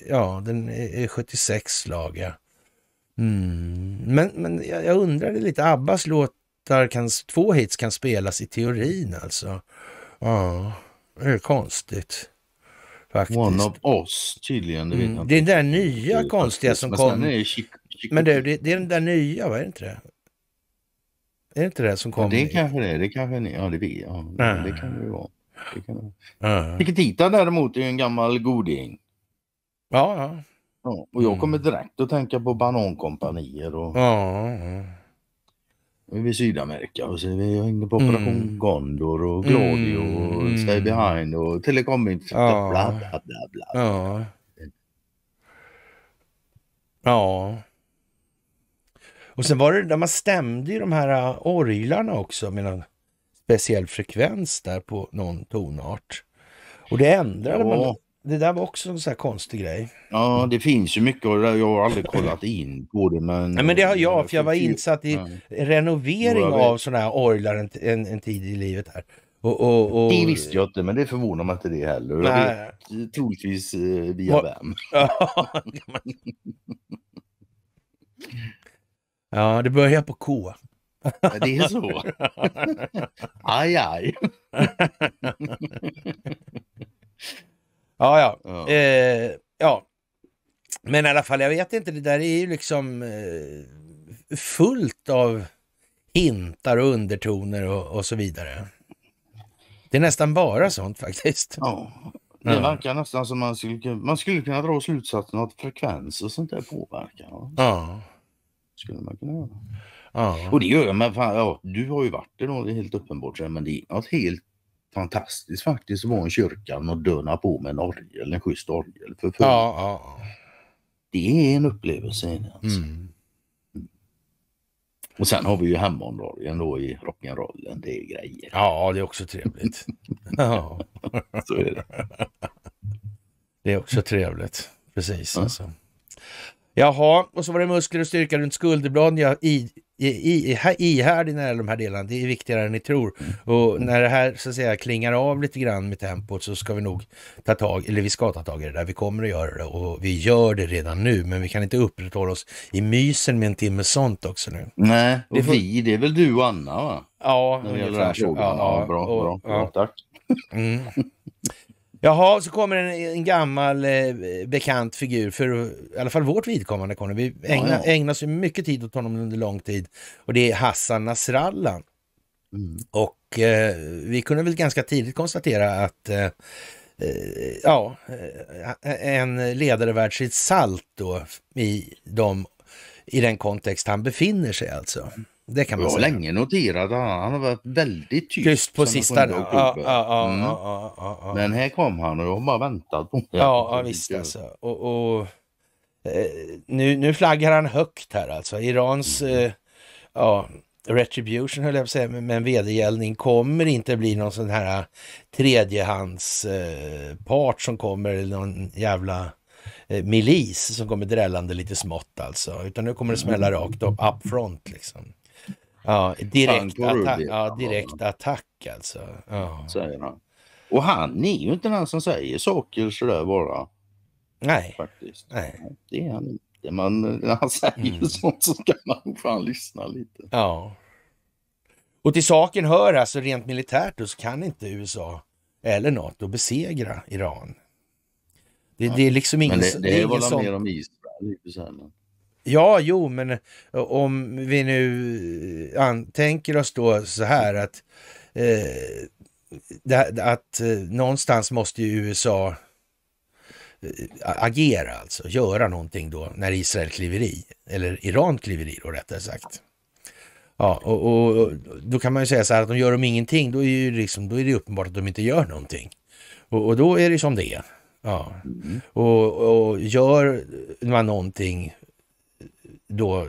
ja, den är 76 slag, ja. Mm. Men, men jag, jag undrade lite, Abbas låtar, kan, två hits kan spelas i teorin alltså. Ja, det är konstigt. Faktiskt. One of Us tydligen. Det, mm. det är den där nya det, konstiga som kom. Är chick, chick, men du, det, det, är den där nya, vad är det inte det? Är det inte det som kommer? Ja, det är kanske det. Det kanske ni, ja, det, vet, ja, mm. det kan det vara. Det kan det vara. Mm. Chiquitita däremot är ju en gammal goding. Ja, ja. Ja, och jag kommer mm. direkt att tänka på banankompanier och ja, ja. i Sydamerika och så är vi inne på mm. Operation mm. Gondor och Gladio mm. och Stay Behind och Telekom ja. bla bla bla bla. Ja. ja. Och sen var det där man stämde ju de här äh, orglarna också med någon speciell frekvens där på någon tonart. Och det ändrade ja. man det där var också en sån här konstig grej. Ja, det finns ju mycket och jag har aldrig kollat in på det. Men, Nej, men det har jag, eh, för jag var insatt i renovering av sådana här orglar en, en, en, tid i livet. här. Och, och, och... Det visste jag inte, men det förvånar mig inte det heller. Nej. Jag vet, troligtvis eh, via och... vem. ja, det börjar på K. Det är så? aj, aj. Ja, ja. Ja. Eh, ja. Men i alla fall, jag vet inte, det där är ju liksom eh, fullt av hintar och undertoner och, och, så vidare. Det är nästan bara sånt faktiskt. Ja, det ja. verkar nästan som man skulle, man skulle kunna dra slutsatsen att frekvens och sånt där påverkar. Ja. Skulle man kunna göra. Ja. Och det gör jag, men fan, ja, du har ju varit det då, det är helt uppenbart. Men det är något helt fantastiskt faktiskt att vara i kyrkan och döna på med en orgel, en schysst orgel. För, ja, ja. Det är en upplevelse. Alltså. Mm. Och sen har vi ju Hammondorgeln då i rock'n'rollen, det är grejer. Ja, det är också trevligt. ja. Så är det. det är också trevligt, precis. Ja. Alltså. Jaha, och så var det muskler och styrka runt skulderbladen. Jag i, i, i, ihärdig när de här delarna, det är viktigare än ni tror. Mm. Och när det här så att säga klingar av lite grann med tempot så ska vi nog ta tag, eller vi ska ta tag i det där, vi kommer att göra det och vi gör det redan nu, men vi kan inte upprätthålla oss i mysen med en timme sånt också nu. Nej, det är vi, det är väl du och Anna va? Ja, när det gäller den här frågan. Ja, ja, bra, och, bra, bra, ja. tack. Mm. Jaha, så kommer en, en gammal eh, bekant figur för i alla fall vårt vidkommande. Conny. Vi ägnar, ja, ja. mycket tid åt honom under lång tid och det är Hassan Nasrallah. Mm. Och eh, vi kunde väl ganska tidigt konstatera att eh, eh ja, eh, en ledare värd sitt salt då i, de, i den kontext han befinner sig alltså. Det kan man säga. Jag har länge noterat han, han har varit väldigt tyst. Tyst på sista nu. Mm. Ja, ja, ja, Men här kom han och jag har bara väntat på honom. Ja, ja visst alltså. Och, och eh, nu, nu flaggar han högt här alltså. Irans mm. eh, ja, retribution höll jag på att säga, men, vedergällning kommer inte bli någon sån här tredjehandspart eh, eh som kommer eller någon jävla eh, milis som kommer drällande lite smått alltså. Utan nu kommer det smälla mm. rakt upp, up front liksom. Ja, direkt, attack, ja, direkt attack alltså. Ja. Säger han. Och han är ju inte den som säger saker sådär bara. Nej. Faktiskt. Nej. Det är han inte. Men när han säger mm. sånt så ska man fan lyssna lite. Ja. Och till saken hör alltså rent militärt då så kan inte USA eller NATO besegra Iran. Det, ja. det är liksom ingen... Men det, det, det är ingen sån... mer om Israel. Ja, jo, men eh, om vi nu eh, tänker oss då så här att, eh, det, att eh, någonstans måste ju USA eh, agera alltså, göra någonting då när Israel kliver i, eller Iran kliver i då rättare sagt. Ja, och, och, och, då kan man ju säga så här att de gör de ingenting, då är, ju liksom, då är det uppenbart att de inte gör någonting. Och, och då är det som det är. Ja. Mm. Och, och gör man någonting då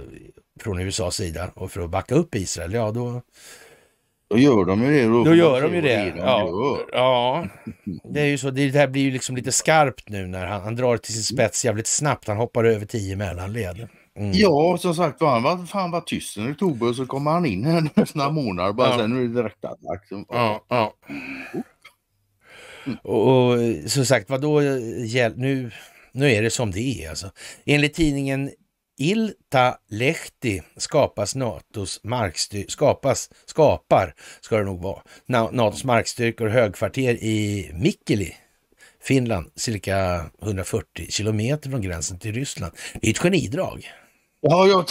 från USAs sida och för att backa upp Israel, ja då... Då gör de ju det. Då, då gör de ju det. det ja. ja, det är ju så. Det här blir ju liksom lite skarpt nu när han, han drar till sin mm. spets jävligt snabbt. Han hoppar över tio mellanled. Mm. Ja, som sagt var, han var, fan var tyst i oktober och så kommer han in här nästa månad bara ja. sen är det direkt attack. Ja, ja. Mm. Och, och som sagt vad då nu, nu är det som det är alltså. Enligt tidningen Ilta Lehti skapas NATOs markstyrkor, skapas, skapar, ska det nog vara, NATOs markstyrkor högkvarter i Mikkeli, Finland, cirka 140 kilometer från gränsen till Ryssland. Det är ett genidrag. Ja, jag,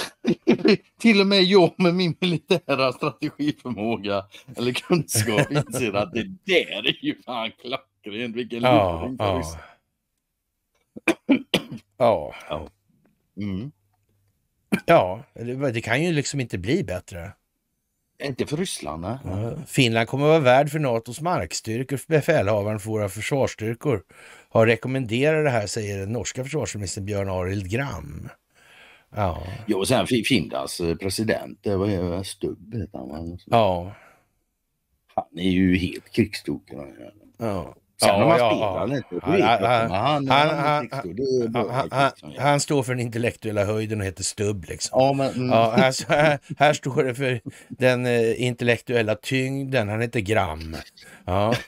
till och med jag med min militära strategiförmåga eller kunskap inser att det där är ju fan klockrent. Vilken luring. Ja. ja. ja. Mm. Ja, det kan ju liksom inte bli bättre. Inte för Ryssland, nej. Ja, Finland kommer att vara värd för NATOs markstyrkor. Befälhavaren för våra försvarsstyrkor har rekommenderat det här, säger den norska försvarsministern Björn Arild Gram. Ja. ja, och sen Finlands eh, president, det var eh, Stubb heter han Ja. Han är ju helt krigstokig. Ja. Sen ja, om han ja, spelar ja. inte, han, han, han, står för den intellektuella höjden och heter stubb. Liksom. Ja, men, mm. ja, här, här, står det för den eh, intellektuella tyngden, han heter gram. Ja.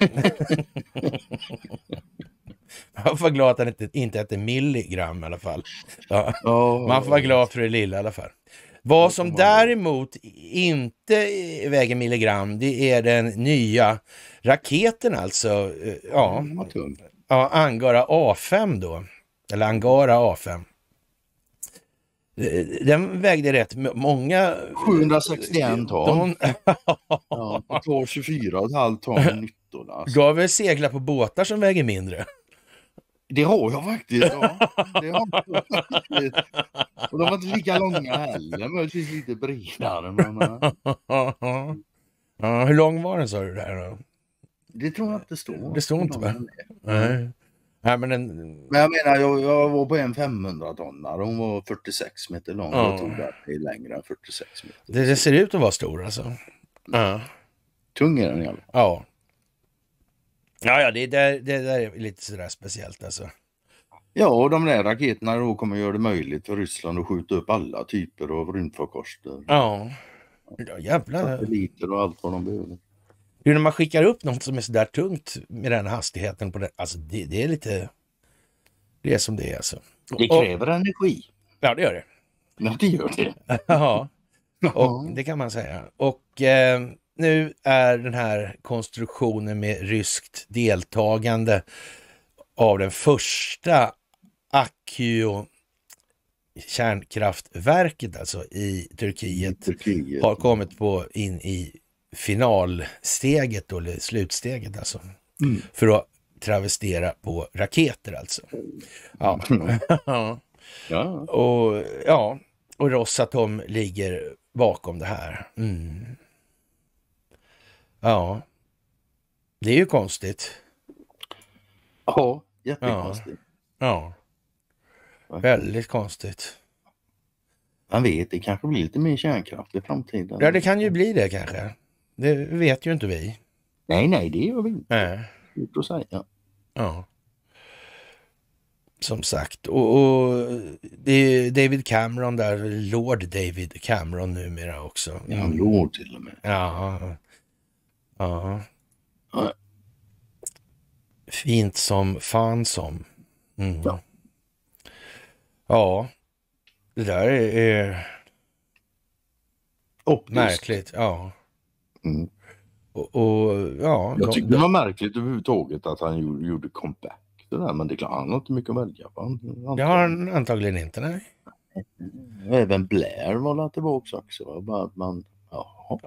Man får vara glad att han inte, inte heter milligram i alla fall. Ja. Oh. Man får vara glad för det lilla i alla fall. Vad som däremot inte väger milligram, det är den nya raketen alltså. Eh, ja, mm, ja Angara A5 då, eller Angara A5. Eh, den vägde rätt många. 761 ton. De... ja, tar 24,5 ton nyttor. Alltså. Gav väl segla på båtar som väger mindre. Det har jag faktiskt. Ja. Det har jag Och de var inte lika långa heller, möjligtvis lite bredare. Men, eh. ja, hur lång var den sa du där då? Det tror jag inte står. Det står inte va? Nej. Nej, men, en... men jag menar, jag, jag var på en 500-tonnare. Hon var 46 meter lång. Ja. Jag tog den längre än 46 meter. Det, det, ser ut att vara stor alltså. Mm. Ja. Tung är den i alla fall. Ja, Ja, ja, det där, det där är lite sådär speciellt alltså. Ja, och de där raketerna då kommer göra det möjligt för Ryssland att skjuta upp alla typer av rymdfarkoster. Ja. ja, jävlar. Satelliter och allt vad de behöver. Hur när man skickar upp något som är sådär tungt med den hastigheten på den, alltså det, det är lite... Det är som det är alltså. Det kräver och, energi. Ja, det gör det. Ja, det gör det. ja, och det kan man säga. Och eh, nu är den här konstruktionen med ryskt deltagande av den första Akio kärnkraftverket alltså i Turkiet, I Turkiet. har kommit på in i finalsteget, då, eller slutsteget alltså. Mm. För att travestera på raketer alltså. Ja. ja. Och, ja. och Rosatom ligger bakom det här. Mm. Ja, det är ju konstigt. Ja, jättekonstigt. Ja, ja. väldigt konstigt. Man vet, det kanske blir lite mer kärnkraft i framtiden. Ja, det kan ju bli det kanske. Det vet ju inte vi. Nej, nej, det gör vi inte. Nej. Ut att säga. Ja. Som sagt, och, och David Cameron där, Lord David Cameron numera också. Ja, Lord till och med. Ja, Ja. Fint som fan som. Mm. Ja. ja, det där är... Optiskt. Märkligt, ja. Mm. Och, och, ja, jag tyckte de, det var märkligt överhuvudtaget att han gjorde comeback. Det där, men det är klart, han har inte mycket att välja på. Det har han antagligen inte, nej. Även Blair var där tillbaka också. Bara att man, jaha.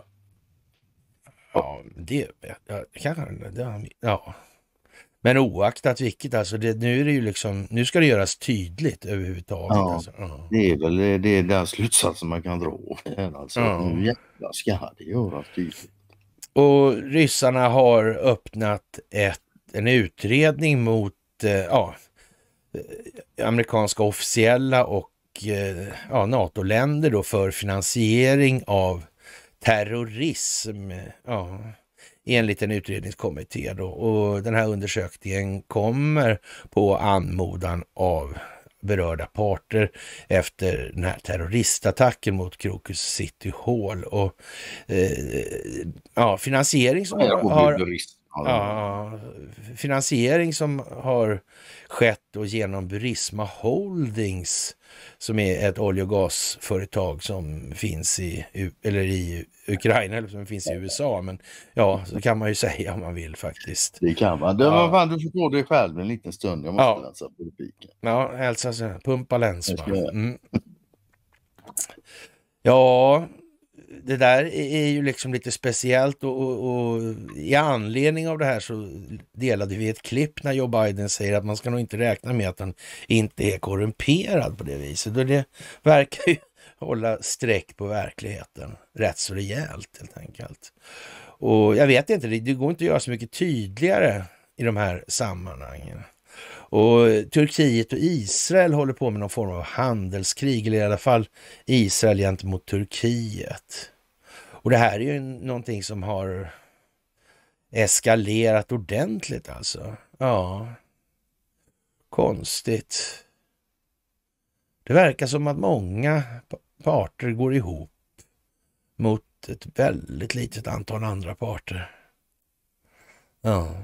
Ja, det, ja, kanske, ja, ja. Men oaktat vilket, alltså det, nu är det ju liksom, nu ska det göras tydligt överhuvudtaget. Ja, alltså. ja. Det är väl det, är den slutsatsen man kan dra alltså, ja. Nu jävlar ska det göras tydligt. Och ryssarna har öppnat ett, en utredning mot eh, ja, eh, amerikanska officiella och eh, ja, NATO-länder då för finansiering av terrorism. Ja, enligt en utredningskommitté då. Och den här undersökningen kommer på anmodan av berörda parter efter den här terroristattacken mot Krokus City Hall. Och, eh, ja, finansiering som har ja, finansiering som har skett och genom Burisma Holdings som är ett olje och gasföretag som finns i, eller i Ukraina, eller som finns i USA. Men ja, så kan man ju säga om man vill faktiskt. Det kan man. Du, ja. fan, du får gå dig själv en liten stund. Jag måste ja. rensa politiken. Ja, hälsa, pumpa länsman. Mm. Ja, det där är ju liksom lite speciellt och, och, och, i anledning av det här så delade vi ett klipp när Joe Biden säger att man ska nog inte räkna med att han inte är korrumperad på det viset. Och det verkar ju hålla streck på verkligheten rätt så rejält helt enkelt. Och jag vet inte, det går inte att göra så mycket tydligare i de här sammanhangen. Och Turkiet och Israel håller på med någon form av handelskrig, eller i alla fall Israel gentemot Turkiet. Och det här är ju någonting som har eskalerat ordentligt alltså. Ja, konstigt. Det verkar som att många parter går ihop mot ett väldigt litet antal andra parter. Ja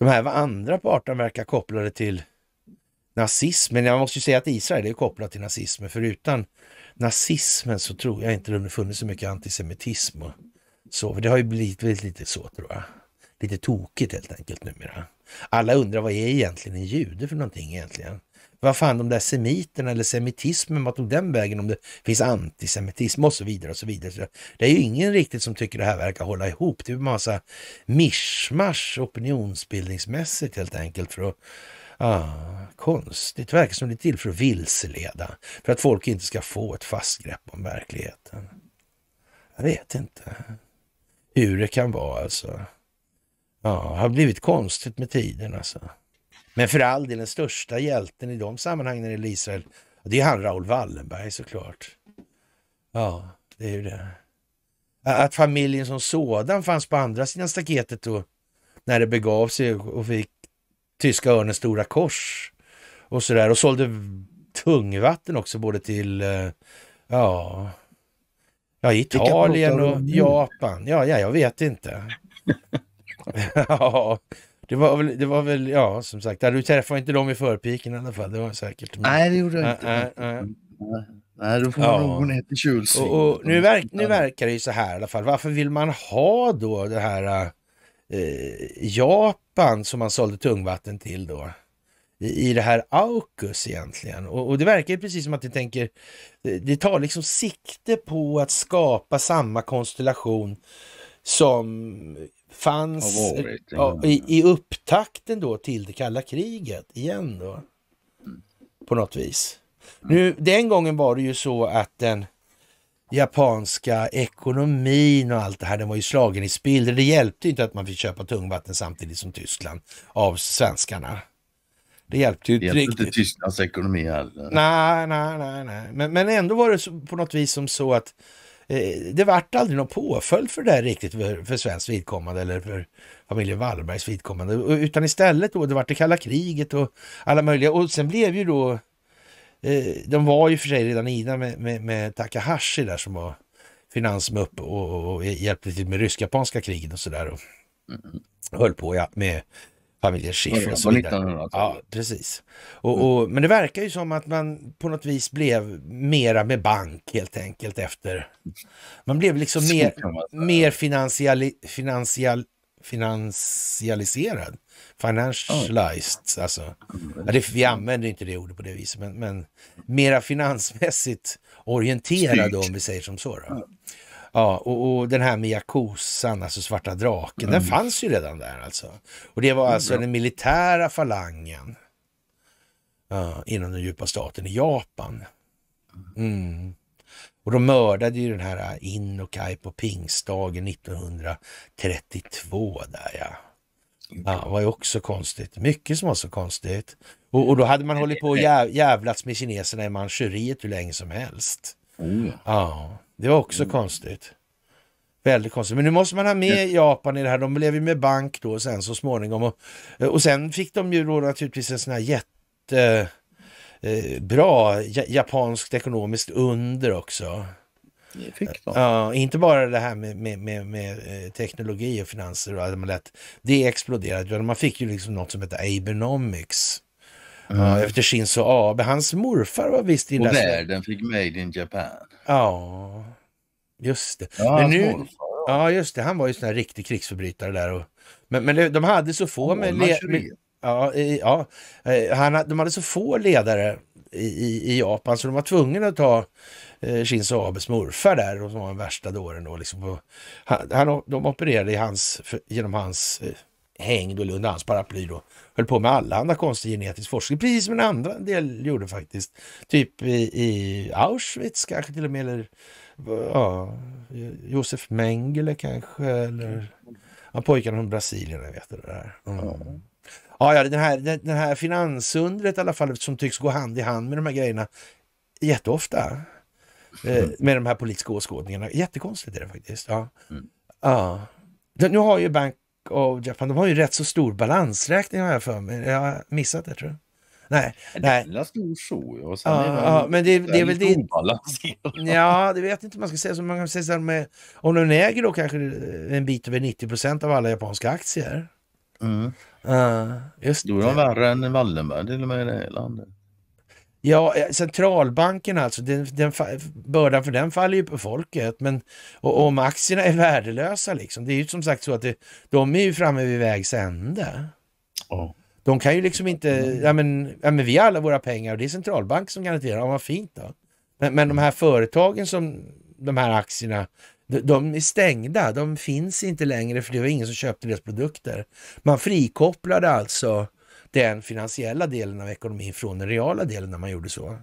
de här andra parterna verkar kopplade till nazismen. Jag måste ju säga att Israel är kopplat till nazismen, för utan nazismen så tror jag inte det hade funnits så mycket antisemitism och så. För det har ju blivit, blivit lite så tror jag. Lite tokigt helt enkelt numera. Alla undrar vad är egentligen en jude för någonting egentligen? vad fan de där semiterna eller semitismen, vad tog den vägen om det finns antisemitism och så vidare och så vidare. det är ju ingen riktigt som tycker det här verkar hålla ihop. Det är en massa mischmasch opinionsbildningsmässigt helt enkelt för att Ah, konstigt. Det verkar som det är till för att vilseleda. För att folk inte ska få ett fast grepp om verkligheten. Jag vet inte hur det kan vara alltså. Ja, det har blivit konstigt med tiden alltså. Men för all del, den största hjälten i de sammanhangen när det gäller Israel, det är han Raoul Wallenberg såklart. Ja, det är ju det. Att familjen som sådan fanns på andra sidan staketet då, när det begav sig och fick Tyska Örnens Stora Kors och sådär och sålde tungvatten också både till, eh, ja, ja Italien och Japan. Ja, ja, jag vet inte. ja, det var väl, det var väl ja som sagt, du träffade inte dem i förpiken i alla fall, det var säkert. Men... Nej, det gjorde jag inte. Äh, äh, Nej, då får man ja. nog gå ner till Kylsving. Och, och nu, verk, nu, verkar det ju så här i alla fall. Varför vill man ha då det här eh, Japan som man sålde tungvatten till då? I, i det här Aukus egentligen. Och, och det verkar ju precis som att de tänker, det tar liksom sikte på att skapa samma konstellation som fanns varit, ja, i, i upptakten då till det kalla kriget igen då. På något vis. Nu, den gången var det ju så att den japanska ekonomin och allt det här, den var ju slagen i spillror. Det hjälpte inte att man fick köpa tungvatten samtidigt som Tyskland av svenskarna. Det hjälpte ju inte riktigt. inte Tysklands ekonomi heller. Nej, nej, nej. nej. Men, men ändå var det på något vis som så att Eh, det vart aldrig någon påföljd för det här riktigt för, för svenskt vidkommande eller för familjen Wallbergs vidkommande. Utan istället då, det vart det kalla kriget och alla möjliga. Och sen blev ju då, eh, de var ju för sig redan innan med, med, med Takahashi där som var finansmupp och, och, och hjälpte till med rysk-japanska kriget och sådär. Och mm. höll på ja, med familjen Schiffer och så vidare. Ja, precis. Och, och, men det verkar ju som att man på något vis blev mera med bank helt enkelt efter. Man blev liksom mer, mer finansiali, finansial, finansialiserad. Financialized alltså. Ja, det, vi använder inte det ordet på det viset, men, men mera finansmässigt orienterad om vi säger som så. Då. Ja, och, och, den här med Yakusan, alltså Svarta draken, mm. den fanns ju redan där alltså. Och det var mm, alltså mm, den militära falangen uh, inom den djupa staten i Japan. Mm. Och de mördade ju den här In och Kai på pingstdagen 1932 där ja. Ja, var ju också konstigt. Mycket som var så konstigt. Och, och då hade man hållit på och jävlats med kineserna i Manchuriet hur länge som helst. Mm. Ja. Det var också mm. konstigt. Väldigt konstigt. Men nu måste man ha med Japan i det här. De blev ju med bank då och sen så småningom. Och, eh, och sen fick de ju då naturligtvis en sån här jättebra eh, japanskt ekonomiskt under också. Det fick de. Ja, inte bara det här med, med, med, med eh, teknologi och finanser och man lät det exploderade. Man fick ju liksom något som heter Abenomics. Mm. Efter Shinzo Abe. Hans morfar var visst i Och världen fick Made in Japan. Ja, just det. Ja, men nu, ja, just det. Han var ju en riktig krigsförbrytare där. Och, men, men det, de hade så få... Med, med, ja, ja, eh, han, de hade så få ledare i, i, Japan så de var tvungna att ta eh, Shinzo Abes morfar där och som var den värsta dåren då. Liksom, och han, han, de opererade hans, för, genom hans eh, hängd och Lund Hans paraply då höll på med alla andra konstig genetisk forskning, precis som en andra del gjorde faktiskt. Typ i, i Auschwitz kanske till och med, eller ja, Josef Mengele kanske, eller ja, pojkarna från Brasilien, jag vet det där. Mm. Ja, ja, den här, den, den här finansundret i alla fall, som tycks gå hand i hand med de här grejerna jätteofta. Eh, mm. med de här politiska åskådningarna. Jättekonstigt är det faktiskt. Ja. Mm. ja. Nu har ju Bank of Japan. De har ju rätt så stor balansräkning har jag för mig. Jag har missat det tror jag. Nej, nej. Den är stor så. Och sen ja, är man, ja, men det, det är väl det. Ja, det vet inte man ska säga. Så man kan säga så här med, om de äger då kanske en bit över 90 procent av alla japanska aktier. Mm. Uh, just då är de värre än Wallenberg till och med i det landet. Ja, eh, centralbanken alltså, den, den, bördan för den faller ju på folket. Men och, om aktierna är värdelösa liksom, det är ju som sagt så att det, de är ju framme vid vägs ände. Oh. De kan ju liksom inte, ja men, ja men vi har alla våra pengar och det är centralbanken som garanterar, ja vad fint då. Men, men de här företagen som de här aktierna, de, de är stängda, de finns inte längre för det var ingen som köpte deras produkter. Man frikopplade alltså den finansiella delen av ekonomin från den reala delen när man gjorde så.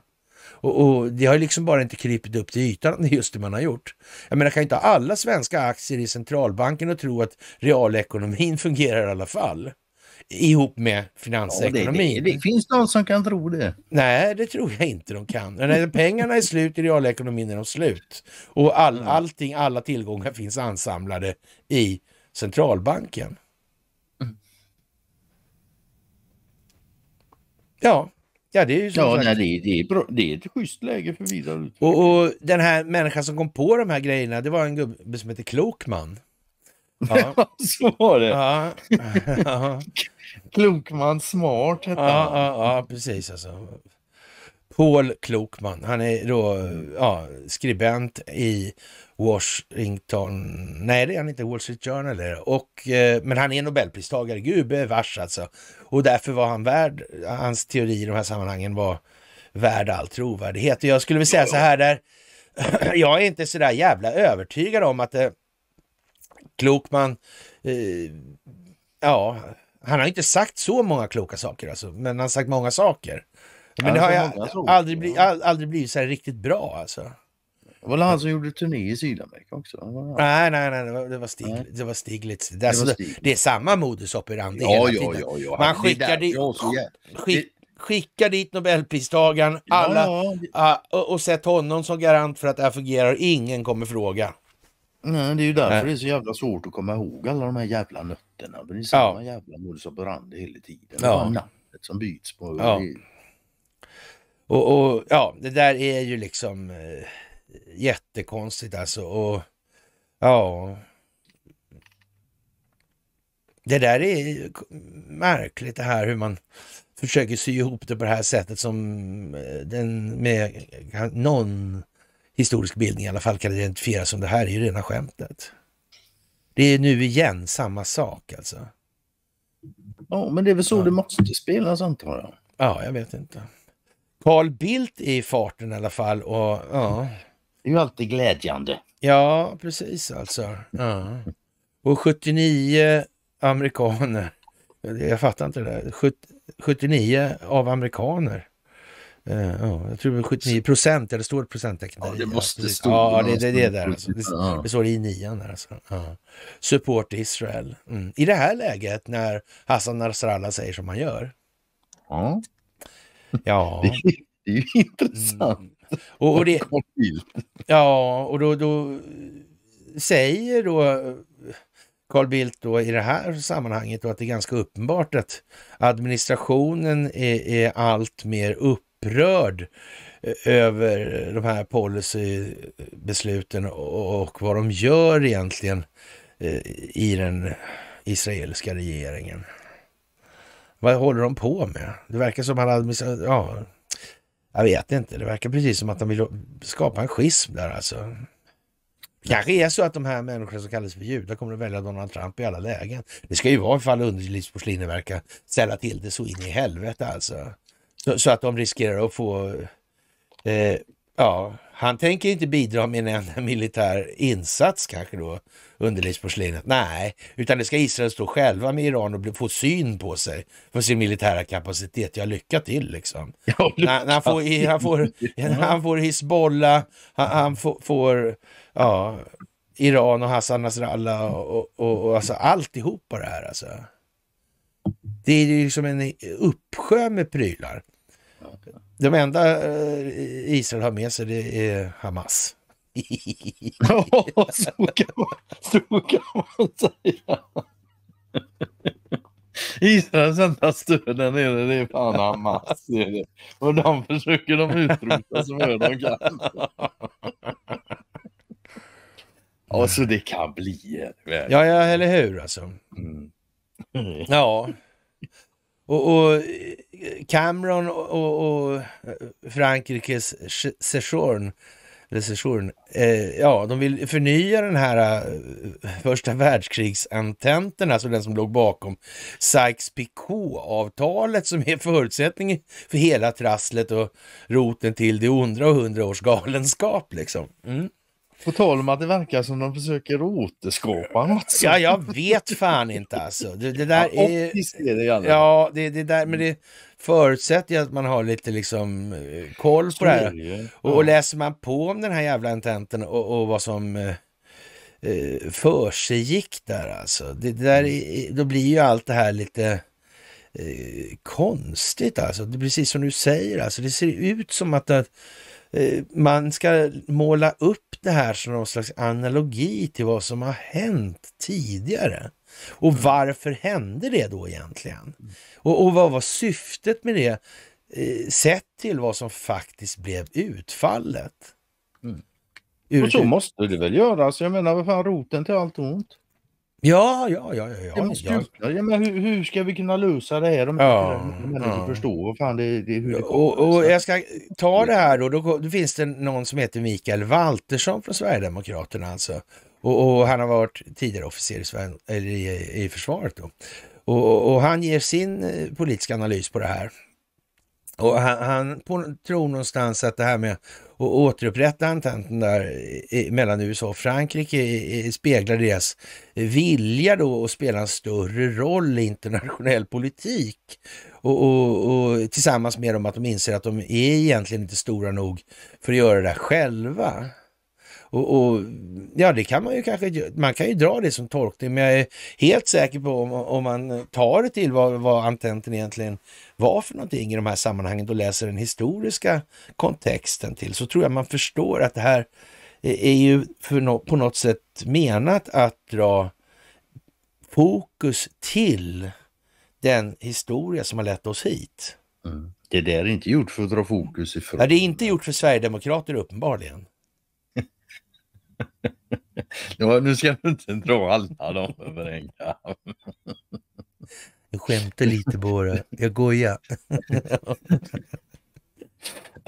Och, och, det har liksom bara inte krypit upp till ytan, det är just det man har gjort. Jag menar, kan inte ha alla svenska aktier i centralbanken och tro att realekonomin fungerar i alla fall? Ihop med finansekonomin. Ja, det, det, det, finns de som kan tro det. Nej, det tror jag inte de kan. När pengarna är slut i realekonomin är de slut. Och all, allting, alla tillgångar finns ansamlade i centralbanken. Ja, Ja, det är ju ja, nej, det, det, är bra, det är ett schysst läge för vidare och, och, den här människan som kom på de här grejerna, det var en gubbe som hette Klokman. Ja. så var det. Ja. Klokman Smart hette ja, han. Ja, ja, precis alltså. Paul Klokman, han är då ja, skribent i Washington, nej det är han inte, Wall Street Journal är och, eh, men han är nobelpristagare, gubevars alltså. Och därför var han värd, hans teori i de här sammanhangen var värd all trovärdighet. Och jag skulle vilja säga så här där, jag är inte så där jävla övertygad om att eh, Klokman, eh, ja, han har inte sagt så många kloka saker alltså, men han har sagt många saker. Men det har jag aldrig, blivit, aldrig blivit så här riktigt bra alltså. Det var han som gjorde turné i Sydamerika också? Nej, nej, nej, det var, det var, Stiglitz. Det, alltså, det, det, är samma modus operandi ja, hela tiden. Ja, ja, ja. Man skickar, dit, skick, skickar dit Nobelpristagaren alla, ja, ja. och, och sätt honom som garant för att det här fungerar. Ingen kommer fråga. Nej, det är ju därför Nej. det är så jävla svårt att komma ihåg alla de här jävla nötterna. Det är samma ja. jävla modus operandi hela tiden. Ja. Namnet som byts på. Ja. Och, och, ja, det där är ju liksom... Eh, jättekonstigt alltså. Och ja... Det där är märkligt det här hur man försöker sy ihop det på det här sättet som eh, den med någon historisk bildning i alla fall kan identifieras som det här är ju rena skämtet. Det är nu igen samma sak alltså. Ja, men det är väl så ja. det måste spelas antar jag. Ja, jag vet inte. Carl Bildt är i farten i alla fall och ja. Det är ju alltid glädjande. Ja, precis alltså. Ja. Och 79 amerikaner, jag fattar inte det där, 79 av amerikaner. Eh, ja, jag tror det är 79 procent, eller står det procenttecken där? Ja, det måste ja, stå. Ja, det, det, det är där alltså. Det, det står i nian där alltså. Ja. Support Israel. Mm. I det här läget när Hassan Nasrallah säger som han gör. Ja. Ja. Det är ju mm. intressant. Och, och det, ja, och då, då säger då eh, Carl Bildt då i det här sammanhanget då att det är ganska uppenbart att administrationen är, är allt mer upprörd eh, över de här policybesluten och, vad de gör egentligen eh, i den israeliska regeringen. Vad håller de på med? Det verkar som att administrationen... Ja, jag vet inte, det verkar precis som att de vill skapa en schism där alltså. Kanske är så att de här människorna som kallas för judar kommer att välja Donald Trump i alla lägen. Det ska ju vara ifall underlivsporslinet verkar ställa till det så in i helvete alltså. Så, så att de riskerar att få eh, ja, han tänker inte bidra med en enda militär insats kanske då Underlivsporslinet. Nej, utan det ska Israel stå själva med Iran och få syn på sig för sin militära kapacitet. Ja, lycka till liksom. Ja, lycka. Han, får, han, får, han får Hizbollah, han, han får, får, ja, Iran och Hassan Nasrallah och, och, och, och alltså alltihopa det här alltså. Det är ju som liksom en uppsjö med prylar. De enda eh, Israel har med sig det är Hamas. ja, så kan, man, så kan man säga. Israels enda stöd där nere, det är fan Hamas. Och de försöker de utrota så mycket de kan. Ja, så det kan bli. Eh, ja, ja, eller hur alltså. Mm. Ja. Och, och eh, Cameron och, och eh, Frankrikes Sejourn recession. Eh, ja, de vill förnya den här eh, första världskrigsantenten, alltså den som låg bakom Sykes-Picot-avtalet som är förutsättningen för hela trasslet och roten till det onda och hundra års galenskap liksom. Mm. På tal om att det verkar som de försöker återskapa något. Ja, jag vet fan inte alltså. Det, det där ja, är... är det gärna. ja, det, det där, men det förutsätter ju att man har lite liksom eh, koll på det här. Och, och, läser man på om den här jävla intenten och, och vad som eh, eh försiggick där alltså. Det, det där, är, mm. då blir ju allt det här lite eh, konstigt alltså. Det är precis som du säger alltså. Det ser ut som att, att Eh, man ska måla upp det här som någon slags analogi till vad som har hänt tidigare. Och mm. varför hände det då egentligen? Och, och vad var syftet med det eh, sett till vad som faktiskt blev utfallet? Mm. Och så måste det väl göras? Alltså, jag menar, vad fan, roten till allt ont. Ja, ja, ja. ja, ja, ja. ja men hur, hur, ska vi kunna lösa det här? De ja, människor ja. förstår vad fan det, det, hur det och, och Jag ska ta det här då. då. Då finns det någon som heter Mikael Waltersson från Sverigedemokraterna alltså. Och, och han har varit tidigare officer i, Sverige, eller i, i försvaret då. Och, och han ger sin eh, politiska analys på det här. Och han, han på, tror någonstans att det här med att återupprätta ententen där i, mellan USA och Frankrike i, i, speglar deras vilja då att spela en större roll i internationell politik. Och, och, och tillsammans med dem att de inser att de är egentligen inte stora nog för att göra det där själva. Och, och, ja, det kan man ju kanske, man kan ju dra det som tolkning, men jag är helt säker på om, om man tar det till vad, vad antenten egentligen var för någonting i de här sammanhangen och läser den historiska kontexten till, så tror jag man förstår att det här är ju no, på något sätt menat att dra fokus till den historia som har lett oss hit. Mm. Det där är inte gjort för att dra fokus ifrån. Ja, det är inte gjort för Sverigedemokrater uppenbarligen var, nu ska du inte dra alla dem över en kam. Jag skämtar lite bara. Jag gojar.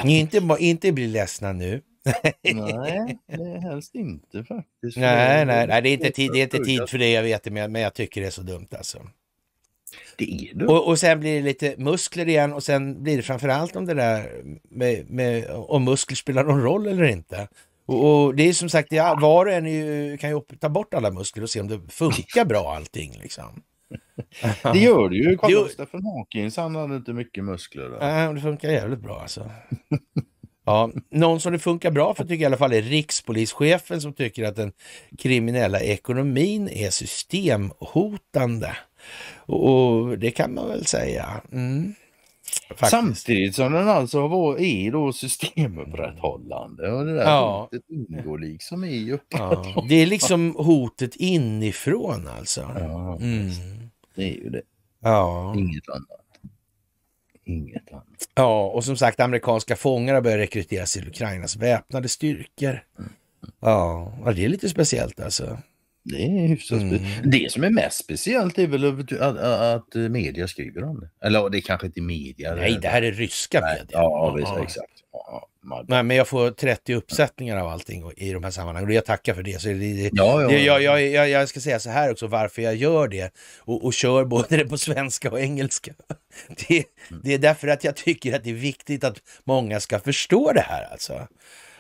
Ni inte, inte blir ledsna nu. nej, det helst inte faktiskt. Nej, nej, nej det, är inte tid, det är inte tid för det, jag vet det, men jag, men jag tycker det är så dumt alltså. Det är dumt. Och, och sen blir det lite muskler igen och sen blir det framförallt om det där med, med om muskler spelar någon roll eller inte. Och, och, det är som sagt, ja, var och en ju, kan ju ta bort alla muskler och se om det funkar bra allting. Liksom. Det gör det ju. Carl-Gustaf Stephen Hawkins, han hade inte mycket muskler. Nej, äh, det funkar jävligt bra alltså. Ja, någon som det funkar bra för tycker jag i alla fall är rikspolischefen som tycker att den kriminella ekonomin är systemhotande. Och, och det kan man väl säga. Mm. Faktiskt. Samtidigt som den alltså var, är då systemupprätthållande och det där ja. hotet ingår liksom i upprätthållande. Ja. Det är liksom hotet inifrån alltså. Ja, mm. det är ju det. Ja. Inget annat. Inget annat. Ja, och som sagt amerikanska fångar har börjat rekryteras till Ukrainas väpnade styrkor. Mm. Ja, det är lite speciellt alltså. Det är hyfsat mm. Det som är mest speciellt är väl att, att, att media skriver om det. Eller det är kanske inte är media. Nej, det här är ryska Nej, media. Ja, visst, ja. exakt. Ja, Nej, men jag får 30 uppsättningar av allting i de här sammanhangen och jag tackar för det. Så det, det ja, ja, jag, jag, jag, jag, ska säga så här också varför jag gör det och, och kör både det på svenska och engelska. Det, mm. det är därför att jag tycker att det är viktigt att många ska förstå det här alltså.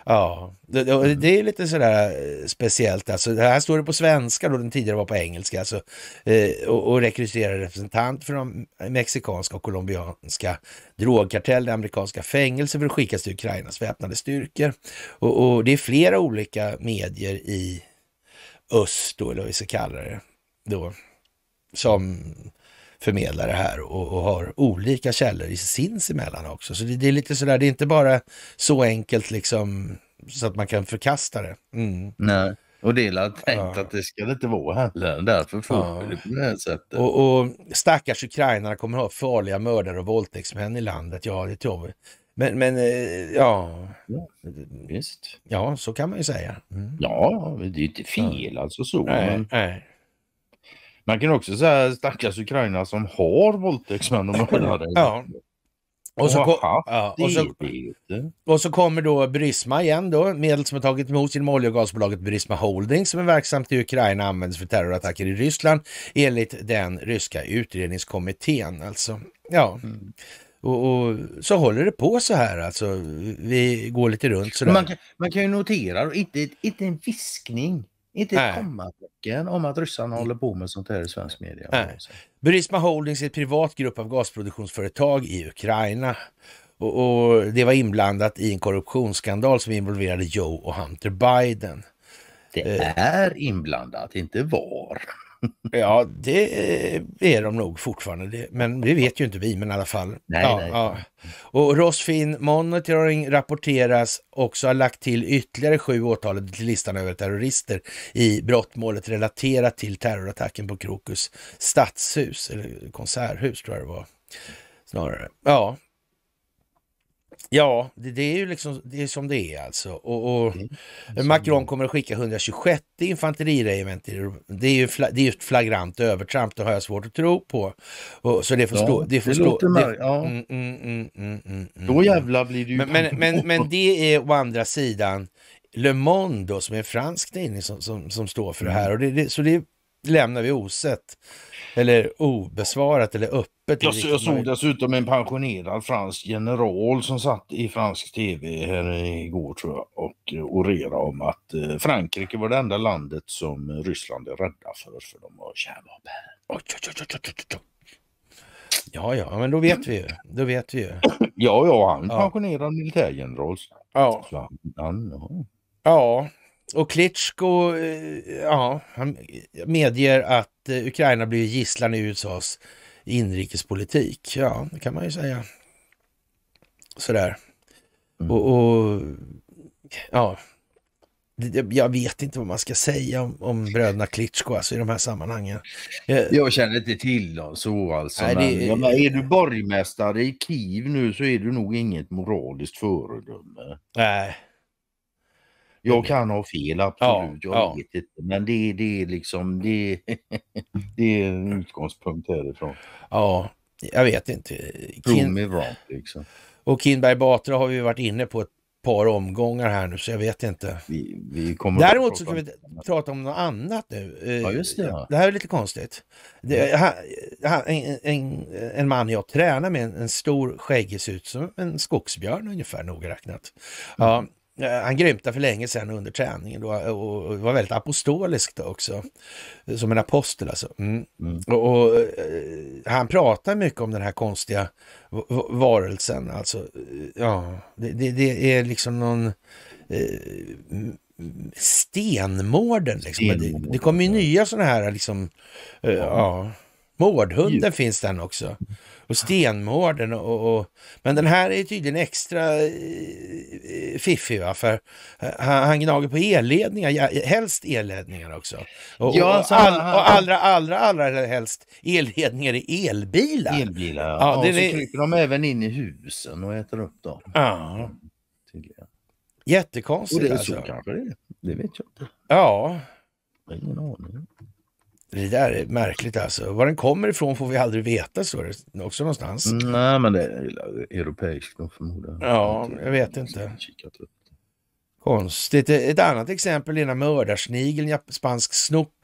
Ja, mm. det, är lite sådär eh, speciellt. Alltså, här står det på svenska då den tidigare var på engelska. Alltså, eh, och, rekryterar representant för de mexikanska och colombianska drogkartellerna, amerikanska fängelser för att skickas till Ukrainas väpnade styrkor. Och, och, det är flera olika medier i öst då, eller vad vi ska kalla det, då, som förmedlar det här och, och har olika källor i sinsemellan också. Så det, det, är lite sådär, det är inte bara så enkelt liksom så att man kan förkasta det. Mm. Nej. Och det är tänkt ja. att det ska det inte vara heller. Därför får ja. det på det här sättet. Och, och stackars ukrainarna kommer ha farliga mördare och våldtäktsmän i landet. Ja, det tror vi. Men, men eh, ja. ja. Visst. Ja, så kan man ju säga. Mm. Ja, det är inte fel ja. alltså så. Nej, men... nej. Man kan också säga stackars Ukraina som har våldtäktsmän och mördare. Ja. Och så, kom, ja, och, så, och så kommer då Brisma igen då, medel som har tagits emot genom olje och gasbolaget Burisma Holding som är verksamt i Ukraina används för terrorattacker i Ryssland enligt den ryska utredningskommittén alltså. Ja. Mm. Och, och, så håller det på så här alltså. Vi går lite runt så. Man kan, man kan ju notera, inte, inte en viskning inte ett kommatecken om att ryssarna håller på med sånt här i svensk media. Nej. Burisma Holdings är ett privat grupp av gasproduktionsföretag i Ukraina. Och, och, det var inblandat i en korruptionsskandal som involverade Joe och Hunter Biden. Det eh. är inblandat, inte var ja, det är de nog fortfarande. men det vet ju inte vi, men i alla fall. Nej, ja, nej. Ja. Och Rosfin Monitoring rapporteras också ha lagt till ytterligare sju åtalade till listan över terrorister i brottmålet relaterat till terrorattacken på Krokus stadshus, eller konserthus tror jag det var snarare. Ja, Ja, det, det, är ju liksom det är som det är alltså. Och, och mm. Macron kommer att skicka 126 infanteriregement. Det är ju fla, det är ett flagrant övertramp, det har jag svårt att tro på. Och, så det får ja, stå. Det, får det stå, det, ja. Mm mm mm, mm, mm, mm, Då jävlar blir det ju... Men, men, men, men, det är å andra sidan Le Monde då, som är en fransk tidning som, som, som står för det här. Och det, så det lämnar vi osett eller obesvarat eller öppet. Jag, jag såg dessutom en pensionerad fransk general som satt i fransk tv här igår tror jag och eh, orerade om att eh, Frankrike var det enda landet som eh, Ryssland är rädda för för de har kärnvapen. Ja, ja, men då vet vi ju. Då vet vi ju. Ja, ja, han pensionerad militärgeneral. Ja. Han, ja. ja, och Klitschko, eh, ja, han medger att eh, Ukraina blir gisslan i USAs inrikespolitik. Ja, det kan man ju säga. Sådär. Mm. Och, och ja, jag vet inte vad man ska säga om, om bröderna Klitschko alltså, i de här sammanhangen. Eh, jag känner inte till dem så alltså. Nej, men, det, jag, men, är du borgmästare i Kiev nu så är du nog inget moraliskt föredöme. Nej, jag mm. kan ha fel, absolut. Ja, jag ja. vet inte. Men det, det är liksom, det, det är en utgångspunkt härifrån. Ja, jag vet inte. Kin... Wrong, liksom. Och Kinberg Batra har vi varit inne på ett par omgångar här nu, så jag vet inte. Vi, vi kommer Däremot så kan vi prata om något annat nu. Eh, ja, just det. Det här är lite konstigt. Det, han, han, en, en, man jag tränar med, en, stor skäggig, ser ut som en skogsbjörn ungefär, noga räknat. Ja, mm. Eh, han grymtade för länge sedan under träningen då, och var väldigt apostolisk då också. Eh, som en apostel alltså. Mm. Mm. Och, och, eh, han pratar mycket om den här konstiga varelsen alltså. Ja, det, det, det är liksom någon eh, stenmården liksom. Det, det kommer ju nya sådana här liksom, eh, ja Mårdhunden finns den också. Och stenmården och, och, Men den här är tydligen extra eh, eh fiffig va? För eh, han, han gnager på elledningar, helst elledningar också. Och, ja, och, all, och allra, allra, allra helst elledningar i elbilar. Elbilar, ja. ja och så kryper de även in i husen och äter upp dem. Ja. Jättekonstigt och det är så alltså. kanske det är. Det vet jag inte. Ja. Jag har ingen aning. Det där är märkligt alltså. Var den kommer ifrån får vi aldrig veta, så det också någonstans. Nej, men det är europeiskt de förmodar. Ja, jag vet inte. Konstigt. Ett annat exempel är när mördarsnigeln, spansk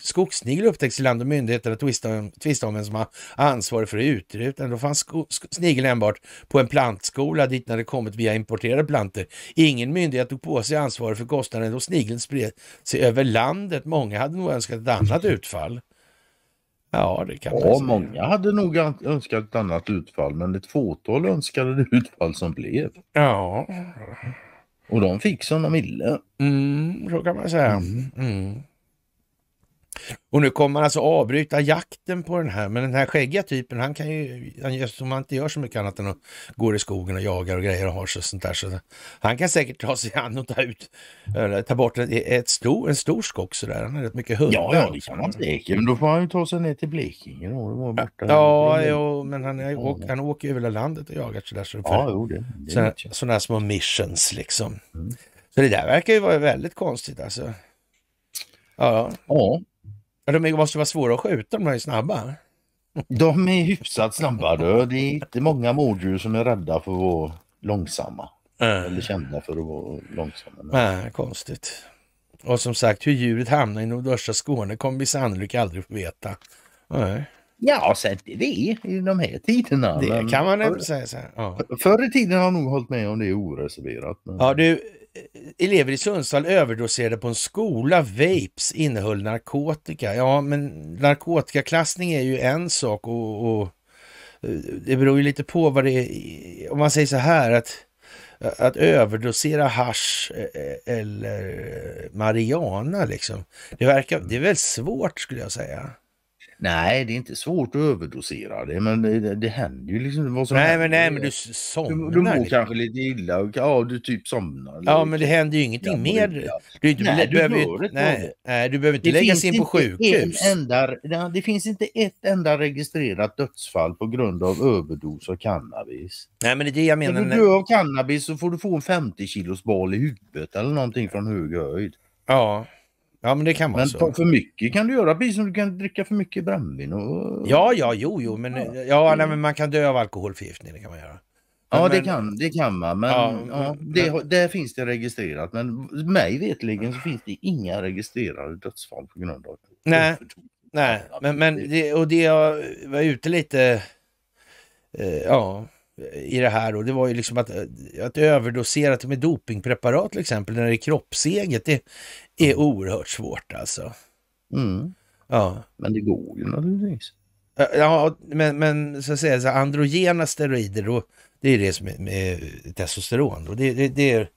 skogssnigel upptäcks i land och myndigheterna tvistar om vem som har ansvar för utruten. Då fanns snigeln enbart på en plantskola dit när det kommit via importerade planter. Ingen myndighet tog på sig ansvaret för kostnaden då snigeln spred sig över landet. Många hade nog önskat ett annat utfall. Ja, det kan ja, många hade nog önskat ett annat utfall, men ett fåtal önskade det utfall som blev. Ja. Och de fick som de ville. Mm, så kan man säga. Mm. Mm. Och nu kommer han alltså avbryta jakten på den här, men den här skäggiga typen, han kan ju, han som han inte gör så mycket annat än att gå i skogen och jagar och grejer och har sig och sånt där. Så han kan säkert ta sig an och ta ut, eller ta bort en, ett stor, en stor skock sådär. Han har rätt mycket hundar. Ja, ja, det kan han säkert, men då får han ju ta sig ner till Blekinge då. Det borta. Ja, jo, men han, är, åk, han åker ju över landet och jagar sådär. Så ja, sådana, sådana små missions liksom. Mm. Så det där verkar ju vara väldigt konstigt alltså. ja. ja. Ja, de måste vara svåra att skjuta, de är snabba. De är hyfsat snabba. Då. Det är inte många morddjur som är rädda för att vara långsamma. Mm. Eller kända för att vara långsamma. Nej, konstigt. Och som sagt, hur djuret hamnar i nordöstra Skåne kommer vi sannolikt aldrig få veta. Nej. Ja, sen det i de här tiderna. Det men... kan man för... säga. Så här. Ja. Förr i tiden har jag nog hållit med om det oreserverat. Men... Ja, du, elever i Sundsvall överdoserade på en skola. Vapes innehöll narkotika. Ja, men narkotikaklassning är ju en sak och, och eh, det beror ju lite på vad det är. Om man säger så här att, att överdosera hash eh, eh, eller marijuana liksom. Det, verkar, det är väl svårt skulle jag säga. Nej, det är inte svårt att överdosera det, men det, det händer ju liksom vad som Nej, händer. men, nej men du somnar. Du, du mår lite. Liksom. kanske lite illa och ja, du typ somnar. Ja, men det händer ju ingenting mer. Du, du, nej, du, behöver, ju, nej, nej, du behöver inte läggas in på sjukhus. En enda, det finns inte ett enda registrerat dödsfall på grund av överdos av cannabis. Nej, men det är det jag menar. Om du dör av cannabis så får du få en 50 kilos bal i huvudet eller någonting från hög höjd. Ja. Ja, men det kan vara men så. för mycket kan du göra, precis som du kan dricka för mycket brännvin. Och... Ja, ja, jo, jo, men, ja. ja nej, men man kan dö av alkoholförgiftning, det kan man göra. Men, ja, det, kan, det kan man, men, ja, ja, det, där finns det registrerat. Men mig vetligen så finns det inga registrerade dödsfall på grund av Nej, nej. Men, men det, och det jag var ute lite eh, ja, i det här och det var ju liksom att, eh, att överdosera med dopingpreparat till exempel när det är kroppseget. Det är oerhört svårt alltså. Mm. Ja. Men det går ju naturligtvis. Ja, men, men så att säga, så androgena steroider, då, det är det som är med testosteron. Då. Det, det, det,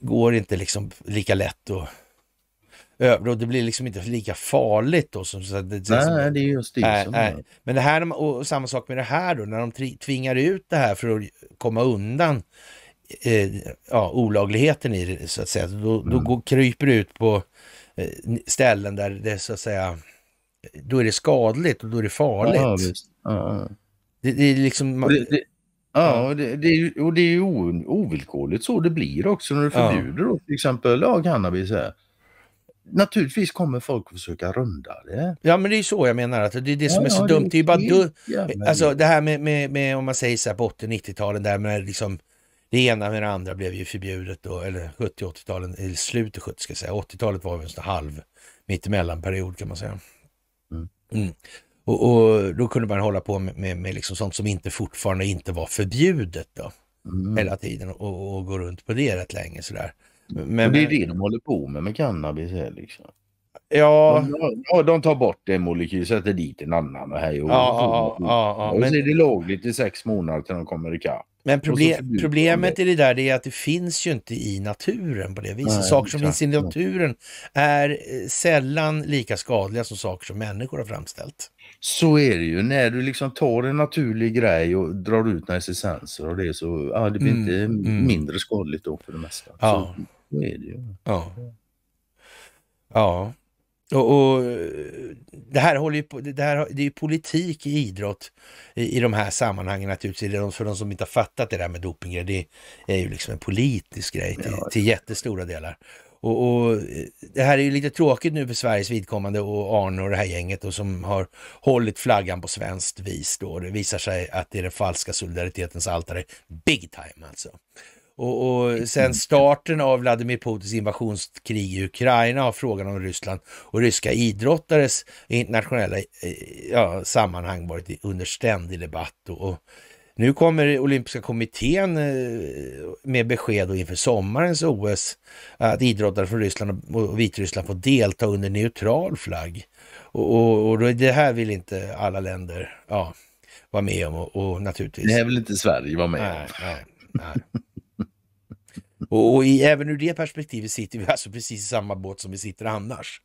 går inte liksom lika lätt att över och det blir liksom inte lika farligt då. Som, så, det, nej, som, det är just det. Äh, är... Men det här, och samma sak med det här då, när de tvingar ut det här för att komma undan eh, ja, olagligheten i det så att säga. Då, då mm. går, kryper det ut på eh, ställen där det så att säga, då är det skadligt och då är det farligt. Ja, ja. Det, det, är liksom... ja, det, det, och det är ju ovillkorligt så det blir också när du förbjuder ja. då, till exempel ja, cannabis. Här. Naturligtvis kommer folk försöka runda det. Ja men det är ju så jag menar, att det är det som är så dumt. Det är ju bara du, alltså det här med, med, med, om man säger så här på 80-90-talen där med liksom det ena med det andra blev ju förbjudet då, eller 70 80-talen, eller slutet 70 ska jag säga. 80-talet var väl en sån halv mittemellanperiod kan man säga. Mm. mm. Och, och, då kunde man hålla på med, med, med liksom sånt som inte fortfarande inte var förbjudet då. Mm. Hela tiden och, och, gå runt på det rätt länge sådär. Men, och det är det de håller på med med cannabis här liksom. Ja. De, de tar bort en molekyl, sätter dit en annan och hej och, ja, och, och, ja, ja, och, och, och, så är det lagligt i sex månader tills de kommer ikapp. Men problem, problemet i det där är att det finns ju inte i naturen på det viset. Nej, saker som finns i naturen är eh, sällan lika skadliga som saker som människor har framställt. Så är det ju. När du liksom tar en naturlig grej och drar ut dess essenser och det så ja, det blir mm, inte mm. mindre skadligt då för det mesta. Ja. Så, så är det ju. Ja. ja. Och, och, det här håller ju på, det, här, det är ju politik i idrott i, i de här sammanhangen naturligtvis. För de som inte har fattat det där med dopinggrejer, det är ju liksom en politisk grej till, till jättestora delar. Och, och, Det här är ju lite tråkigt nu för Sveriges vidkommande och Arne och det här gänget då, som har hållit flaggan på svenskt vis. Då. Det visar sig att det är den falska solidaritetens altare, big time alltså. Och, och sen starten av Vladimir Putins invasionskrig i Ukraina har frågan om Ryssland och ryska idrottares internationella eh, ja, sammanhang varit under ständig debatt. Och, och nu kommer olympiska kommittén eh, med besked inför sommarens OS att idrottare från Ryssland och Vitryssland får delta under neutral flagg. Och, och, och det här vill inte alla länder ja, vara med om och, och, naturligtvis. Det här vill inte Sverige vara med nej, om. Nej, nej. Och, och i, även ur det perspektivet sitter vi alltså precis i samma båt som vi sitter annars.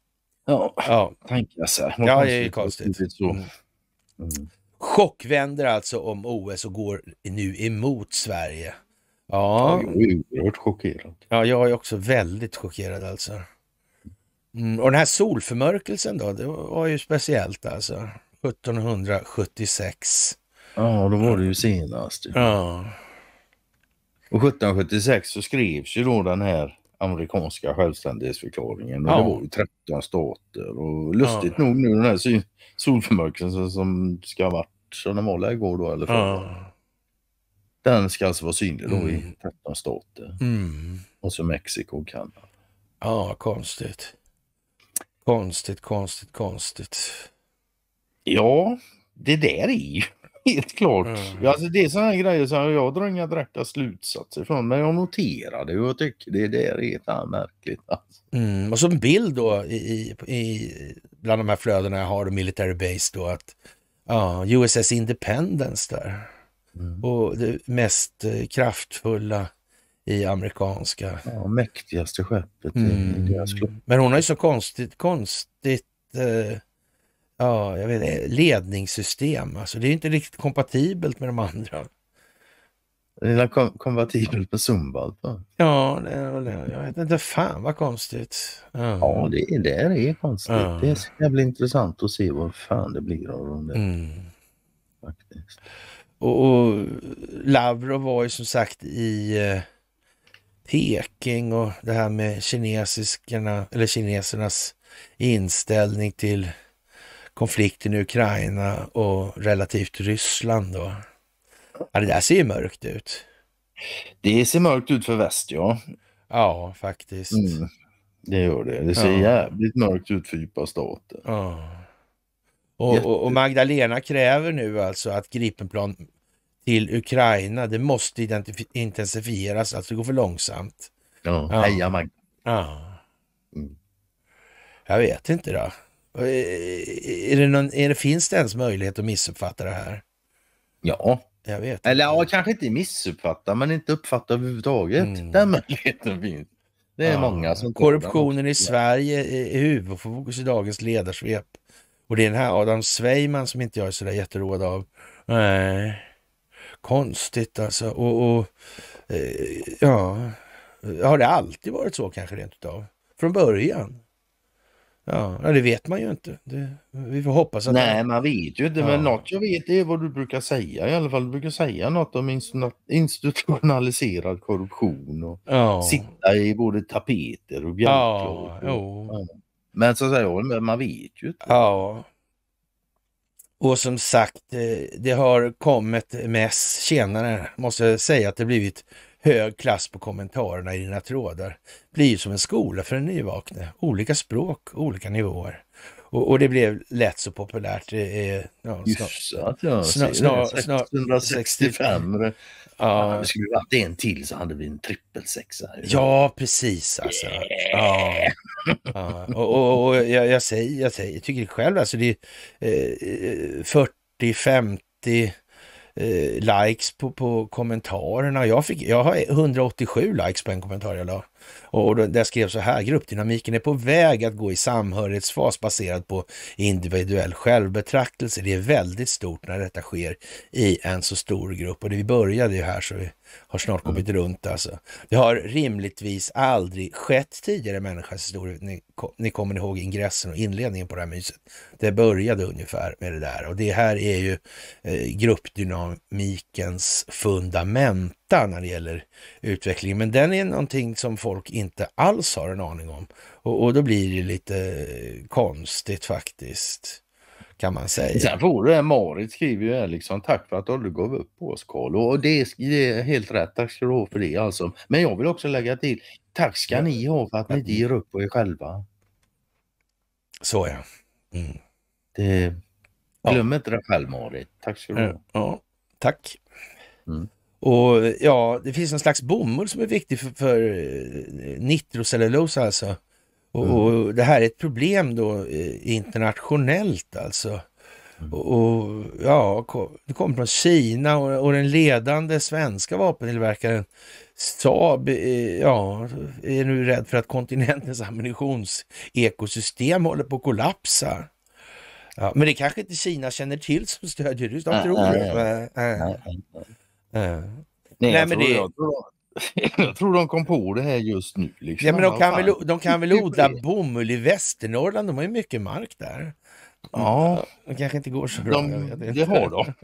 Ja, ja. tanklösa. Ja, det är ju konstigt. Så. Mm. Mm. Chockvänder alltså om OS och går nu emot Sverige. Ja, ja jag är oerhört chockerad. Ja, jag är också väldigt chockerad alltså. Mm. Och den här solförmörkelsen då, det var ju speciellt alltså. 1776. Ja, då var det ju senast. Typ. Ja. Och 1776 så skrevs ju då den här amerikanska självständighetsförklaringen. Ja. Det var ju 13 stater och lustigt ja. nog nu den här solförmörkelsen som ska ha varit som den var igår då eller förra. Ja. Den ska alltså vara synlig då mm. i 13 stater. Mm. Och så Mexiko och Kanada. Ja, konstigt. Konstigt, konstigt, konstigt. Ja, det där är ju Helt klart. Mm. Alltså, det är sådana grejer som jag drar inga direkta slutsatser från, men jag noterade och tycker det där är märkligt. Alltså. Mm. Och så en bild då i, i, bland de här flödena jag har, Military Base då, att ja, USS Independence där. Mm. Och det mest eh, kraftfulla i amerikanska... Ja, mäktigaste skeppet i deras mm. klubb. Men hon har ju så konstigt, konstigt eh, ja, jag vet, ledningssystem. Alltså, det är inte riktigt kompatibelt med de andra. Det är kom kompatibelt med Zumba? Alltså. Ja, det, det, jag vet inte. Fan vad konstigt. Mm. Ja, det, det är konstigt. Mm. Det ska bli intressant att se vad fan det blir av dem. Mm. Och, och, Lavrov var ju som sagt i eh, Peking och det här med kineserna eller kinesernas inställning till konflikten i Ukraina och relativt Ryssland. Då. Ja, det där ser ju mörkt ut. Det ser mörkt ut för väst, ja. Ja, faktiskt. Mm, det gör det. Det ser ja. jävligt mörkt ut för djupa staten. Ja. Och, och, och, Magdalena kräver nu alltså att Gripenplan till Ukraina, det måste intensifieras, alltså det går för långsamt. Ja, ja. heja Magdalena. Ja. Mm. Jag vet inte då. Eh, är det någon, är det, finns det ens möjlighet att missuppfatta det här? Ja. Jag vet. Eller ja, kanske inte missuppfatta, men inte uppfatta överhuvudtaget. Mm. Den möjligheten finns. Det är ja. många som... Korruptionen i Sverige är huvudfokus i dagens ledarsvep. Och det är den här Adam Svejman som inte jag är så där jätteråd av. Nej, konstigt alltså. Och, och eh, ja, har det alltid varit så kanske rent utav? Från början? Ja, det vet man ju inte. Det, vi får hoppas att... Nej, man vet ju inte. Ja. Men något jag vet är vad du brukar säga i alla fall. Du brukar säga något om institutionaliserad korruption och ja. sitta i både tapeter och bjälklor. Ja, Men så säger jag, man vet ju inte. Ja. Och som sagt, eh, det har kommit mess senare. Måste säga att det blivit hög klass på kommentarerna i dina trådar blir som en skola för en nyvakne. Olika språk, olika nivåer. Och, och det blev lätt så populärt. Det är, ja, Hyfsat ja, snar, snar, snar, 665. Ja. Ja, skulle vi haft en till så hade vi en trippelsexa. Ja, precis alltså. Yeah. Ja. ja. Och, och, och jag, jag, säger, jag säger, jag tycker själv alltså det är eh, 40, eh, 50, Eh, likes på, på kommentarerna. Jag, fick, jag har 187 likes på en kommentar jag la. Och där skrev så här, gruppdynamiken är på väg att gå i samhörighetsfas baserad på individuell självbetraktelse. Det är väldigt stort när detta sker i en så stor grupp. Och det vi började ju här så vi har snart kommit mm. runt alltså. Det har rimligtvis aldrig skett tidigare i människans historia. Ni, ni kommer ihåg ingressen och inledningen på det här myset. Det började ungefär med det där och det här är ju eh, gruppdynamikens fundament etta när det gäller utvecklingen. Men den är någonting som folk inte alls har en aning om. Och, och då blir det lite konstigt faktiskt kan man säga. Sen vore det, Marit skriver ju här liksom, tack för att du gav upp på oss Karl. Och det är, det är, helt rätt, tack ska du ha för det alltså. Men jag vill också lägga till, tack ska ni ha för att ni inte ger upp på er själva. Så ja. Mm. Det... Glöm ja. inte det själv Marit, tack ska du ha. Ja, tack. Mm. Och ja, det finns en slags bomull som är viktig för, för eh, nitrocellulosa alltså. Och, mm. och, det här är ett problem då eh, internationellt alltså. Mm. Och, ja, det kommer från Kina och, och, den ledande svenska vapentillverkaren Saab eh, ja, är nu rädd för att kontinentens ammunitionsekosystem håller på att kollapsa. Ja, men det kanske inte Kina känner till som stödjer Ryssland, de tror det. Eh. Nej, jag, men tror, det... jag, tror, de kom på det här just nu. Liksom. Ja, men de, kan väl, de kan väl odla bomull i Västernorrland? De har ju mycket mark där. Ja. De kanske inte går så bra. De, det har de.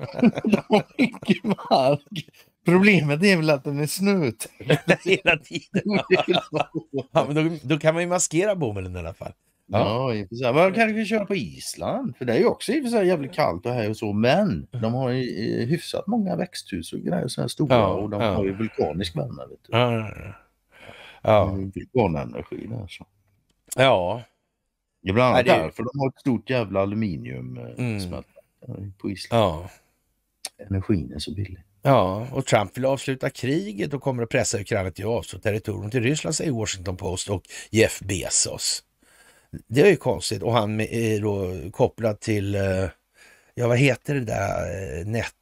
de har mycket mark. Problemet är väl att den är snötäckt. Hela tiden. ja, men då, då, kan man ju maskera bomullen i alla fall. Ja, i och för sig. Man kanske kan köra på Island, för det är ju också i och för sig jävligt kallt och här och så, men de har ju eh, hyfsat många växthus och grejer så här stora ja, och de ja. har ju vulkanisk värme. Vet du. Ja, ja. Vulkanenergi där så. Ja. Det är bland annat det... därför de har ett stort jävla aluminiumsmältverk eh, mm. Eh, på Island. Ja. Energin är så billig. Ja, och Trump vill avsluta kriget och kommer att pressa Ukraina till att avstå territorium till Ryssland, säger Washington Post och Jeff Bezos. Det är ju konstigt och han är eh, då kopplad till, eh, ja vad heter det där eh, nät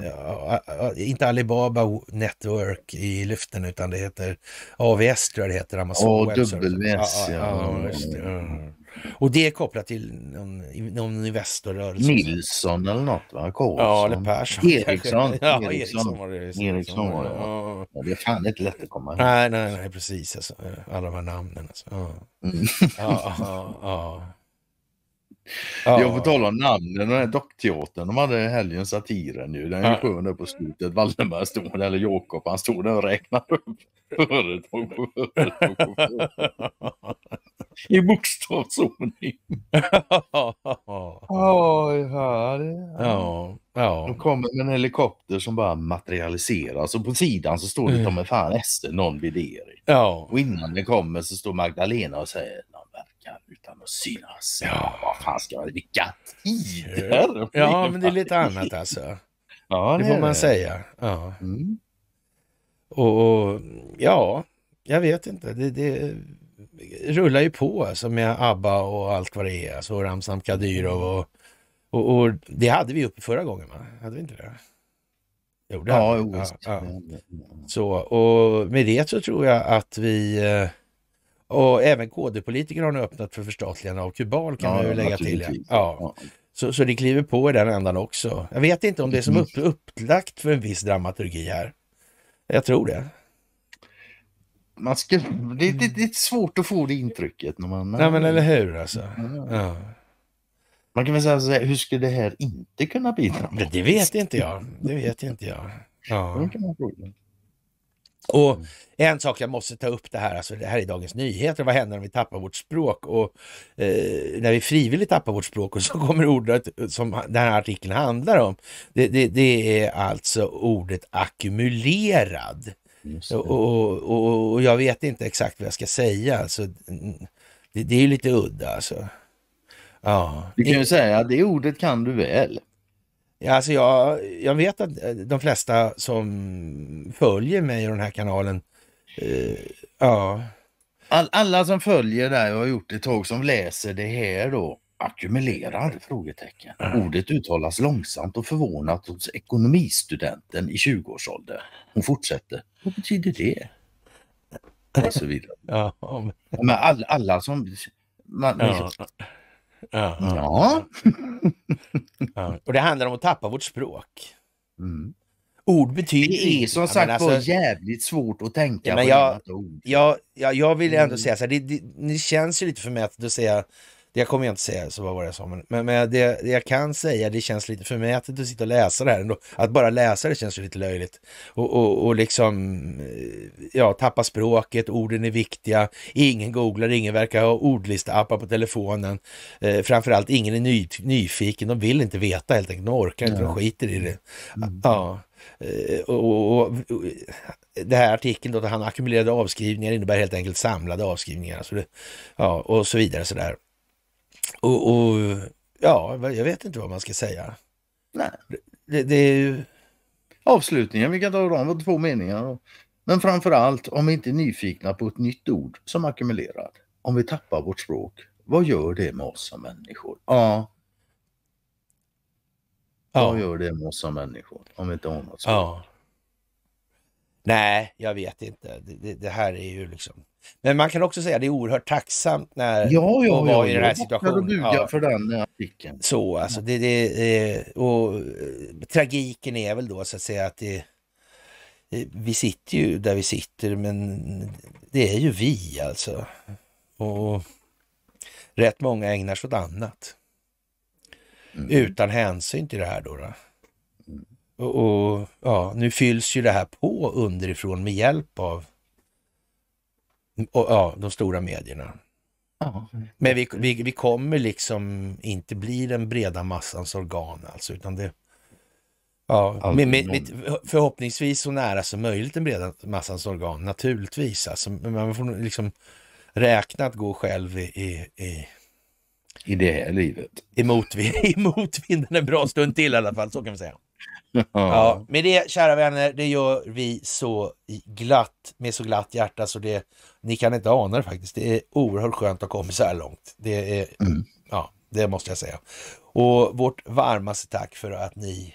Ja, inte Alibaba Network i luften utan det heter AVS tror jag det heter, Amazon oh, Web Services. AWS, ja. ja, ja. Och det är kopplat till någon, någon investorrörelse. Nilsson eller något va? Karlsson. Ja, eller Persson. Eriksson. Ja, Eriksson. var det. det. är fan inte lätt att komma ihåg. Nej, nej, nej, precis. Alltså. Alla de här namnen. Alltså. Ja. Mm. ja, ja, ja. Jag får tala om namnen, den här dockteatern, de hade helgen satiren ju, den är ju skön där på slutet. Wallenberg stod eller Jakob, han stod där och räknade upp företag. På företag. i bokstavsordning. Oj, ja, ja, ja. De kommer med en helikopter som bara materialiseras och på sidan så står det ta mig fan Ester non videri. Ja. Och innan det kommer så står Magdalena och säger verkar utan att synas. Ja, vad fan ska man... Vilka tider! Ja, men det är lite annat alltså. Ja, det, det får man det. säga. Ja. Mm. Och, och, ja, jag vet inte. Det, det, rullar ju på alltså med ABBA och allt vad det är, alltså Ramzan Kadyrov och, och, och, det hade vi uppe förra gången, va? Hade vi inte det? Jo, det ja, hade vi. Ja, ja. Så, och med det så tror jag att vi eh, och även KD-politiker har nu öppnat för förstatligande av Kubal kan ja, man ju lägga till. Ja. ja. Så, så det kliver på i den ändan också. Jag vet inte om det är som upp, upplagt för en viss dramaturgi här. Jag tror det man skulle, det, det, mm. det, är svårt att få det intrycket. När man, ja, men eller hur alltså. Ja. Ja. Man kan väl säga så här, hur skulle det här inte kunna bidra? Med? Det vet inte jag. Det vet inte jag. Ja. Och en sak jag måste ta upp det här, alltså det här är Dagens Nyheter, vad händer om vi tappar vårt språk? Och eh, när vi frivilligt tappar vårt språk och så kommer ordet som den här artikeln handlar om, det, det, det är alltså ordet ackumulerad. Och, och, och, jag vet inte exakt vad jag ska säga. Alltså, det, det är lite udda alltså. Ja. Du kan ju säga att det ordet kan du väl. Ja, alltså jag, jag vet att eh, de flesta som följer mig i den här kanalen, eh, ja. All, alla som följer dig och har gjort det ett tag som läser det här då, ackumulerar? Frågetecken. Mm. Ordet uttalas långsamt och förvånat hos ekonomistudenten i 20-årsåldern. Hon fortsätter. Vad betyder det? Och så vidare. Ja, men... men all, alla som... Man, ja. Så... Liksom- ja. ja. ja. Och det handlar om att tappa vårt språk. Mm. Ord betyder Det är som ja, sagt alltså, jävligt svårt att tänka ja, men på jag, ord. Jag, jag, jag vill ändå mm. säga så här, det, det, det, känns ju lite för mig att säga det kommer jag inte säga, så vad var det jag sa? Men, men det, det, jag kan säga, det känns lite förmätet att sitta och läsa det här ändå. Att bara läsa det känns lite löjligt. Och, och, och liksom, eh, ja, tappa språket, orden är viktiga, ingen googlar, ingen verkar ha ordlista-appar på telefonen. Eh, framförallt ingen är ny, nyfiken, de vill inte veta helt enkelt, de orkar inte, ja. de skiter i det. Mm. Ah, ja. Eh, och, och, och, det här artikeln då, han ackumulerade avskrivningar innebär helt enkelt samlade avskrivningar. Alltså det, ja, och så vidare sådär. Och, och, ja, jag vet inte vad man ska säga. Nej. Det, det är ju... Avslutningen, vi kan ta dem på två meningar. Men framför allt, om vi inte är nyfikna på ett nytt ord som ackumulerar. Om vi tappar vårt språk, vad gör det med oss som människor? Ja. ja. Vad gör det med oss som människor om vi inte har något språk? Ja. Nej, jag vet inte. Det, det, det här är ju liksom... Men man kan också säga att det är oerhört tacksamt när ja, ja, var ja, i den här situationen. Ja, för den eh, artikeln. Så alltså, det, det, eh, och eh, tragiken är väl då så att säga att det, vi sitter ju där vi sitter, men det är ju vi alltså. Och rätt många ägnar sig åt annat. Mm. Utan hänsyn till det här då. då. Mm. Och, och, ja, nu fylls ju det här på underifrån med hjälp av och, ja, de stora medierna. Ja. Men vi, vi, vi, kommer liksom inte bli den breda massans organ alltså, utan det... Ja, med, med, med, förhoppningsvis så nära som möjligt den breda massans organ, naturligtvis. Alltså, man får liksom räkna att gå själv i, i, i i det här livet. i motvinden en bra stund till i alla fall, så kan vi säga ja, med det kära vänner, det gör vi så glatt, med så glatt hjärta så det, ni kan inte ana det faktiskt. Det är oerhört skönt att ha kommit så här långt. Det är, mm. ja, det måste jag säga. Och vårt varmaste tack för att ni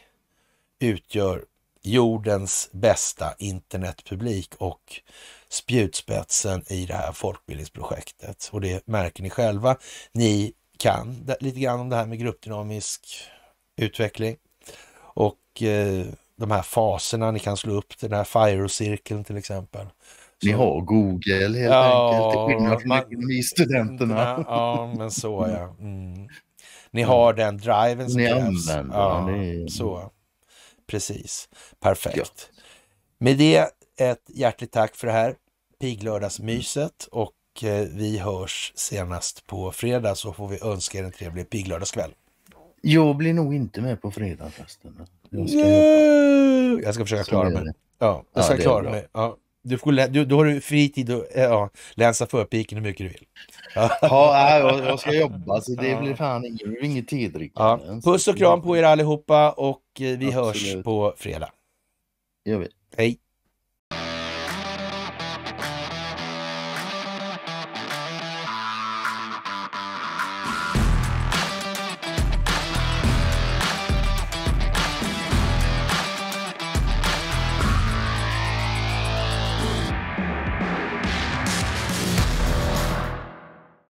utgör jordens bästa internetpublik och spjutspetsen i det här folkbildningsprojektet. Och det märker ni själva. Ni kan lite grann om det här med gruppdynamisk utveckling. Eh, de här faserna ni kan slå upp, den här firo cirkeln till exempel. Ni har Google helt ja, enkelt, till skillnad från man... ekonomistudenterna. Ja, men så ja. Mm. Ni har den driven som ni krävs. ja, ni... så. Precis, perfekt. Gött. Med det ett hjärtligt tack för det här piglördagsmyset och eh, vi hörs senast på fredag så får vi önska er en trevlig piglördagskväll. Jag blir nog inte med på fredag förresten. Jag ska, yeah! jag ska försöka klara mig. Ja, jag ska ja, klara mig. Ja. Du, får, du, då har du att eh, ja, länsa förpiken hur mycket du vill. Ja, ja jag, jag, ska jobba så det blir fan inget, inget tidrickande. Ja. Puss och kram på er allihopa och eh, vi Absolut. hörs på fredag. gör vi. Hej!